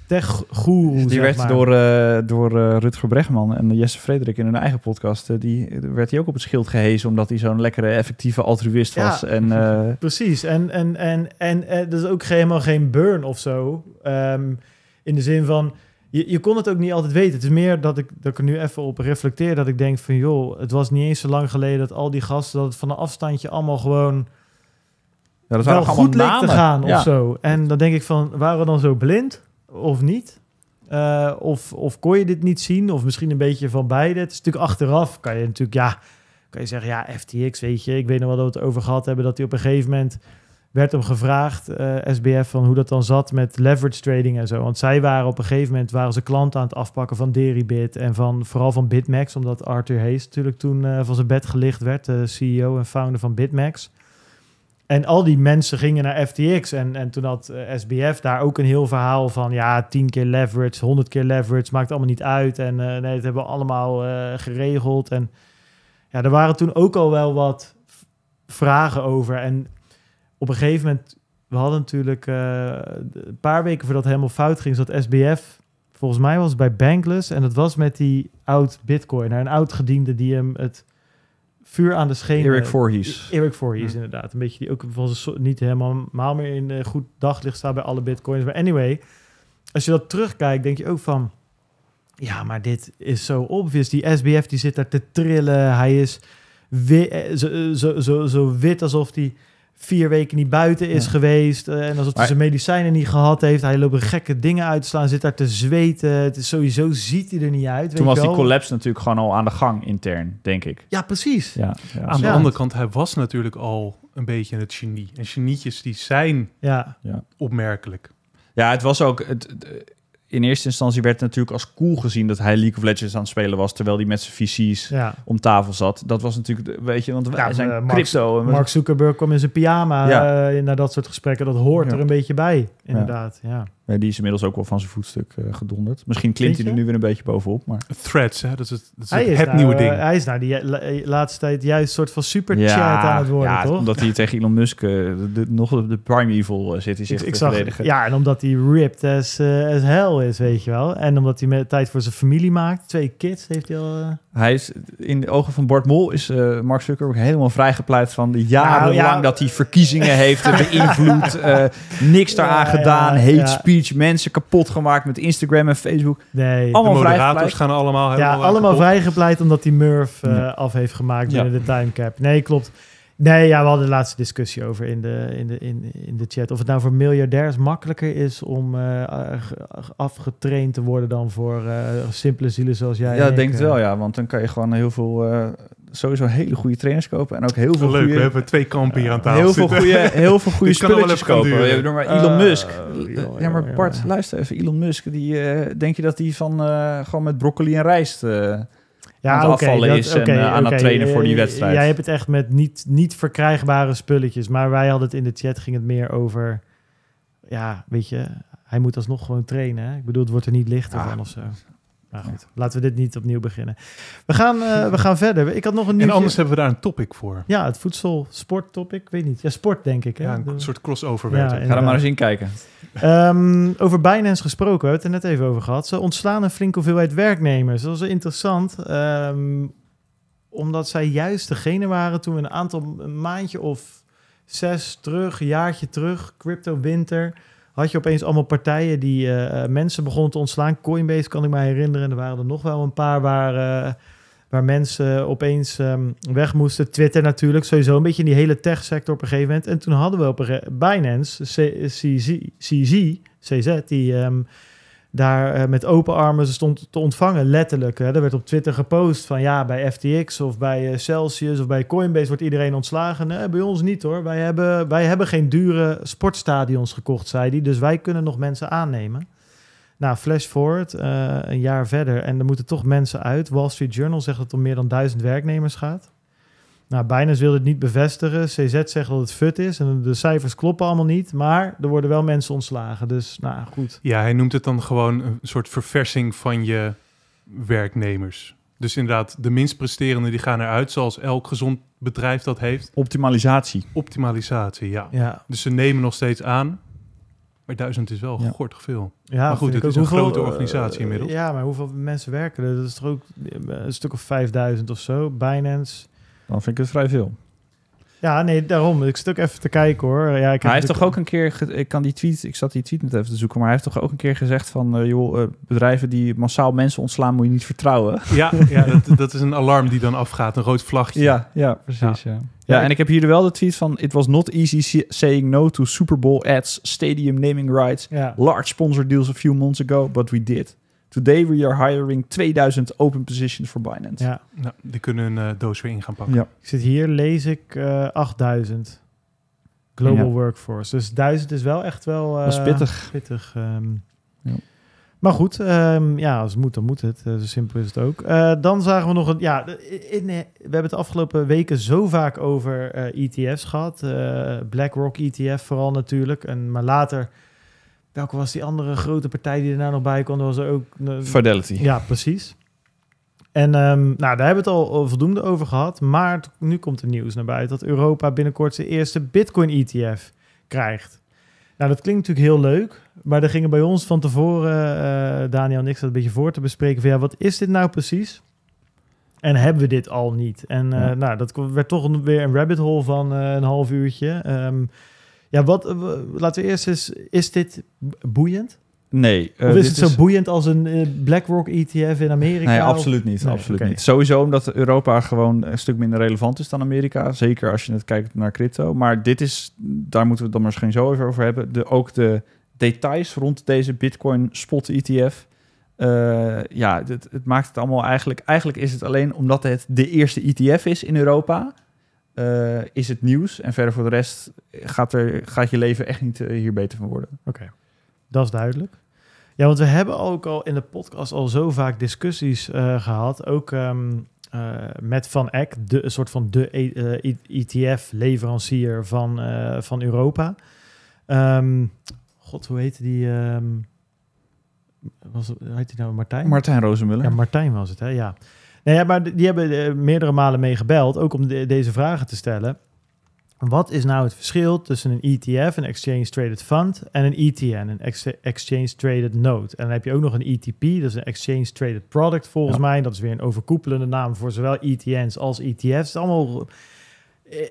A: tech die werd door,
B: eh, door Rutger Bregman en Jesse Frederik in hun eigen podcast. die werd hij ook op het schild gehezen, omdat hij zo'n lekkere, effectieve altruïst was. Ja,
A: [laughs] precies. En, en, en, en, dat is ook helemaal geen burn of zo. Ehm, in de zin van je, kon het ook niet altijd weten. Het is meer dat ik, dat ik er nu even op reflecteer. Dat ik denk van joh, het was niet eens zo lang geleden dat al die gasten dat het van een afstandje allemaal gewoon
C: ja, dat wel goed leek te gaan of
A: zo. En dan denk ik van, waren we dan zo blind of niet? Eh, of, of kon je dit niet zien? Of misschien een beetje van beide. Het is natuurlijk achteraf, kan je natuurlijk, ja, kan je zeggen, ja, FTX, weet je, ik weet nog wel dat we het over gehad hebben, dat hij op een gegeven moment werd hem gevraagd, eh, SBF, van hoe dat dan zat met leverage trading en zo. Want zij waren op een gegeven moment waren ze klanten aan het afpakken van Deribit en van, vooral van Bitmax, omdat Arthur Hayes natuurlijk toen eh, van zijn bed gelicht werd, de CEO en founder van Bitmax. En al die mensen gingen naar FTX. En, en toen had eh, SBF daar ook een heel verhaal van... ja, 10 keer leverage, 100 keer leverage, maakt allemaal niet uit. En nee, dat hebben we allemaal geregeld. En ja, er waren toen ook al wel wat vragen over. En op een gegeven moment, we hadden natuurlijk eh, een paar weken voordat het helemaal fout ging, zat SBF. Volgens mij was bij Bankless en dat was met die oud Bitcoin, een oud gediende die hem het vuur aan de schenen. Erik Voorhies. E-, Erik Voorhies, inderdaad. Een beetje die ook van niet helemaal meer in eh, goed daglicht staat bij alle bitcoins. Maar anyway, als je dat terugkijkt, denk je ook van... Ja, maar dit is zo obvious. Die SBF die zit daar te trillen. Hij is eh, zo, zo, zo, zo wit alsof die vier weken niet buiten is geweest. Eh, en alsof hij zijn medicijnen niet gehad heeft. Hij loopt gekke dingen uit te slaan, zit daar te zweten. Het is sowieso ziet hij er niet uit. Toen weet was wel. die collapse
B: natuurlijk gewoon al aan de gang intern, denk ik.
A: Ja, precies. Ja,
C: Aan de andere kant, hij was natuurlijk al een beetje het genie. En genietjes die zijn opmerkelijk.
B: Ja, het was ook. Het, in eerste instantie werd het natuurlijk als cool gezien dat hij League of Legends aan het spelen was, terwijl hij met zijn VC's om tafel zat. Dat was natuurlijk,
A: weet je, want eh, we zijn uh, crypto. Mark, Zuckerberg kwam in zijn pyjama eh, naar dat soort gesprekken. Dat hoort er een beetje bij, inderdaad. Ja.
B: Eh, die is inmiddels ook wel van zijn voetstuk eh, gedonderd. Misschien klimt hij er nu weer een beetje bovenop. Maar... Threads, hè? dat is het, dat
C: is nou, nieuwe ding. Eh,
A: hij is nou die laatste tijd juist soort van super chat aan het worden, ja, toch?
B: omdat hij tegen Elon Musk nog op de prime evil zit. Hij zich ik, zag, ja,
A: en omdat hij ripped as, uh, hell is, weet je wel. En omdat hij met tijd voor zijn familie maakt. Twee kids heeft hij al...
B: Hij is, in de ogen van Bart Mol is eh, Mark Zuckerberg helemaal vrijgepleit van de jarenlang nou dat hij verkiezingen heeft beïnvloed, [laughs] eh, niks daaraan ja, gedaan, hate speech, mensen kapot gemaakt met Instagram en Facebook.
A: Nee, allemaal de moderators gaan allemaal helemaal Ja, allemaal vrijgepleit omdat hij Murf eh, af heeft gemaakt binnen de timecap. Nee, klopt. Nee, ja, we hadden de laatste discussie over in de, in de, in, in de chat. Of het nou voor miljardairs makkelijker is om eh, afgetraind te worden dan voor eh, simpele zielen zoals jij. Ja, ik denk het wel, eh.
B: ja. Want dan kan je gewoon heel veel. sowieso hele goede trainers kopen en ook heel veel Leuk, we hebben twee kampen hier aan tafel heel veel goede, [laughs] heel veel goede spulletjes kopen. Je door maar Elon Musk. ja, maar Bart, luister even. Elon Musk, die, denk je dat die van gewoon met broccoli en rijst ja, aan afvallen dat, is en eh, aan het trainen voor eh, die wedstrijd. Jij hebt
A: het echt met niet, niet verkrijgbare spulletjes. Maar wij hadden het in de chat, ging het meer over... Ja, weet je, hij moet alsnog gewoon trainen. Hè? Ik bedoel, het wordt er niet lichter ah. van of zo. Maar goed, laten we dit niet opnieuw beginnen. We gaan, eh, we gaan verder. Ik had nog een nieuw. En anders hebben we daar een topic voor. Ja, het voedsel, sport topic, weet niet. Ja, sport denk ik. Hè? Ja, een soort crossover. Ja, Ga er maar eens in kijken. Um, over Binance gesproken, we hebben het er net even over gehad. Ze ontslaan een flinke hoeveelheid werknemers. Dat was interessant, ehm, omdat zij juist degene waren toen we een aantal maandje of zes terug, jaartje terug, crypto winter had je opeens allemaal partijen die eh, eh, mensen begonnen te ontslaan. Coinbase kan ik mij herinneren. Er waren er nog wel een paar waar, eh, waar mensen opeens ehm, weg moesten. Twitter natuurlijk, sowieso een beetje in die hele techsector op een gegeven moment. En toen hadden we op Binance, CZ, CZ die... Ehm, daar eh, met open armen stond te ontvangen, letterlijk. Hè. Er werd op Twitter gepost van ja, bij FTX of bij eh, Celsius of bij Coinbase wordt iedereen ontslagen. Nee, bij ons niet hoor. Wij hebben, wij hebben geen dure sportstadions gekocht, zei hij. Dus wij kunnen nog mensen aannemen. Nou, flash forward, eh, een jaar verder en er moeten toch mensen uit. Wall Street Journal zegt dat het om meer dan duizend werknemers gaat. Nou, Binance wil het niet bevestigen. CZ zegt dat het fut is en de cijfers kloppen allemaal niet. Maar er worden wel mensen ontslagen, dus nou goed.
C: Ja, hij noemt het dan gewoon een soort verversing van je werknemers. Dus inderdaad, de minst presterende die gaan eruit, zoals elk gezond bedrijf dat heeft. Optimalisatie. Optimalisatie, ja. ja. Dus ze nemen nog steeds aan, maar duizend is wel ja. gortig veel. Ja, maar goed, het is een grote organisatie eh, inmiddels.
A: ja, maar hoeveel mensen werken er? Dat is toch ook een stuk of 5000 of zo. Binance, dan vind ik het vrij veel. Ja, nee, daarom. Ik stuk even te kijken hoor. Ja, ik heb hij heeft toch ook een keer,
B: ik kan die tweet, ik zat die tweet net even te zoeken, maar hij heeft toch ook een keer gezegd van, eh, joh, eh, bedrijven die massaal mensen ontslaan, moet je niet vertrouwen. [laughs] Ja, ja dat,
C: dat, is een alarm die dan afgaat, een rood vlagje. Ja, ja precies. Ja.
B: ja. en ik heb hier wel de tweet van, it was not easy saying no to Super Bowl ads, stadium naming rights, large sponsor deals a few months ago, but we did. Today we are hiring 2000 open positions voor Binance. Ja. die kunnen een eh, doos weer in gaan pakken. Ja.
A: Ik zit hier, lees ik uh, eh, 8000 global workforce. Dus 1000 is wel echt wel... Uh, Dat is eh, pittig. pittig ehm. ja. Maar goed, ehm, ja, als het moet, dan moet het. zo simpel is het ook. dan zagen we nog een... Ja, we hebben het afgelopen weken zo vaak over ETF's e gehad. BlackRock ETF vooral natuurlijk. En, maar later welke was die andere grote partij die daarna nog bij kon? was er ook... Eh, Fidelity. Ja, precies. En ehm, nou, daar hebben we het al eh, voldoende over gehad. Maar nu komt het nieuws naar buiten dat Europa binnenkort zijn eerste Bitcoin-ETF krijgt. Nou, dat klinkt natuurlijk heel leuk. Maar er gingen bij ons van tevoren, eh, Daniel en ik, een beetje voor te bespreken. Van ja, wat is dit nou precies? En hebben we dit al niet? En nou, dat werd toch weer een rabbit hole van een half uurtje. Um, ja, wat, eh, laten we eerst eens, is dit boeiend? Nee. Eh, of is het zo boeiend als een eh, BlackRock ETF in Amerika? Nee, absoluut niet. absoluut niet.
B: Sowieso omdat Europa gewoon een stuk minder relevant is dan Amerika. Zeker als je het kijkt naar crypto. Maar dit is, daar moeten we het dan misschien zo over hebben. De, ook de details rond deze Bitcoin Spot ETF. ja, het, het, maakt het allemaal eigenlijk. Eigenlijk is het alleen omdat het de eerste ETF is in Europa. Eh, is het nieuws. En verder voor de rest gaat, er, gaat je leven echt niet eh, hier beter van worden.
D: Oké,
A: dat is duidelijk. Ja, want we hebben ook al in de podcast al zo vaak discussies eh, gehad. Ook ehm, met Van Eck, de, een soort van de ETF-leverancier e van, van Europa. Ehm, God, hoe heette die? Um, was, heet hij nou Martijn? Martijn Rozenmuller. Ja, Martijn was het, hè? Ja. Nee, nou maar die hebben eh, meerdere malen mee gebeld, ook om deze vragen te stellen. Wat is nou het verschil tussen een ETF, een Exchange Traded Fund, en een ETN, een Exchange Traded Note? En dan heb je ook nog een ETP, dat is een Exchange Traded Product volgens mij. Dat is weer een overkoepelende naam voor zowel ETN's als ETF's. Het is allemaal eh,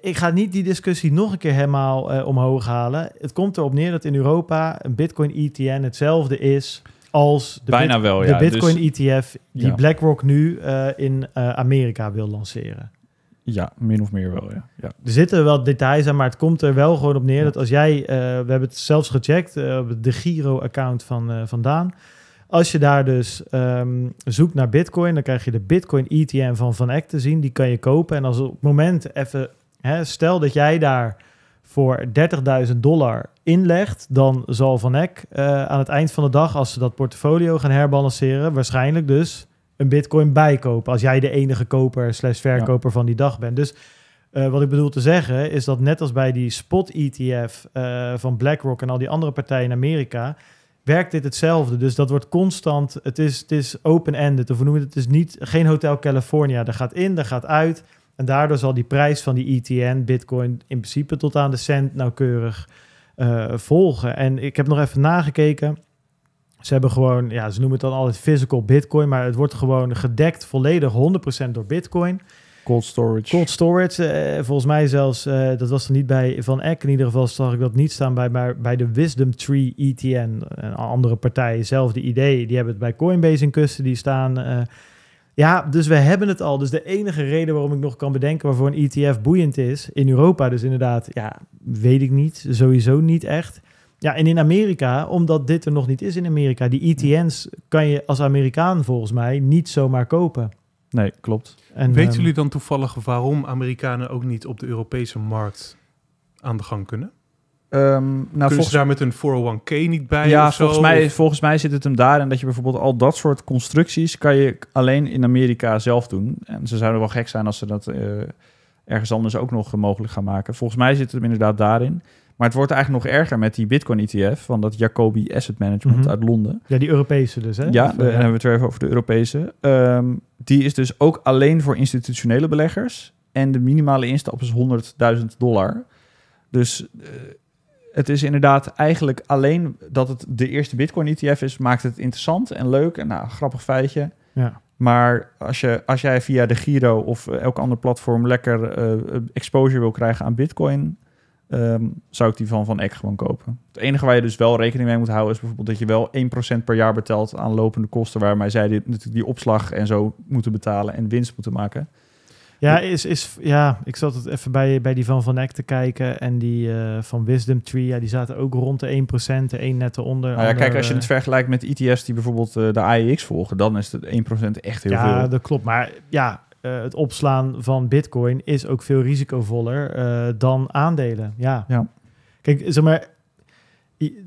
A: ik ga niet die discussie nog een keer helemaal eh, omhoog halen. Het komt erop neer dat in Europa een Bitcoin ETN hetzelfde is als de, Bijna wel, de Bitcoin dus- ETF die BlackRock nu eh, in eh, Amerika wil lanceren. Ja, min
B: of meer wel, ja.
A: ja. Er zitten wel details aan, maar het komt er wel gewoon op neer dat als jij, eh, we hebben het zelfs gecheckt op de Giro-account van, van Daan. Als je daar dus ehm, zoekt naar Bitcoin, dan krijg je de Bitcoin ETM van Van Eck te zien. Die kan je kopen. En als op het moment even, hè, stel dat jij daar voor 30.000 dollar inlegt, dan zal Van Eck eh, aan het eind van de dag, als ze dat portfolio gaan herbalanceren, waarschijnlijk dus een bitcoin bijkopen. Als jij de enige koper slash verkoper van die dag bent. Dus eh, wat ik bedoel te zeggen is dat net als bij die spot ETF eh, van BlackRock en al die andere partijen in Amerika, werkt dit hetzelfde. Dus dat wordt constant, het is, het is open-ended. Of we het? is niet, geen Hotel California. Er gaat in, er gaat uit. En daardoor zal die prijs van die ETN, Bitcoin, in principe tot aan de cent nauwkeurig eh, volgen. En ik heb nog even nagekeken. Ze hebben gewoon, ja, ze noemen het dan altijd physical Bitcoin, maar het wordt gewoon gedekt volledig 100% door Bitcoin. Cold storage. Cold storage, eh, volgens mij zelfs, eh, dat was er niet bij Van Eck. In ieder geval zag ik dat niet staan bij, maar bij de Wisdom Tree ETN. en andere partijen, zelfde idee. Die hebben het bij Coinbase in kussen die staan. Ja, dus we hebben het al. Dus de enige reden waarom ik nog kan bedenken waarvoor een ETF boeiend is in Europa, dus inderdaad, ja, weet ik niet. Sowieso niet echt. Ja, en in Amerika, omdat dit er nog niet is in Amerika, die ETN's kan je als Amerikaan volgens mij niet zomaar kopen. Nee, klopt. En, Weten ehm, jullie
C: dan toevallig waarom Amerikanen ook niet op de Europese markt aan de gang kunnen? Um, nou, volgens... ze daar met een 401k niet bij? Ja, volgens, mij,
B: volgens mij zit het hem daarin dat je bijvoorbeeld al dat soort constructies kan je alleen in Amerika zelf doen. En ze zouden wel gek zijn als ze dat eh, ergens anders ook nog mogelijk gaan maken. Volgens mij zit het hem inderdaad daarin. Maar het wordt eigenlijk nog erger met die Bitcoin-ETF van dat Jacobi Asset Management mhm. uit Londen.
A: Ja, die Europese dus, hè? Ja, en eh, hebben
B: we het weer over de Europese. Ehm, die is dus ook alleen voor institutionele beleggers. En de minimale instap is 100.000 dollar. Dus eh, het is inderdaad eigenlijk alleen dat het de eerste Bitcoin-ETF is, maakt het interessant en leuk en nou, grappig feitje. Ja. Maar als, je, als jij via de Giro of eh, elk ander platform lekker eh, exposure wil krijgen aan Bitcoin, ehm, zou ik die van Van Eck gewoon kopen. Het enige waar je dus wel rekening mee moet houden is bijvoorbeeld dat je wel 1% per jaar betaalt aan lopende kosten, waarmee zij die, natuurlijk die opslag en zo moeten betalen en winst moeten maken. Ja, is,
A: is, ja ik zat het even bij, bij die van Van Eck te kijken. En die eh, van Wisdom Tree, ja, die zaten ook rond de 1%, de 1 net eronder. Nou ja, kijk, als je het
B: vergelijkt met ets die bijvoorbeeld eh, de AEX volgen, dan is het 1% echt heel veel. Ja,
A: dat klopt. Maar ja, eh, het opslaan van bitcoin is ook veel risicovoller dan aandelen. Ja. ja. Kijk, zeg maar,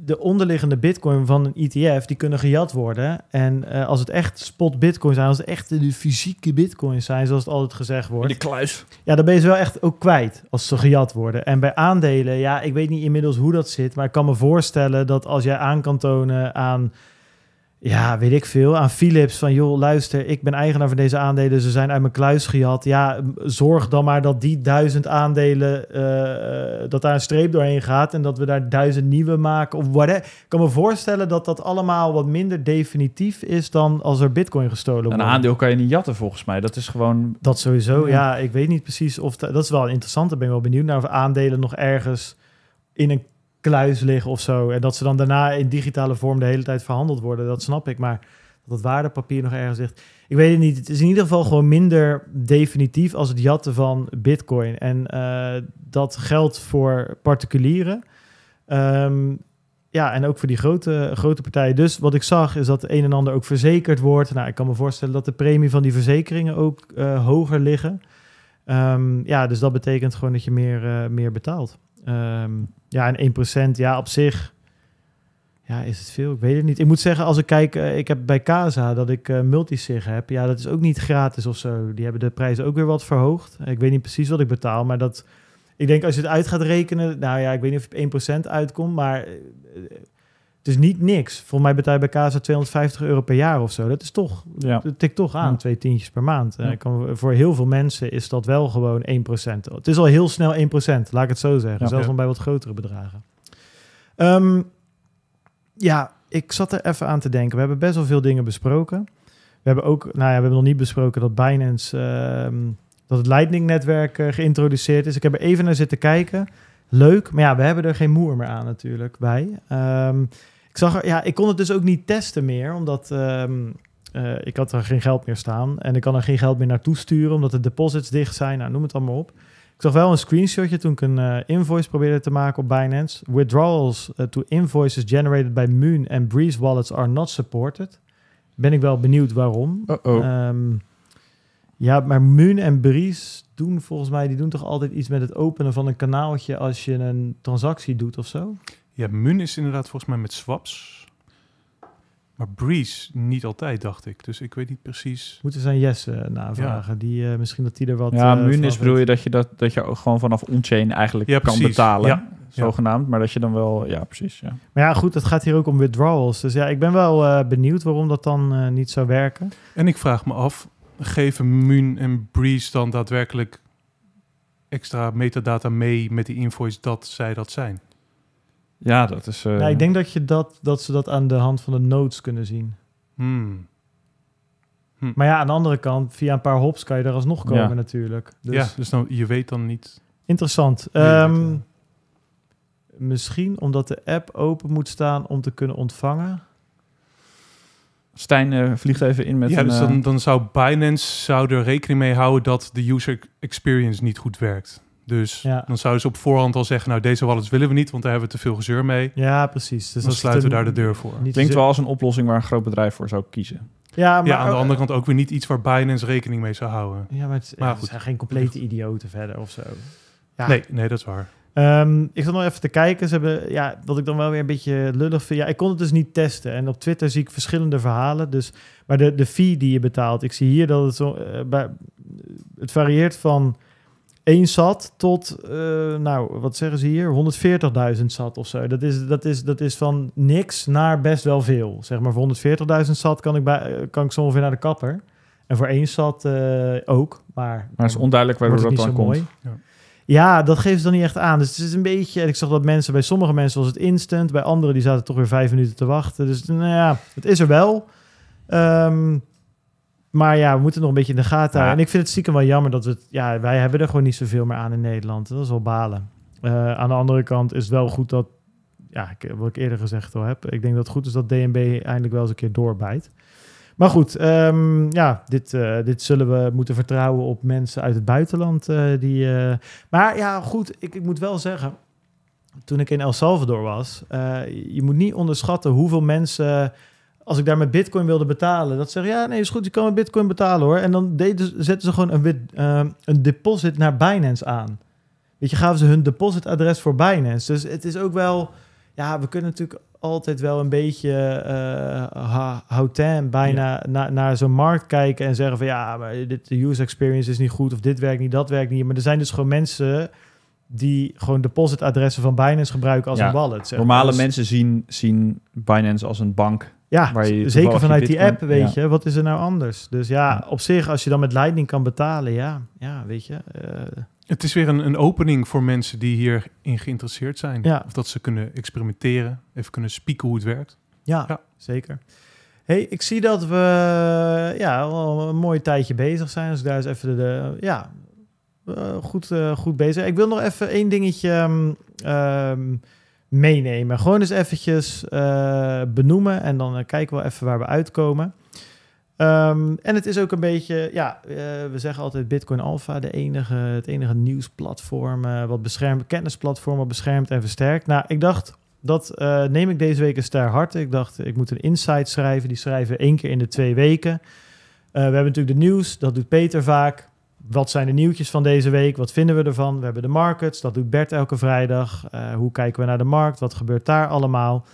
A: de onderliggende bitcoin van een ETF, die kunnen gejat worden. En eh, als het echt spot bitcoin zijn, als het echt de fysieke bitcoins zijn, zoals het altijd gezegd wordt. de kluis. Ja, dan ben je ze wel echt ook kwijt als ze gejat worden. En bij aandelen, ja, ik weet niet inmiddels hoe dat zit, maar ik kan me voorstellen dat als jij aan kan tonen aan ja, weet ik veel, aan Philips van joh, luister, ik ben eigenaar van deze aandelen, ze zijn uit mijn kluis gejat. Ja, zorg dan maar dat die duizend aandelen, eh, eh, dat daar een streep doorheen gaat en dat we daar duizend nieuwe maken of whatever. Ik kan me voorstellen dat dat allemaal wat minder definitief is dan als er bitcoin gestolen wordt. Een aandeel kan je niet jatten volgens mij, dat is gewoon... Dat sowieso, ja. ik weet niet precies of... Dat, is wel interessant, ik ben wel benieuwd naar of aandelen nog ergens in een kluis liggen of zo. En dat ze dan daarna in digitale vorm de hele tijd verhandeld worden, dat snap ik. Maar dat waardepapier nog ergens ligt. Ik weet het niet. Het is in ieder geval gewoon minder definitief als het jatten van Bitcoin. En eh, dat geldt voor particulieren. Ehm, ja, en ook voor die grote, grote partijen. Dus wat ik zag is dat een en ander ook verzekerd wordt. Nou, ik kan me voorstellen dat de premie van die verzekeringen ook eh, hoger liggen. Ehm, ja, dus dat betekent gewoon dat je meer, eh, meer betaalt. Ehm, ja, en 1%, ja, op zich. Ja, is het veel? Ik weet het niet. Ik moet zeggen, als ik kijk, eh, ik heb bij Casa dat ik uh, multisig heb. Ja, dat is ook niet gratis of zo. Die hebben de prijzen ook weer wat verhoogd. Ik weet niet precies wat ik betaal, maar dat... Ik denk als je het uit gaat rekenen, nou ja, ik weet niet of je op 1% uitkomt, maar eh, het is niet niks. Volgens mij betaal je bij Casa 250 euro per jaar of zo. Dat is toch, ja. dat tikt toch aan, twee tientjes per maand. Eh, ja. voor heel veel mensen is dat wel gewoon 1%. Het is al heel snel 1%, laat ik het zo zeggen. Zelfs nog bij wat grotere bedragen. Ehm, ja, ik zat er even aan te denken. We hebben best wel veel dingen besproken. We hebben ook, nou ja, we hebben nog niet besproken dat Binance, ehm, dat het Lightning-netwerk eh, geïntroduceerd is. Ik heb er even naar zitten kijken. Leuk, maar ja, we hebben er geen moer meer aan natuurlijk wij. Ehm, ik zag ja, ik kon het dus ook niet testen meer, omdat ehm, eh, ik had er geen geld meer staan. En ik kan er geen geld meer naartoe sturen, omdat de deposits dicht zijn. Nou, noem het allemaal op. Ik zag wel een screenshotje toen ik een eh, invoice probeerde te maken op Binance. Withdrawals eh, to invoices generated by Moon and Breeze wallets are not supported. Ben ik wel benieuwd waarom. Ehm, ja, maar Moon en Breeze doen volgens mij, die doen toch altijd iets met het openen van een kanaaltje als je een transactie doet of zo? Ja, Mun is inderdaad volgens mij met swaps. Maar Breeze niet altijd, dacht ik. Dus ik weet niet precies. Moeten zijn Jesse eh, navragen. Die, eh, misschien dat die er wat. Ja, eh, Mun is bedoel
B: je dat je, dat, dat je ook gewoon vanaf onchain eigenlijk kan betalen. Zogenaamd, maar dat je dan wel,
A: ja, precies. Ja. Maar ja, goed, het gaat hier ook om withdrawals. Dus ja, ik ben wel benieuwd waarom dat dan niet zou werken.
C: En ik vraag me af, geven Mun en Breeze dan daadwerkelijk extra metadata mee met die invoice dat zij dat zijn?
B: Ja, dat is... Uh...
A: ik denk dat, je dat, dat ze dat aan de hand van de notes kunnen zien. Hm. Maar ja, aan de andere kant, via een paar hops kan je er alsnog komen natuurlijk. Dus... Ja,
C: dus dan, nou, je weet dan niet...
A: Interessant. Ehm, misschien omdat de app open moet staan om te kunnen ontvangen... Stijn uh, vliegt even in met. Ja, dus dan, eh,
C: dan, zou Binance zou er rekening mee houden dat de user experience niet goed werkt. Dus dan zouden ze op voorhand al zeggen, nou deze wallets willen we niet, want daar hebben we te veel gezeur mee.
A: Ja, precies.
B: Dus dan sluiten we daar de deur voor. Klinkt wel als een oplossing waar een groot bedrijf voor zou kiezen.
C: Ja, maar ja, aan de andere kant ook weer niet iets waar Binance rekening mee zou houden. Ja, maar het, zijn geen complete idioten verder of zo.
A: Ja. Nee, nee, dat is waar. Ehm, ik zal nog even te kijken. Ze hebben, ja, wat ik dan wel weer een beetje lullig vind. Ja, ik kon het dus niet testen. En op Twitter zie ik verschillende verhalen. Dus, maar de, de fee die je betaalt. Ik zie hier dat het zo. Eh, bij, het varieert van 1 zat tot, uh, nou, wat zeggen ze hier? 140.000 zat of zo. Dat is, dat, is, dat is van niks naar best wel veel. Zeg maar voor 140.000 zat kan ik, bij, eh, kan ik zo ongeveer naar de kapper. En voor één zat eh, ook. Maar, maar het is onduidelijk waardoor dat dan komt. Ja. ja. dat geeft ze dan niet echt aan. Dus het is een beetje... ik zag dat mensen, bij sommige mensen was het instant. Bij anderen die zaten toch weer vijf minuten te wachten. Dus nou ja, het is er wel. Ehm, maar ja, we moeten nog een beetje in de gaten En ik vind het stiekem wel jammer dat we het... Ja, wij hebben er gewoon niet zoveel meer aan in Nederland. Dat is wel balen. Eh, aan de andere kant is het wel goed dat... Ja, wat ik eerder gezegd al heb. Ik denk dat het goed is dat DNB eindelijk wel eens een keer doorbijt. Maar goed, ehm, ja, dit, eh, dit zullen we moeten vertrouwen op mensen uit het buitenland. Eh, die, maar ja, goed, ik, ik, moet wel zeggen, toen ik in El Salvador was, je moet niet onderschatten hoeveel mensen als ik daar met bitcoin wilde betalen, dat ze zeggen, ja, nee, is goed, je kan met bitcoin betalen hoor. En dan deden, zetten ze gewoon een, ehm, een deposit naar Binance aan. Weet je, gaven ze hun depositadres voor Binance. Dus het is ook wel, ja, we kunnen natuurlijk altijd wel een beetje uh, eh, houten bijna ja. naar zo'n markt kijken en zeggen van ja, maar dit, de user experience is niet goed of dit werkt niet, dat werkt niet. Maar er zijn dus gewoon mensen die gewoon depositadressen van Binance gebruiken als een wallet. Zeg. Normale dus- mensen
B: zien, zien Binance als een bank ja, zeker vanuit die app, weet
A: je. Wat is er nou anders? Dus ja, op zich, als je dan met Lightning kan betalen, ja, ja weet je. Eh. het is weer
C: een, een, opening voor mensen die hierin geïnteresseerd zijn. Ja. Of dat ze kunnen experimenteren, even
A: kunnen spieken hoe het werkt. Ja, zeker. hey, ik zie dat we ja, al een mooi tijdje bezig zijn. Dus daar is even de, ja, eh, goed, eh, goed bezig. Ik wil nog even één dingetje ehm, ehm, meenemen. Gewoon eens eventjes eh, benoemen en dan eh, kijken we even waar we uitkomen. Ehm, en het is ook een beetje, ja, eh, we zeggen altijd Bitcoin Alpha, de enige, het enige nieuwsplatform wat beschermt, kennisplatform wat beschermt en versterkt. Nou, ik dacht, dat neem ik deze week eens ter harte. Ik dacht, ik moet een insight schrijven. Die schrijven één keer in de twee weken. we hebben natuurlijk de nieuws, dat doet Peter vaak wat zijn de nieuwtjes van deze week? Wat vinden we ervan? We hebben de markets, dat doet Bert elke vrijdag. Eh, hoe kijken we naar de markt? Wat gebeurt daar allemaal?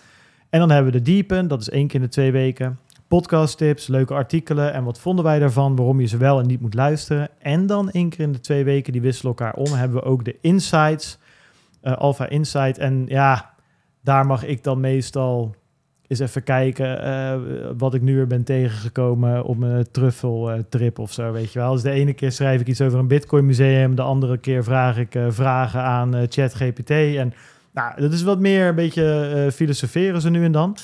A: En dan hebben we de diepen, dat is één keer in de twee weken. Podcast tips, leuke artikelen en wat vonden wij ervan? Waarom je ze wel en niet moet luisteren? En dan één keer in de twee weken, die wisselen elkaar om, hebben we ook de insights, uh, Alpha Insight. En ja, daar mag ik dan meestal is even kijken eh, wat ik nu weer ben tegengekomen op mijn truffeltrip eh, of zo, weet je wel. Dus de ene keer schrijf ik iets over een Bitcoin museum, de andere keer vraag ik eh, vragen aan ChatGPT. En nou, dat is wat meer een beetje filosoferen ze nu en dan.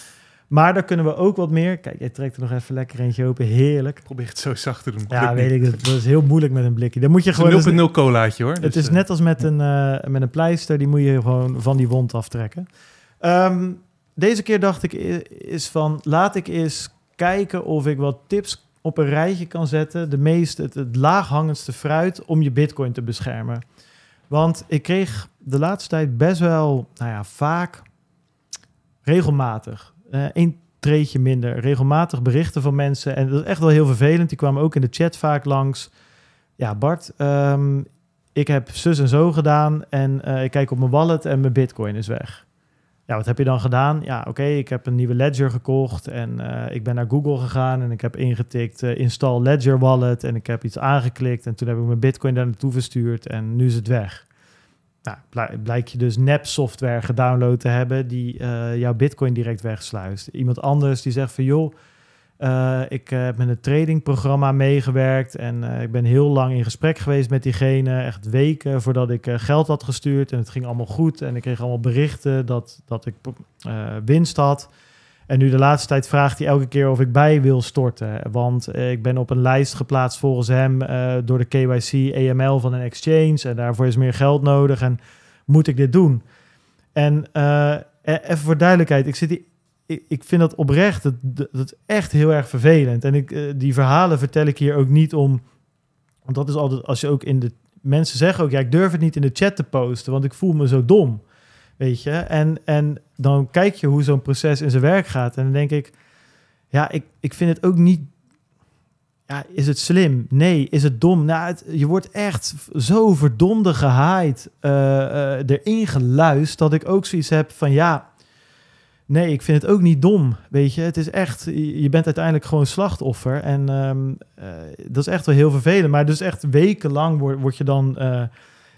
A: Maar daar kunnen we ook wat meer. Kijk, jij trekt er nog even lekker eentje open. Heerlijk. probeer het zo zacht te doen. Ja, weet ik. Dat, dat, is heel moeilijk met een blikje. Dan moet je gewoon. Een 0,0 dus- colaatje hoor. het dus, is net als met een, met een pleister. Die moet je gewoon van die wond aftrekken. Ehm, deze keer dacht ik is van laat ik eens kijken of ik wat tips op een rijtje kan zetten. De meest, het, laaghangendste fruit om je bitcoin te beschermen. Want ik kreeg de laatste tijd best wel, nou ja, vaak regelmatig. Eén eh, uh, treetje minder. Regelmatig berichten van mensen. En dat is echt wel heel vervelend. Die kwamen ook in de chat vaak langs. Ja, Bart, ehm, ik heb zus en zo gedaan. En eh, ik kijk op mijn wallet en mijn bitcoin is weg ja, wat heb je dan gedaan? Ja, oké, ik heb een nieuwe Ledger gekocht en eh, ik ben naar Google gegaan en ik heb ingetikt eh, install Ledger Wallet en ik heb iets aangeklikt en toen heb ik mijn Bitcoin daar naartoe verstuurd en nu is het weg. Nou, blijkt je dus nep software gedownload te hebben die eh, jouw Bitcoin direct wegsluist. Iemand anders die zegt van joh, eh, ik eh, heb met een tradingprogramma meegewerkt en eh, ik ben heel lang in gesprek geweest met diegene. Echt weken voordat ik geld had gestuurd en het ging allemaal goed. En ik kreeg allemaal berichten dat, dat ik winst had. En nu de laatste tijd vraagt hij elke keer of ik bij wil storten. Want ik ben op een lijst geplaatst volgens hem door de KYC EML van een exchange. En daarvoor is meer geld nodig en moet ik dit doen? En e-, even voor duidelijkheid, ik zit hier ik, ik vind dat oprecht, dat, dat echt heel erg vervelend. En ik, eh, die verhalen vertel ik hier ook niet om, want dat is altijd, als je ook in de, mensen zeggen ook, ja, ik durf het niet in de chat te posten, want ik voel me zo dom. Weet je? En, en dan kijk je hoe zo'n proces in zijn werk gaat. En dan denk ik, ja, ik, ik vind het ook niet. Ja, is het slim? Nee. Is het dom? Nou, je wordt echt zo verdomde gehaaid, uh, erin geluisterd, dat ik ook zoiets heb van ja. Nee, ik vind het ook niet dom. Weet je, het is echt, je bent uiteindelijk gewoon slachtoffer. En ehm, eh, dat is echt wel heel vervelend. Maar dus echt wekenlang word, word je dan eh,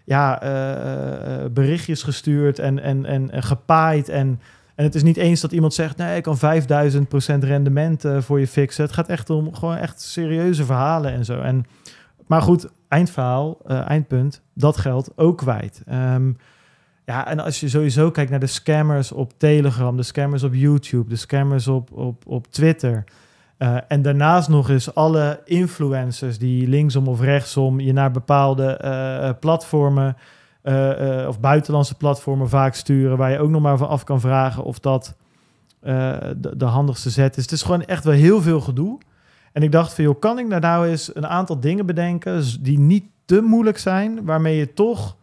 A: ja, eh, berichtjes gestuurd en, en, en, gepaaid. En, en het is niet eens dat iemand zegt, nee, ik kan 5000% rendement voor je fixen. Het gaat echt om gewoon echt serieuze verhalen en zo. En, maar goed, eindverhaal, eindpunt, dat geldt ook kwijt. Um, ja, en als je sowieso kijkt naar de scammers op Telegram, de scammers op YouTube, de scammers op, op, op Twitter. Eh, en daarnaast nog eens alle influencers die linksom of rechtsom je naar bepaalde eh, eh, platformen of buitenlandse platformen vaak sturen, waar je ook nog maar van af kan vragen of dat de, de, handigste zet is. Het is gewoon echt wel heel veel gedoe. En ik dacht van joh, kan ik nou, nou eens een aantal dingen bedenken die niet te moeilijk zijn, waarmee je toch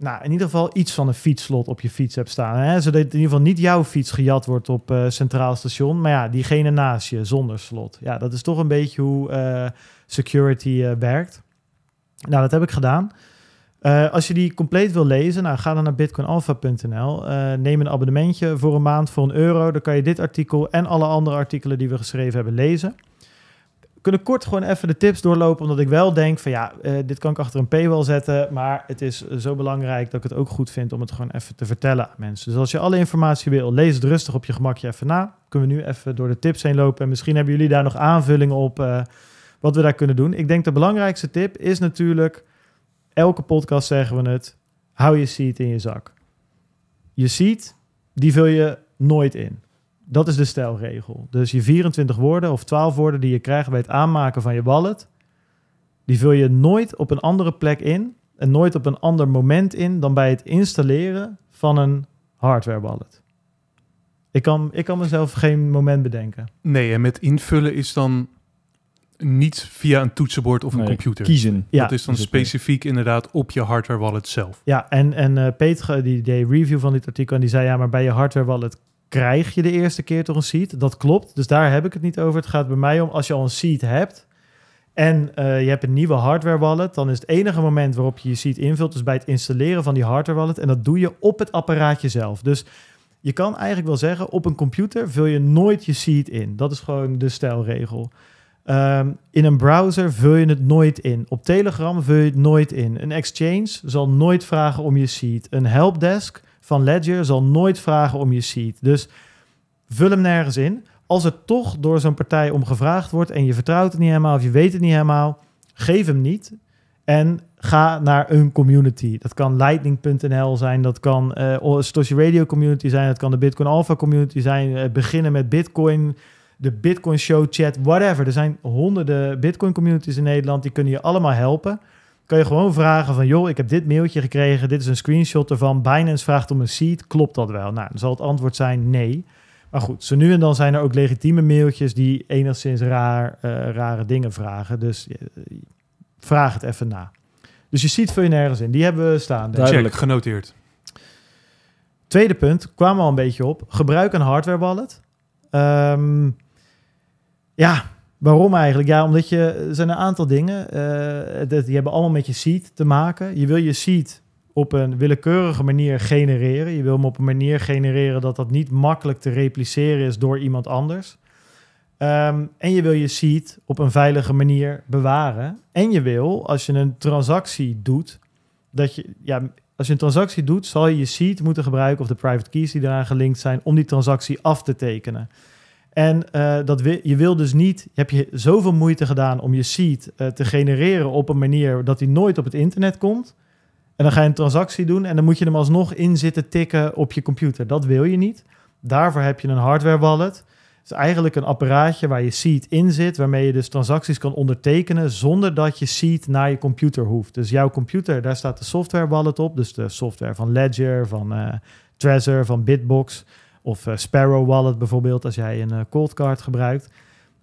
A: nou, in ieder geval iets van een fietsslot op je fiets hebt staan. Hè? Zodat in ieder geval niet jouw fiets gejat wordt op eh, Centraal Station. Maar ja, diegene naast je zonder slot. Ja, dat is toch een beetje hoe eh, security eh, werkt. Nou, dat heb ik gedaan. als je die compleet wil lezen, nou, ga dan naar bitcoinalpha.nl. neem een abonnementje voor een maand voor een euro. Dan kan je dit artikel en alle andere artikelen die we geschreven hebben lezen kunnen kort gewoon even de tips doorlopen. Omdat ik wel denk van ja, eh, dit kan ik achter een wel zetten. Maar het is zo belangrijk dat ik het ook goed vind om het gewoon even te vertellen aan mensen. Dus als je alle informatie wil, lees het rustig op je gemakje even na. Kunnen we nu even door de tips heen lopen. En misschien hebben jullie daar nog aanvullingen op eh, wat we daar kunnen doen. Ik denk de belangrijkste tip is natuurlijk, elke podcast zeggen we het, hou je seat in je zak. Je seat, die vul je nooit in. Dat is de stijlregel. Dus je 24 woorden of 12 woorden die je krijgt bij het aanmaken van je wallet, die vul je nooit op een andere plek in en nooit op een ander moment in dan bij het installeren van een hardware wallet. Ik kan, ik kan mezelf geen moment bedenken. Nee, en met invullen is dan niet
C: via een toetsenbord
A: of een computer. Kiezen. Dat is dan dus
C: specifiek inderdaad op je hardware wallet zelf.
A: Ja, en, en uh, Peter die deed review van dit artikel en die zei ja, maar bij je hardware wallet krijg je de eerste keer toch een seed? Dat klopt, dus daar heb ik het niet over. Het gaat bij mij om als je al een seed hebt en eh, je hebt een nieuwe hardware wallet, dan is het enige moment waarop je je seed invult, dus bij het installeren van die hardware wallet. En dat doe je op het apparaatje zelf. Dus je kan eigenlijk wel zeggen, op een computer vul je nooit je seed in. Dat is gewoon de stijlregel. Ehm, in een browser vul je het nooit in. Op Telegram vul je het nooit in. Een exchange zal nooit vragen om je seed. Een helpdesk van Ledger zal nooit vragen om je seed. Dus vul hem nergens in. Als het toch door zo'n partij om gevraagd wordt en je vertrouwt het niet helemaal of je weet het niet helemaal, geef hem niet. En ga naar een community. Dat kan lightning.nl zijn, dat kan uh, eh, Satoshi Radio community zijn, dat kan de Bitcoin Alpha community zijn. Eh, beginnen met Bitcoin, de Bitcoin Show chat, whatever. Er zijn honderden Bitcoin communities in Nederland, die kunnen je allemaal helpen kan je gewoon vragen van, joh, ik heb dit mailtje gekregen, dit is een screenshot ervan, Binance vraagt om een seed, klopt dat wel? Nou, dan zal het antwoord zijn nee. Maar goed, zo nu en dan zijn er ook legitieme mailtjes die enigszins raar, eh, rare dingen vragen. Dus eh, vraag het even na. Dus je ziet veel je nergens in. Die hebben we staan. Duidelijk
C: genoteerd.
A: Tweede punt, kwamen al een beetje op. Gebruik een hardware wallet. Ehm, ja, Waarom eigenlijk? Ja, omdat je, er zijn een aantal dingen. Uh, dat, die hebben allemaal met je seed te maken. Je wil je seed op een willekeurige manier genereren. Je wil hem op een manier genereren dat dat niet makkelijk te repliceren is door iemand anders. Ehm, en je wil je seed op een veilige manier bewaren. En je wil, als je een transactie doet, dat je, ja, als je een transactie doet, zal je je seed moeten gebruiken of de private keys die eraan gelinkt zijn om die transactie af te tekenen. En eh, dat je wil dus niet, heb je zoveel moeite gedaan om je seed eh, te genereren op een manier dat die nooit op het internet komt. En dan ga je een transactie doen en dan moet je hem alsnog in zitten tikken op je computer. Dat wil je niet. Daarvoor heb je een hardware wallet. Het is eigenlijk een apparaatje waar je seed in zit, waarmee je dus transacties kan ondertekenen zonder dat je seed naar je computer hoeft. Dus jouw computer, daar staat de software wallet op, dus de software van Ledger, van eh, Trezor, van Bitbox. Of eh, Sparrow Wallet bijvoorbeeld, als jij een eh, cold card gebruikt.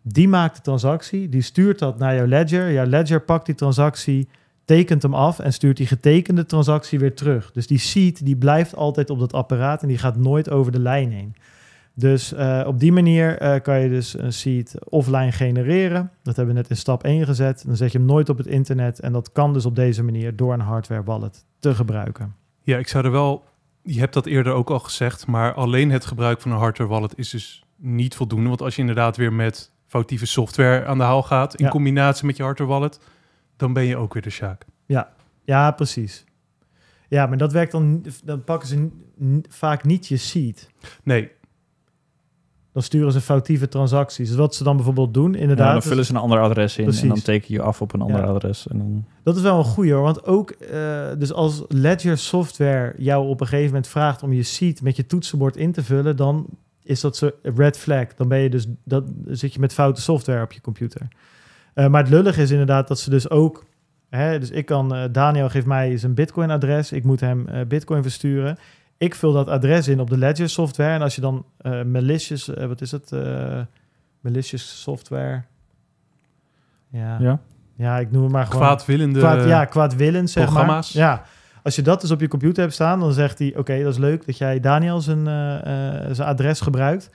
A: Die maakt de transactie, die stuurt dat naar jouw ledger. Jouw ledger pakt die transactie, tekent hem af en stuurt die getekende transactie weer terug. Dus die seed die blijft altijd op dat apparaat en die gaat nooit over de lijn heen. Dus eh, op die manier kan je dus een seed offline genereren. Dat hebben we net in stap 1 gezet. Dan zet je hem nooit op het internet. En dat kan dus op deze manier door een hardware wallet te gebruiken.
C: Ja, ik zou er wel je hebt dat eerder ook al gezegd, maar alleen het gebruik van een hardware wallet is dus niet voldoende. Want als je inderdaad weer met foutieve software aan de haal gaat, in combinatie met je hardware wallet, dan ben je ook weer de Sjaak.
A: Ja, ja precies. Ja, maar dat werkt dan, dan pakken ze vaak niet je seed. Nee, dan sturen ze foutieve transacties. Dus wat ze dan bijvoorbeeld doen, inderdaad. dan vullen ze een ander adres in en dan teken
B: je af op een ander adres. En dan...
A: Dat is wel een goede hoor, want ook eh, dus als Ledger software jou op een gegeven moment vraagt om je seed met je toetsenbord in te vullen, dan is dat zo red flag. Dan ben je dus dat zit je met foute software op je computer. Eh, maar het lullig is inderdaad dat ze dus ook hè, dus ik kan, eh, Daniel geeft mij zijn Bitcoin-adres. Ik moet hem Bitcoin versturen ik vul dat adres in op de Ledger software. En als je dan eh, malicious, eh, wat is het? Eh, malicious software. Ja. ja. Ja, ik noem het maar gewoon. Kwaadwillende. ja, kwaadwillend programma's. Ja. Als je dat dus op je computer hebt staan, dan zegt hij: Oké, dat is leuk dat jij Daniel zijn, zijn adres gebruikt.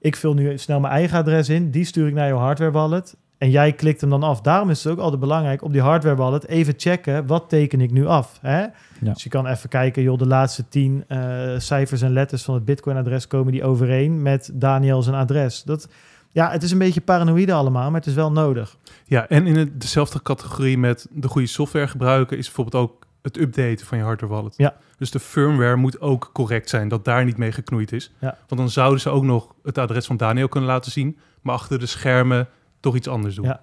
A: Ik vul nu snel mijn eigen adres in. Die stuur ik naar jouw hardware wallet. En jij klikt hem dan af. Daarom is het ook altijd belangrijk op die hardware wallet even checken wat teken ik nu af. Hè? Dus je kan even kijken, joh, de laatste tien eh, cijfers en letters van het Bitcoin-adres komen die overeen met Daniel's adres. Dat, ja, het is een beetje paranoïde allemaal, maar het is wel nodig.
C: Ja, en in het, dezelfde categorie met de goede software gebruiken is bijvoorbeeld ook het updaten van je hardware wallet. Ja. Dus de firmware moet ook correct zijn, dat daar niet mee geknoeid is. Ja. Want dan zouden ze ook nog het adres van Daniel kunnen laten zien, maar achter de schermen toch iets anders doen. Ja.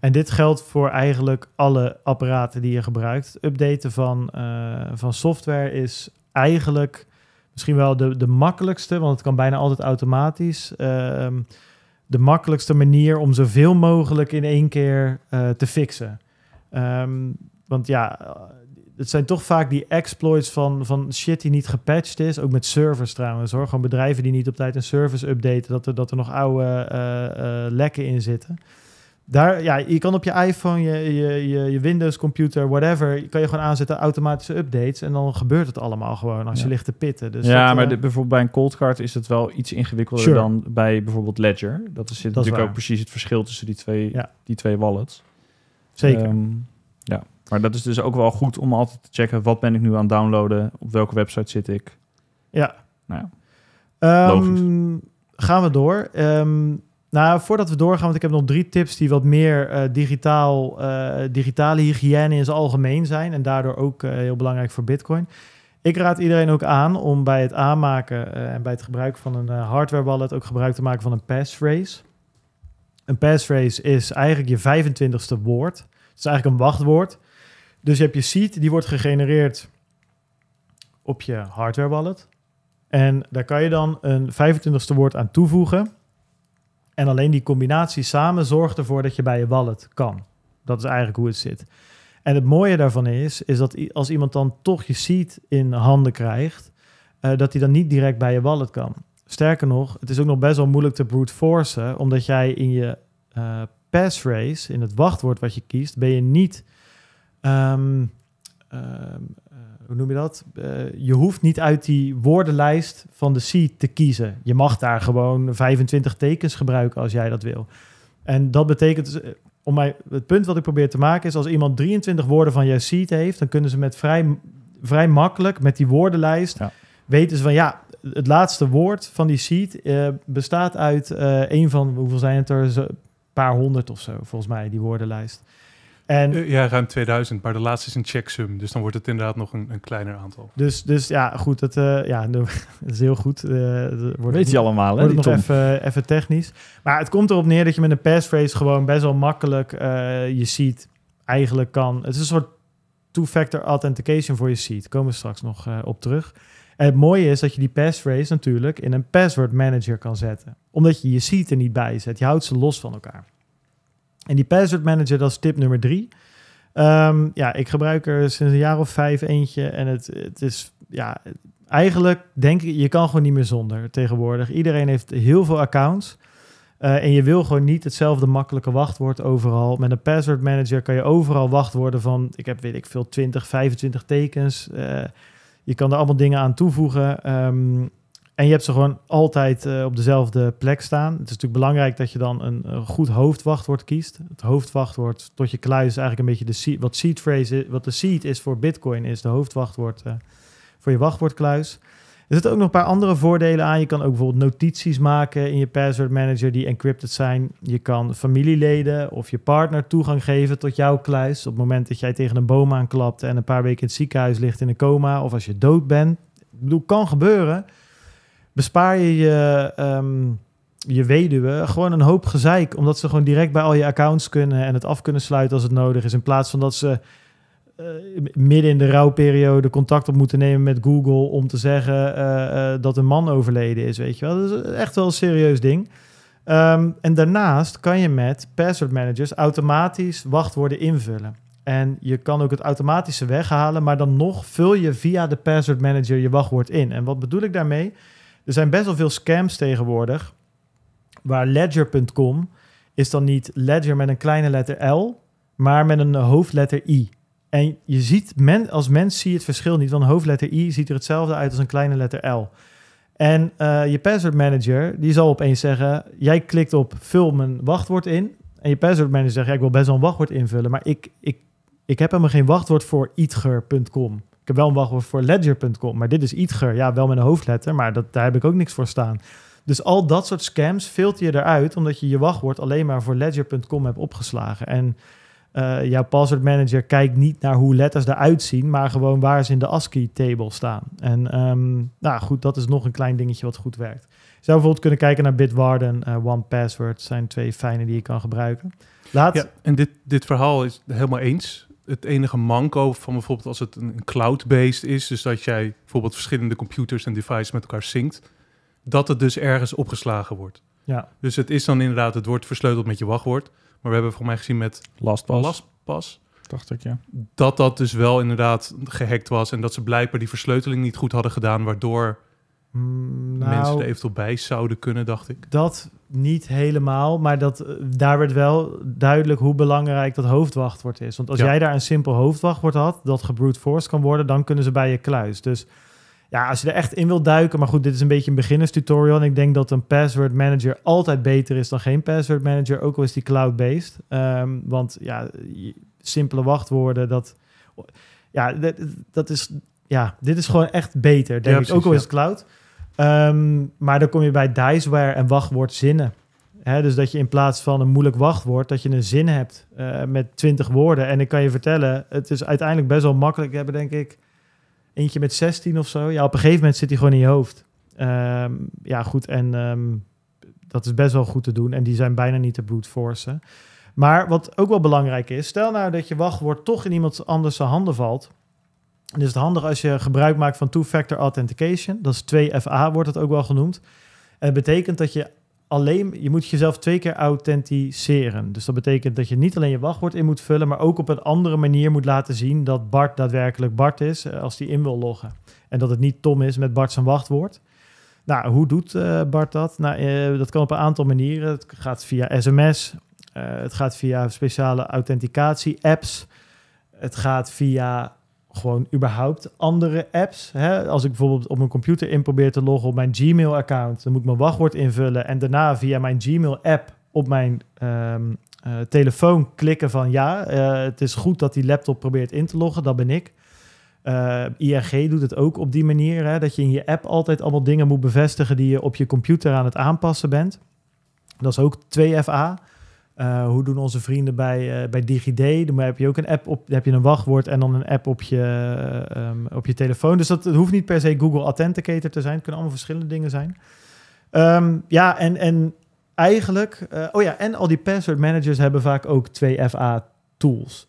A: En dit geldt voor eigenlijk alle apparaten die je gebruikt. Updaten van, eh, van software is eigenlijk misschien wel de, de makkelijkste, want het kan bijna altijd automatisch. Ehm, de makkelijkste manier om zoveel mogelijk in één keer eh, te fixen. Ehm, want ja, het zijn toch vaak die exploits van, van shit die niet gepatcht is. Ook met servers trouwens hoor. Gewoon bedrijven die niet op tijd een service updaten. Dat er, dat er nog oude eh, eh, lekken in zitten. Daar, ja, je kan op je iPhone, je, je, je, Windows computer, whatever. Je kan je gewoon aanzetten automatische updates. En dan gebeurt het allemaal gewoon als je ligt te pitten. Dus ja, maar eh,
B: bijvoorbeeld bij een cold card is het wel iets ingewikkelder dan bij bijvoorbeeld Ledger. Dat is natuurlijk ook precies het verschil tussen die twee, ja. die twee
A: wallets. Zeker. Ehm,
B: ja. Maar dat is dus ook wel goed om altijd te checken... wat ben ik nu aan het downloaden? Op welke website zit ik?
A: Ja. Nou ja. Ehm, gaan we door. Ehm, nou, voordat we doorgaan, want ik heb nog drie tips... die wat meer eh, digitaal, eh, digitale hygiëne in zijn algemeen zijn... en daardoor ook eh, heel belangrijk voor bitcoin... Ik raad iedereen ook aan om bij het aanmaken en bij het gebruik van een hardware wallet ook gebruik te maken van een passphrase. Een passphrase is eigenlijk je 25ste woord. Het is eigenlijk een wachtwoord dus je hebt je seed, die wordt gegenereerd op je hardware wallet. En daar kan je dan een 25ste woord aan toevoegen. En alleen die combinatie samen zorgt ervoor dat je bij je wallet kan. Dat is eigenlijk hoe het zit. En het mooie daarvan is, is dat als iemand dan toch je seed in handen krijgt, eh, dat hij dan niet direct bij je wallet kan. Sterker nog, het is ook nog best wel moeilijk te brute forcen, omdat jij in je uh, passphrase, in het wachtwoord wat je kiest, ben je niet Ehm, ehm, eh, hoe noem je dat? Eh, je hoeft niet uit die woordenlijst van de C te kiezen. Je mag daar gewoon 25 tekens gebruiken als jij dat wil. En dat betekent, eh, om mij, het punt wat ik probeer te maken is, als iemand 23 woorden van jouw seat heeft, dan kunnen ze met vrij, vrij makkelijk met die woordenlijst ja. weten ze van ja, het laatste woord van die seat bestaat uit een van, hoeveel zijn het er? Een paar honderd of zo, volgens mij, die woordenlijst. En,
C: eh, ja, ruim 2000, maar de laatste is een checksum. Dus dan wordt het inderdaad nog een, een kleiner aantal.
A: Dus, dus ja, goed, dat, eh, ja, [laughs] is heel goed. Uh, wordt Weet je allemaal, hè? Wordt het nog even, even, technisch. Maar het komt erop neer dat je met een passphrase gewoon best wel makkelijk je seed eigenlijk kan... Het is een soort two-factor authentication voor je seed. komen we straks nog op terug. En het mooie is dat je die passphrase natuurlijk in een password manager kan zetten. Omdat je je seat er niet bij zet. Je houdt ze los van elkaar. En die password manager, dat is tip nummer drie. Ehm, ja, ik gebruik er sinds een jaar of vijf eentje. En het, het is, ja, eigenlijk denk ik, je kan gewoon niet meer zonder tegenwoordig. Iedereen heeft heel veel accounts. Eh, en je wil gewoon niet hetzelfde makkelijke wachtwoord overal. Met een password manager kan je overal wachtwoorden van, ik heb weet ik veel, 20, 25 tekens. Eh, je kan er allemaal dingen aan toevoegen. Ehm, en je hebt ze gewoon altijd eh, op dezelfde plek staan. Het is natuurlijk belangrijk dat je dan een, een goed hoofdwachtwoord kiest. Het hoofdwachtwoord tot je kluis is eigenlijk een beetje de seed, wat seed phrase is, wat de seed is voor Bitcoin is de hoofdwachtwoord eh, voor je wachtwoordkluis. Er zitten ook nog een paar andere voordelen aan. Je kan ook bijvoorbeeld notities maken in je password manager die encrypted zijn. Je kan familieleden of je partner toegang geven tot jouw kluis. Op het moment dat jij tegen een boom aanklapt en een paar weken in het ziekenhuis ligt in een coma of als je dood bent. Ik bedoel, kan gebeuren bespaar je je, ehm, je weduwe gewoon een hoop gezeik. Omdat ze gewoon direct bij al je accounts kunnen en het af kunnen sluiten als het nodig is. In plaats van dat ze eh, midden in de rouwperiode contact op moeten nemen met Google om te zeggen eh, eh, dat een man overleden is. Weet je wel, dat is echt wel een serieus ding. Ehm, en daarnaast kan je met password managers automatisch wachtwoorden invullen. En je kan ook het automatische weghalen, maar dan nog vul je via de password manager je wachtwoord in. En wat bedoel ik daarmee? Er zijn best wel veel scams tegenwoordig. Waar ledger.com is dan niet ledger met een kleine letter L, maar met een hoofdletter I. En je ziet, men, als mens zie je het verschil niet, want een hoofdletter I ziet er hetzelfde uit als een kleine letter L. En eh, je password manager, die zal opeens zeggen, jij klikt op vul mijn wachtwoord in. En je password manager zegt, ja, ik wil best wel een wachtwoord invullen, maar ik, ik, ik heb helemaal geen wachtwoord voor itger.com. Ik heb wel een wachtwoord voor ledger.com, maar dit is Itger. Ja, wel met een hoofdletter, maar dat, daar heb ik ook niks voor staan. Dus al dat soort scams filter je eruit, omdat je je wachtwoord alleen maar voor ledger.com hebt opgeslagen. En eh, jouw password manager kijkt niet naar hoe letters eruit zien, maar gewoon waar ze in de ASCII-table staan. En ehm, nou goed, dat is nog een klein dingetje wat goed werkt. Je zou bijvoorbeeld kunnen kijken naar Bitwarden, uh, One Password zijn twee fijne die je kan gebruiken. Laat... Ja, en dit,
C: dit verhaal is helemaal eens het enige manco van bijvoorbeeld als het een cloud-based is, dus dat jij bijvoorbeeld verschillende computers en devices met elkaar synct, dat het dus ergens opgeslagen wordt. Ja. Dus het is dan inderdaad, het wordt versleuteld met je wachtwoord. Maar we hebben volgens mij gezien met
B: LastPass, LastPass dacht ik, ja.
C: dat dat dus wel inderdaad gehackt was en dat ze blijkbaar die versleuteling niet goed hadden gedaan, waardoor
B: Mm,
A: nou, mensen er
C: eventueel bij zouden kunnen, dacht ik.
A: Dat niet helemaal, maar dat, eh, daar werd wel duidelijk hoe belangrijk dat hoofdwachtwoord is. Want als jij daar een simpel hoofdwachtwoord had, dat gebrute force kan worden, dan kunnen ze bij je kluis. Dus ja, als je er echt in wilt duiken, maar goed, dit is een beetje een beginnerstutorial. En ik denk dat een password manager altijd beter is dan geen password manager, ook al is die cloud-based. Ehm, want ja, simpele wachtwoorden, dat, ja, dat, is ja, dit is gewoon echt beter, denk ik. ook al is het cloud. Ehm, maar dan kom je bij diceware en wachtwoordzinnen. He, dus dat je in plaats van een moeilijk wachtwoord, dat je een zin hebt eh, met 20 woorden. En ik kan je vertellen, het is uiteindelijk best wel makkelijk. hebben denk ik eentje met 16 of zo. Ja, op een gegeven moment zit die gewoon in je hoofd. Ehm, ja, goed. En ehm, dat is best wel goed te doen. En die zijn bijna niet te brute forcen. Maar wat ook wel belangrijk is, stel nou dat je wachtwoord toch in iemand anders handen valt dus het handig als je gebruik maakt van two-factor authentication. Dat is 2FA wordt het ook wel genoemd. En betekent dat je alleen, je moet jezelf twee keer authenticeren. Dus dat betekent dat je niet alleen je wachtwoord in moet vullen, maar ook op een andere manier moet laten zien dat Bart daadwerkelijk Bart is eh, als die in wil loggen. En dat het niet Tom is met Bart zijn wachtwoord. Nou, hoe doet eh, Bart dat? Nou, eh, dat kan op een aantal manieren. Het gaat via sms, het gaat via speciale authenticatie-apps, het gaat via gewoon überhaupt andere apps. Hè? Als ik bijvoorbeeld op mijn computer in probeer te loggen op mijn Gmail-account, dan moet ik mijn wachtwoord invullen en daarna via mijn Gmail-app op mijn ehm, eh, telefoon klikken van ja, eh, het is goed dat die laptop probeert in te loggen, dat ben ik. Uh, eh, ING doet het ook op die manier, hè? dat je in je app altijd allemaal dingen moet bevestigen die je op je computer aan het aanpassen bent. Dat is ook 2FA. Eh, hoe doen onze vrienden bij, eh, bij DigiD? Dan heb je ook een app op, heb je een wachtwoord en dan een app op je, eh, ehm, op je telefoon. Dus dat, hoeft niet per se Google Authenticator te zijn. Het kunnen allemaal verschillende dingen zijn. Ehm, ja, en, en eigenlijk, oh ja, en al die password managers hebben vaak ook 2FA tools.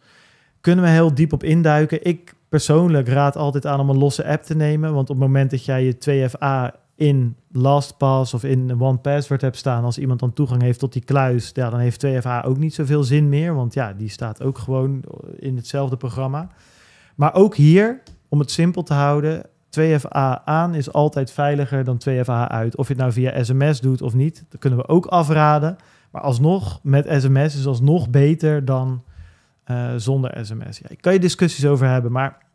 A: Kunnen we heel diep op induiken. Ik persoonlijk raad altijd aan om een losse app te nemen, want op het moment dat jij je 2FA in LastPass of in OnePassword hebt staan, als iemand dan toegang heeft tot die kluis, ja, dan heeft 2FA ook niet zoveel zin meer, want ja, die staat ook gewoon in hetzelfde programma. Maar ook hier, om het simpel te houden, 2FA aan is altijd veiliger dan 2FA uit. Of je het nou via sms doet of niet, dat kunnen we ook afraden. Maar alsnog, met sms is alsnog beter dan eh, zonder sms. Ja, ik kan je discussies over hebben, maar...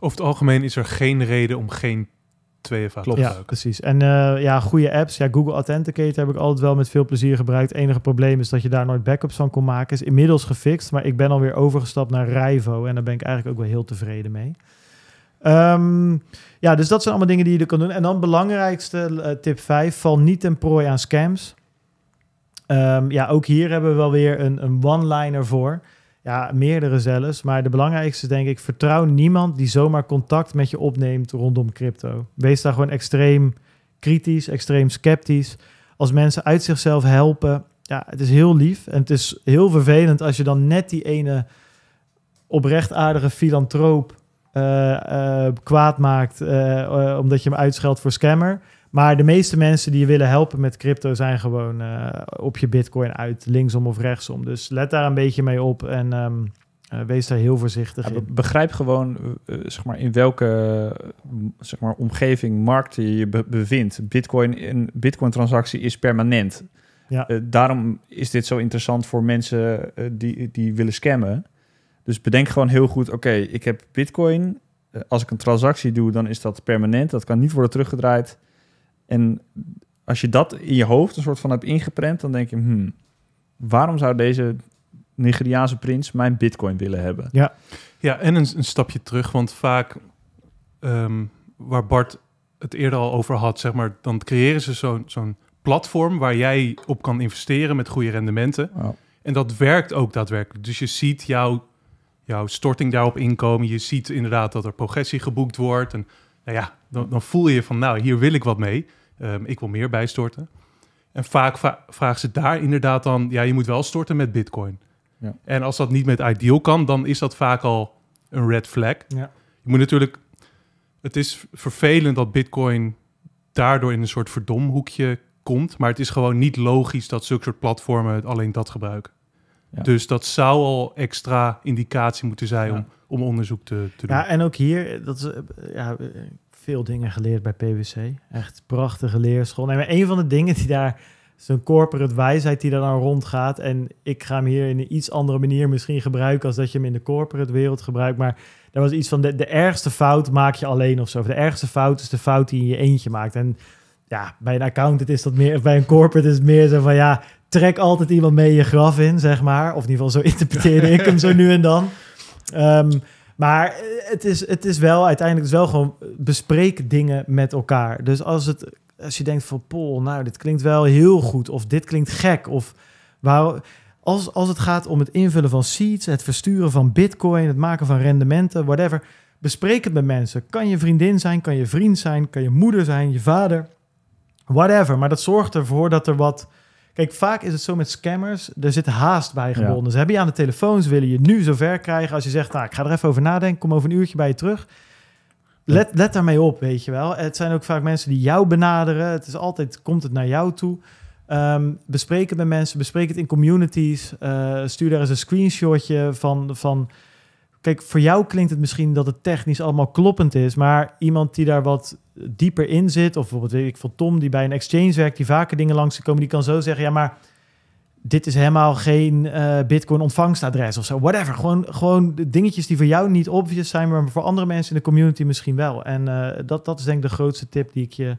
A: Over het algemeen
C: is er geen reden om geen 2 Klopt, ja, precies.
A: En eh, ja, goede apps. Ja, Google Authenticator heb ik altijd wel met veel plezier gebruikt. enige probleem is dat je daar nooit backups van kon maken. Is inmiddels gefixt, maar ik ben alweer overgestapt naar Rivo. En daar ben ik eigenlijk ook wel heel tevreden mee. Ehm, ja, dus dat zijn allemaal dingen die je er kan doen. En dan belangrijkste eh, tip 5. Val niet ten prooi aan scams. Ehm, ja, ook hier hebben we wel weer een, een one-liner voor. Ja, meerdere zelfs. Maar de belangrijkste is denk ik, vertrouw niemand die zomaar contact met je opneemt rondom crypto. Wees daar gewoon extreem kritisch, extreem sceptisch. Als mensen uit zichzelf helpen, ja, het is heel lief. En het is heel vervelend als je dan net die ene oprecht aardige filantroop uh, kwaad maakt, eh, omdat je hem uitscheldt voor scammer. Maar de meeste mensen die je willen helpen met crypto zijn gewoon eh, op je bitcoin uit, linksom of rechtsom. Dus let daar een beetje mee op en ehm, eh, wees daar heel voorzichtig in.
B: Begrijp gewoon eh, zeg maar in welke zeg maar, omgeving, markt je je bevindt. Bitcoin, een bitcoin transactie is permanent. Ja. daarom is dit zo interessant voor mensen die, die willen scammen. Dus bedenk gewoon heel goed, oké, ik heb bitcoin. als ik een transactie doe, dan is dat permanent. Dat kan niet worden teruggedraaid. En als je dat in je hoofd een soort van hebt ingeprent, dan denk je, hmm, waarom zou deze Nigeriaanse prins mijn bitcoin willen hebben? Ja,
C: ja en een, een stapje terug, want vaak ehm, waar Bart het eerder al over had, zeg maar, dan creëren ze zo'n zo'n platform waar jij op kan investeren met goede rendementen. En dat werkt ook daadwerkelijk. Dus je ziet jouw, jouw storting daarop inkomen. Je ziet inderdaad dat er progressie geboekt wordt. En nou ja, dan, dan voel je van, nou, hier wil ik wat mee. Ehm, ik wil meer bijstorten. En vaak vragen ze daar inderdaad dan, ja, je moet wel storten met bitcoin. Ja. En als dat niet met Ideal kan, dan is dat vaak al een red flag. Ja. Je moet natuurlijk, het is vervelend dat bitcoin daardoor in een soort verdomhoekje komt, maar het is gewoon niet logisch dat zulke soort platformen alleen dat gebruiken. Dus dat zou al extra indicatie moeten zijn om, om onderzoek te, te doen.
A: Ja, en ook hier, dat eh, ja, eh, veel dingen geleerd bij PwC. Echt prachtige leerschool. Nee, maar een van de dingen die daar zo'n corporate wijsheid die daar dan rondgaat. En ik ga hem hier in een iets andere manier misschien gebruiken als dat je hem in de corporate wereld gebruikt. Maar daar was iets van de, de ergste fout maak je alleen of zo. de ergste fout is de fout die je in je eentje maakt. En ja, bij een accountant is dat meer, bij een corporate is het meer zo van ja, trek altijd iemand mee je graf in, zeg maar. Of in ieder geval zo [laughs] interpreteerde ik hem zo nu en dan. Ehm, maar eh, het is, het is wel uiteindelijk is wel gewoon eh, bespreek dingen met elkaar. Dus als, het, als je denkt van, Paul, nou, dit klinkt wel heel goed. Of dit klinkt gek. Of waar, als, als het gaat om het invullen van seeds, het versturen van bitcoin, het maken van rendementen, whatever. Bespreek het met mensen. Kan je vriendin zijn, kan je vriend zijn, kan je moeder zijn, je vader. Whatever. Maar dat zorgt ervoor dat er wat Kijk, vaak is het zo met scammers, er zit haast bij gebonden. Ze hebben je aan de telefoon, ze willen je nu zover krijgen. Als je zegt, nou, ik ga er even over nadenken, kom over een uurtje bij je terug. Let, let daarmee op, weet je wel. Het zijn ook vaak mensen die jou benaderen. Het is altijd, komt het naar jou toe? Um, bespreek het met mensen, bespreek het in communities. Eh, stuur daar eens een screenshotje van, van... Kijk, voor jou klinkt het misschien dat het technisch allemaal kloppend is... maar iemand die daar wat dieper in zit, of bijvoorbeeld weet ik van Tom die bij een exchange werkt, die vaker dingen langs komen, die kan zo zeggen, ja maar dit is helemaal geen eh, bitcoin ontvangstadres of zo, whatever. Gewoon, gewoon dingetjes die voor jou niet obvious zijn, maar voor andere mensen in de community misschien wel. En eh, dat, dat is denk ik de grootste tip die ik je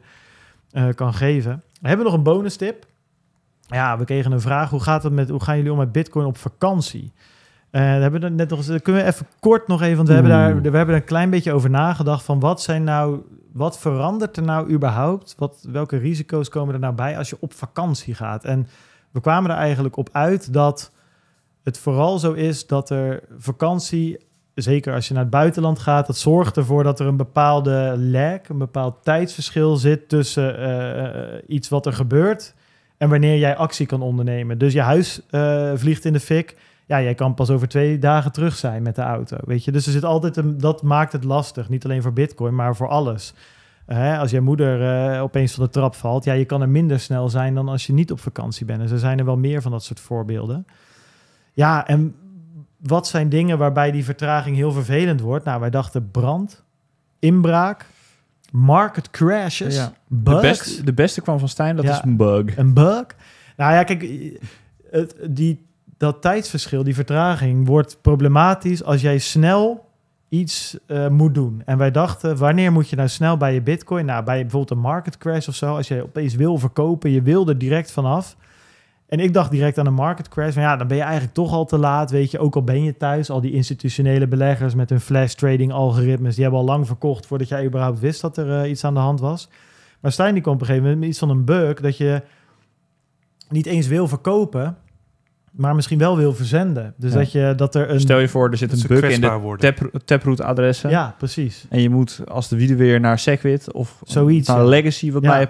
A: eh, kan geven. hebben We nog een bonus tip. Ja, we kregen een vraag. Hoe, gaat het met, hoe gaan jullie om met bitcoin op vakantie? Uh, hebben we net nog, kunnen we even kort nog even, want we, hebben daar, we hebben een klein beetje over nagedacht van wat zijn nou wat verandert er nou überhaupt? Wat, welke risico's komen er nou bij als je op vakantie gaat? En we kwamen er eigenlijk op uit dat het vooral zo is dat er vakantie, zeker als je naar het buitenland gaat, dat zorgt ervoor dat er een bepaalde lag, een bepaald tijdsverschil zit tussen eh, eh, iets wat er gebeurt en wanneer jij actie kan ondernemen. Dus je huis eh, vliegt in de fik ja, jij kan pas over twee dagen terug zijn met de auto. Weet je, dus er zit altijd een, dat maakt het lastig. Niet alleen voor Bitcoin, maar voor alles. als je moeder eh, opeens van de trap valt, ja, je kan er minder snel zijn dan als je niet op vakantie bent. En dus er zijn er wel meer van dat soort voorbeelden. Ja, en wat zijn dingen waarbij die vertraging heel vervelend wordt? Nou, wij dachten brand, inbraak, market crashes, ja. bugs. De, de, beste kwam van Stijn, dat is een bug. Een bug. Nou ja, kijk, eh, het, die dat tijdsverschil, die vertraging, wordt problematisch als jij snel iets eh, moet doen. En wij dachten, wanneer moet je nou snel bij je bitcoin? Nou, bij bijvoorbeeld een market crash of zo. Als je opeens wil verkopen, je wil er direct vanaf. En ik dacht direct aan een market crash. Maar ja, dan ben je eigenlijk toch al te laat. Weet je, ook al ben je thuis, al die institutionele beleggers met hun flash trading algoritmes, die hebben al lang verkocht voordat jij überhaupt wist dat er eh, iets aan de hand was. Maar Stijn die kwam op een gegeven moment met iets van een bug dat je niet eens wil verkopen maar misschien wel wil verzenden. Dus dat, je, dat er een... Stel je voor, er zit een bug in de
B: tap, taproot adressen. Ja, precies. En je moet als de wiede weer naar Segwit of Zoiets, naar Legacy wat ja.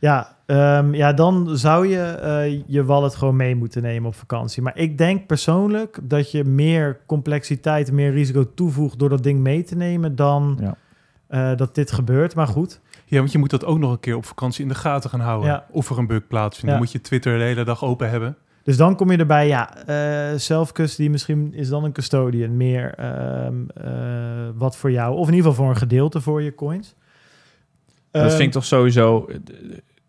A: Ja, ehm, ja, dan zou je eh, je wallet gewoon mee moeten nemen op vakantie. Maar ik denk persoonlijk dat je meer complexiteit, meer risico toevoegt door dat ding mee te nemen dan eh, dat dit gebeurt. Maar goed.
C: Ja, want je moet dat ook nog een keer op vakantie in de gaten gaan houden. Of er een bug plaatsvindt. Dan moet je Twitter de hele dag open hebben.
A: Dus dan kom je erbij, ja, eh, die misschien is dan een custodian meer ehm, eh, wat voor jou, of in ieder geval voor een gedeelte voor je coins. Dat vind ik ehm,
B: toch sowieso.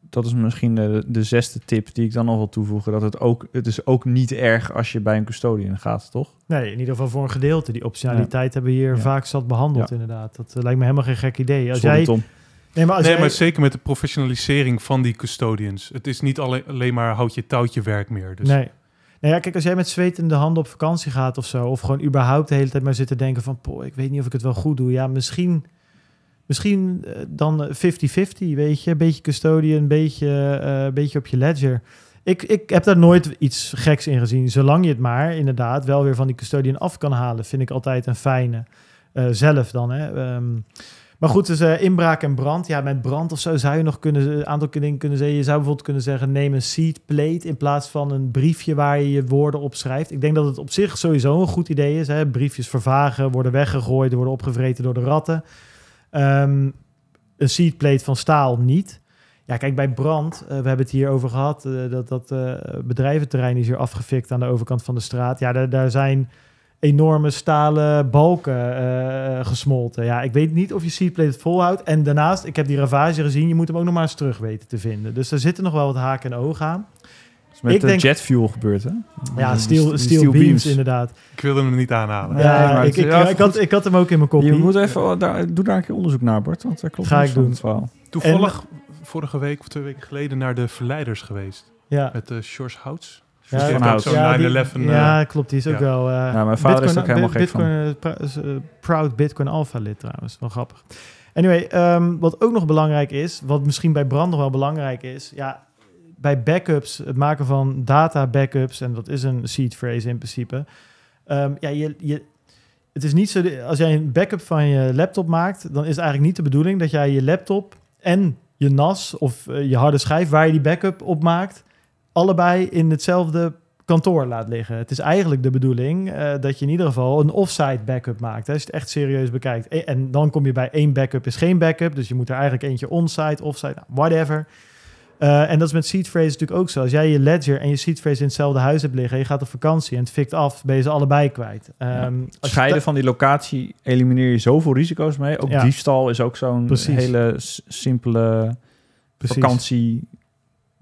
B: Dat is misschien de, zesde tip die ik dan nog wil toevoegen. Dat het ook, het is ook niet erg als je bij een custodian gaat,
A: toch? Nee, in ieder geval voor een gedeelte. Die optionaliteit hebben hier vaak zat behandeld, inderdaad. Dat eh, lijkt me helemaal geen gek idee. Als jij, Nee, maar,
C: zeker met de professionalisering van die custodians. Het is niet alleen, maar houd je touwtje werk meer. Dus. Nee.
A: Nou ja, kijk, als jij met zwetende handen op vakantie gaat of zo, of gewoon überhaupt de hele tijd maar zit te denken van, poh, ik weet niet of ik het wel goed doe. Ja, misschien, misschien eh, dan 50-50, eh, weet je, een beetje custodian, een beetje, uh, beetje op je ledger. Ik, ik heb daar nooit iets geks in gezien. Zolang je het maar inderdaad wel weer van die custodian af kan halen, vind ik altijd een fijne. zelf dan, hè. Ehm, maar goed, dus eh, inbraak en brand. Ja, met brand of zo zou je nog kunnen, een aantal dingen kunnen zeggen. Je zou bijvoorbeeld kunnen zeggen, neem een seatplate plate in plaats van een briefje waar je je woorden op schrijft. Ik denk dat het op zich sowieso een goed idee is. Hè? Briefjes vervagen, worden weggegooid, worden opgevreten door de ratten. Ehm, een seatplate plate van staal niet. Ja, kijk, bij brand, eh, we hebben het hier over gehad, eh, dat, dat bedrijventerrein is hier afgefikt aan de overkant van de straat. Ja, daar zijn enorme stalen balken eh, eh, gesmolten. Ja, ik weet niet of je seedplate het volhoudt. En daarnaast, ik heb die ravage gezien, je moet hem ook nog maar eens terug weten te vinden. Dus daar zitten nog wel wat haken en ogen aan. Dus met ik de eh, denk,
B: jetfuel gebeurt, hè? Ja, steel,
A: steel, beams, inderdaad.
C: Ik wilde hem niet aanhalen. Ja, ik, ik,
A: ik, had, hem ook in mijn kop. Je moet even, oh, daar, doe daar een keer
B: onderzoek naar, Bart. Want dat klopt Ga ik doen. Wel. Toevallig
C: vorige week of twee weken geleden naar de Verleiders geweest. Ja. Met de uh, Shores Houts. Ja, Ja, ja, eh, klopt. Die is ook wel... Eh, ja, mijn vader is ook helemaal geen Bitcoin,
A: eh, proud Bitcoin Alpha lid trouwens. Wel grappig. Anyway, ehm, wat ook nog belangrijk is... wat misschien bij branden wel belangrijk is... ja, bij backups, het maken van data backups... en dat is een seed phrase in principe... Ehm, ja, je, je, het is niet zo... Als jij een backup van je laptop maakt... dan is het eigenlijk niet de bedoeling dat jij je laptop... en je NAS of je harde schijf... waar je die backup op maakt allebei in hetzelfde kantoor laat liggen. Het is eigenlijk de bedoeling eh, dat je in ieder geval een offsite backup maakt. Hè, als je het echt serieus bekijkt. E, en dan kom je bij één backup is geen backup. Dus je moet er eigenlijk eentje onsite, offsite, nou, whatever. Eh, en dat is met seed phrase natuurlijk ook zo. Als jij je ledger en je seed phrase in hetzelfde huis hebt liggen... en je gaat op vakantie en het fikt af, ben je ze allebei kwijt. Ehm, scheiden
B: van die locatie elimineer je zoveel risico's mee. Ook diefstal is ook zo'n hele
A: simpele Precies. vakantie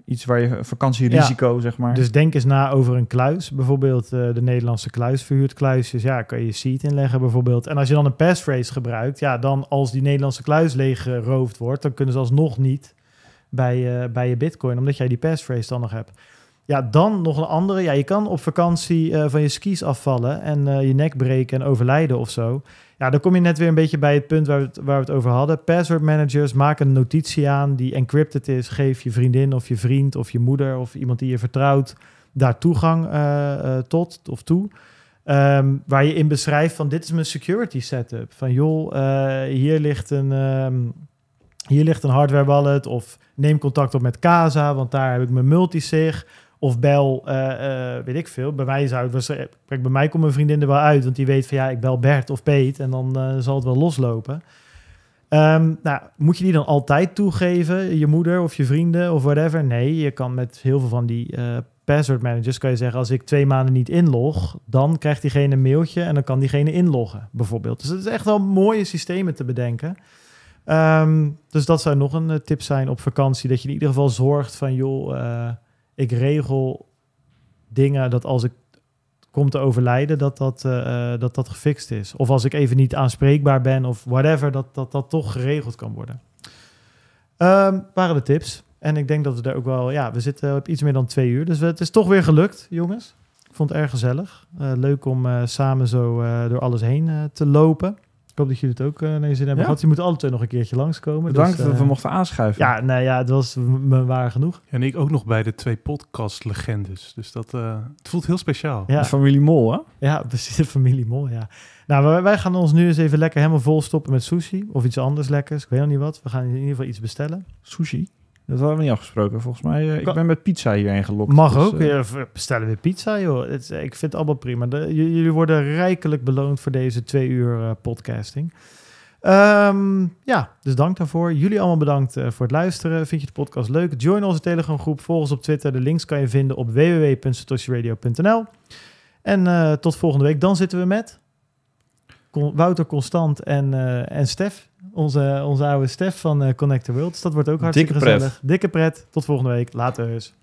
A: iets waar je vakantierisico, ja. zeg maar. Dus denk eens na over een kluis. Bijvoorbeeld eh, de Nederlandse kluis verhuurt kluisjes. Ja, kan je seat inleggen bijvoorbeeld. En als je dan een passphrase gebruikt, ja, dan als die Nederlandse kluis leeggeroofd wordt, dan kunnen ze alsnog niet bij, uh, bij je bitcoin, omdat jij die passphrase dan nog hebt. Ja, dan nog een andere. Ja, je kan op vakantie eh, van je skis afvallen en eh, je nek breken en overlijden of zo. Ja, dan kom je net weer een beetje bij het punt waar we het, waar we het over hadden. Password managers maken een notitie aan die encrypted is. Geef je vriendin of je vriend of je moeder of iemand die je vertrouwt daar toegang eh, tot of toe. Ehm, waar je in beschrijft van dit is mijn security setup. Van joh, hier ligt een... Ehm, hier ligt een hardware wallet of neem contact op met Casa, want daar heb ik mijn multisig. Of bel, eh, eh, weet ik veel. Bij mij zou het kijk, bij mij komt mijn vriendin er wel uit, want die weet van ja, ik bel Bert of Peet en dan eh, zal het wel loslopen. Ehm, nou, moet je die dan altijd toegeven, je moeder of je vrienden of whatever? Nee, je kan met heel veel van die uh, password managers kan je zeggen: als ik twee maanden niet inlog, dan krijgt diegene een mailtje en dan kan diegene inloggen, bijvoorbeeld. Dus het is echt wel mooie systemen te bedenken. Ehm, dus dat zou nog een tip zijn op vakantie: dat je in ieder geval zorgt van joh ik regel dingen dat als ik kom te overlijden, dat dat, eh, eh, dat, dat gefixt is. Of als ik even niet aanspreekbaar ben of whatever, dat dat, dat toch geregeld kan worden. Um, waren de tips. En ik denk dat we daar ook wel, ja, we zitten op iets meer dan twee uur. Dus het is toch weer gelukt, jongens. Ik vond het erg gezellig. Eh, leuk om samen zo door alles heen te lopen. Ik hoop dat jullie het ook uh, eh, naar zin hebben gehad. Je moet alle twee nog een keertje langskomen. Bedankt dus, eh, dat we mochten aanschuiven. Ja, nou ja, het was me waar genoeg. En ik ook
C: nog bij de twee podcast-legendes. Dus dat eh, het voelt heel speciaal. Ja. De
A: familie Mol, hè? Ja, [laughs] precies. De familie Mol, ja. Nou, wij gaan ons nu eens even lekker helemaal vol stoppen met sushi. Of iets anders lekkers. Ik weet nog niet wat. We gaan in ieder geval iets bestellen. Sushi? Dat hadden we niet afgesproken. Volgens mij, eh, ik ben met pizza hierheen gelokt. Mag dus, ook. Uh, bestellen weer pizza, joh. ik vind het allemaal prima. jullie worden rijkelijk beloond voor deze twee uur eh, podcasting. Ehm, ja, dus dank daarvoor. Jullie allemaal bedankt voor het luisteren. Vind je de podcast leuk? Join onze Telegram groep. Volg ons op Twitter. De links kan je vinden op www.satoshiradio.nl En tot volgende week. Dan zitten we met... Wouter Constant en, en Stef onze, oude Stef van uh, Connect the World. Dus dat wordt ook hartstikke gezellig. Dikke pret. Tot volgende week. Later.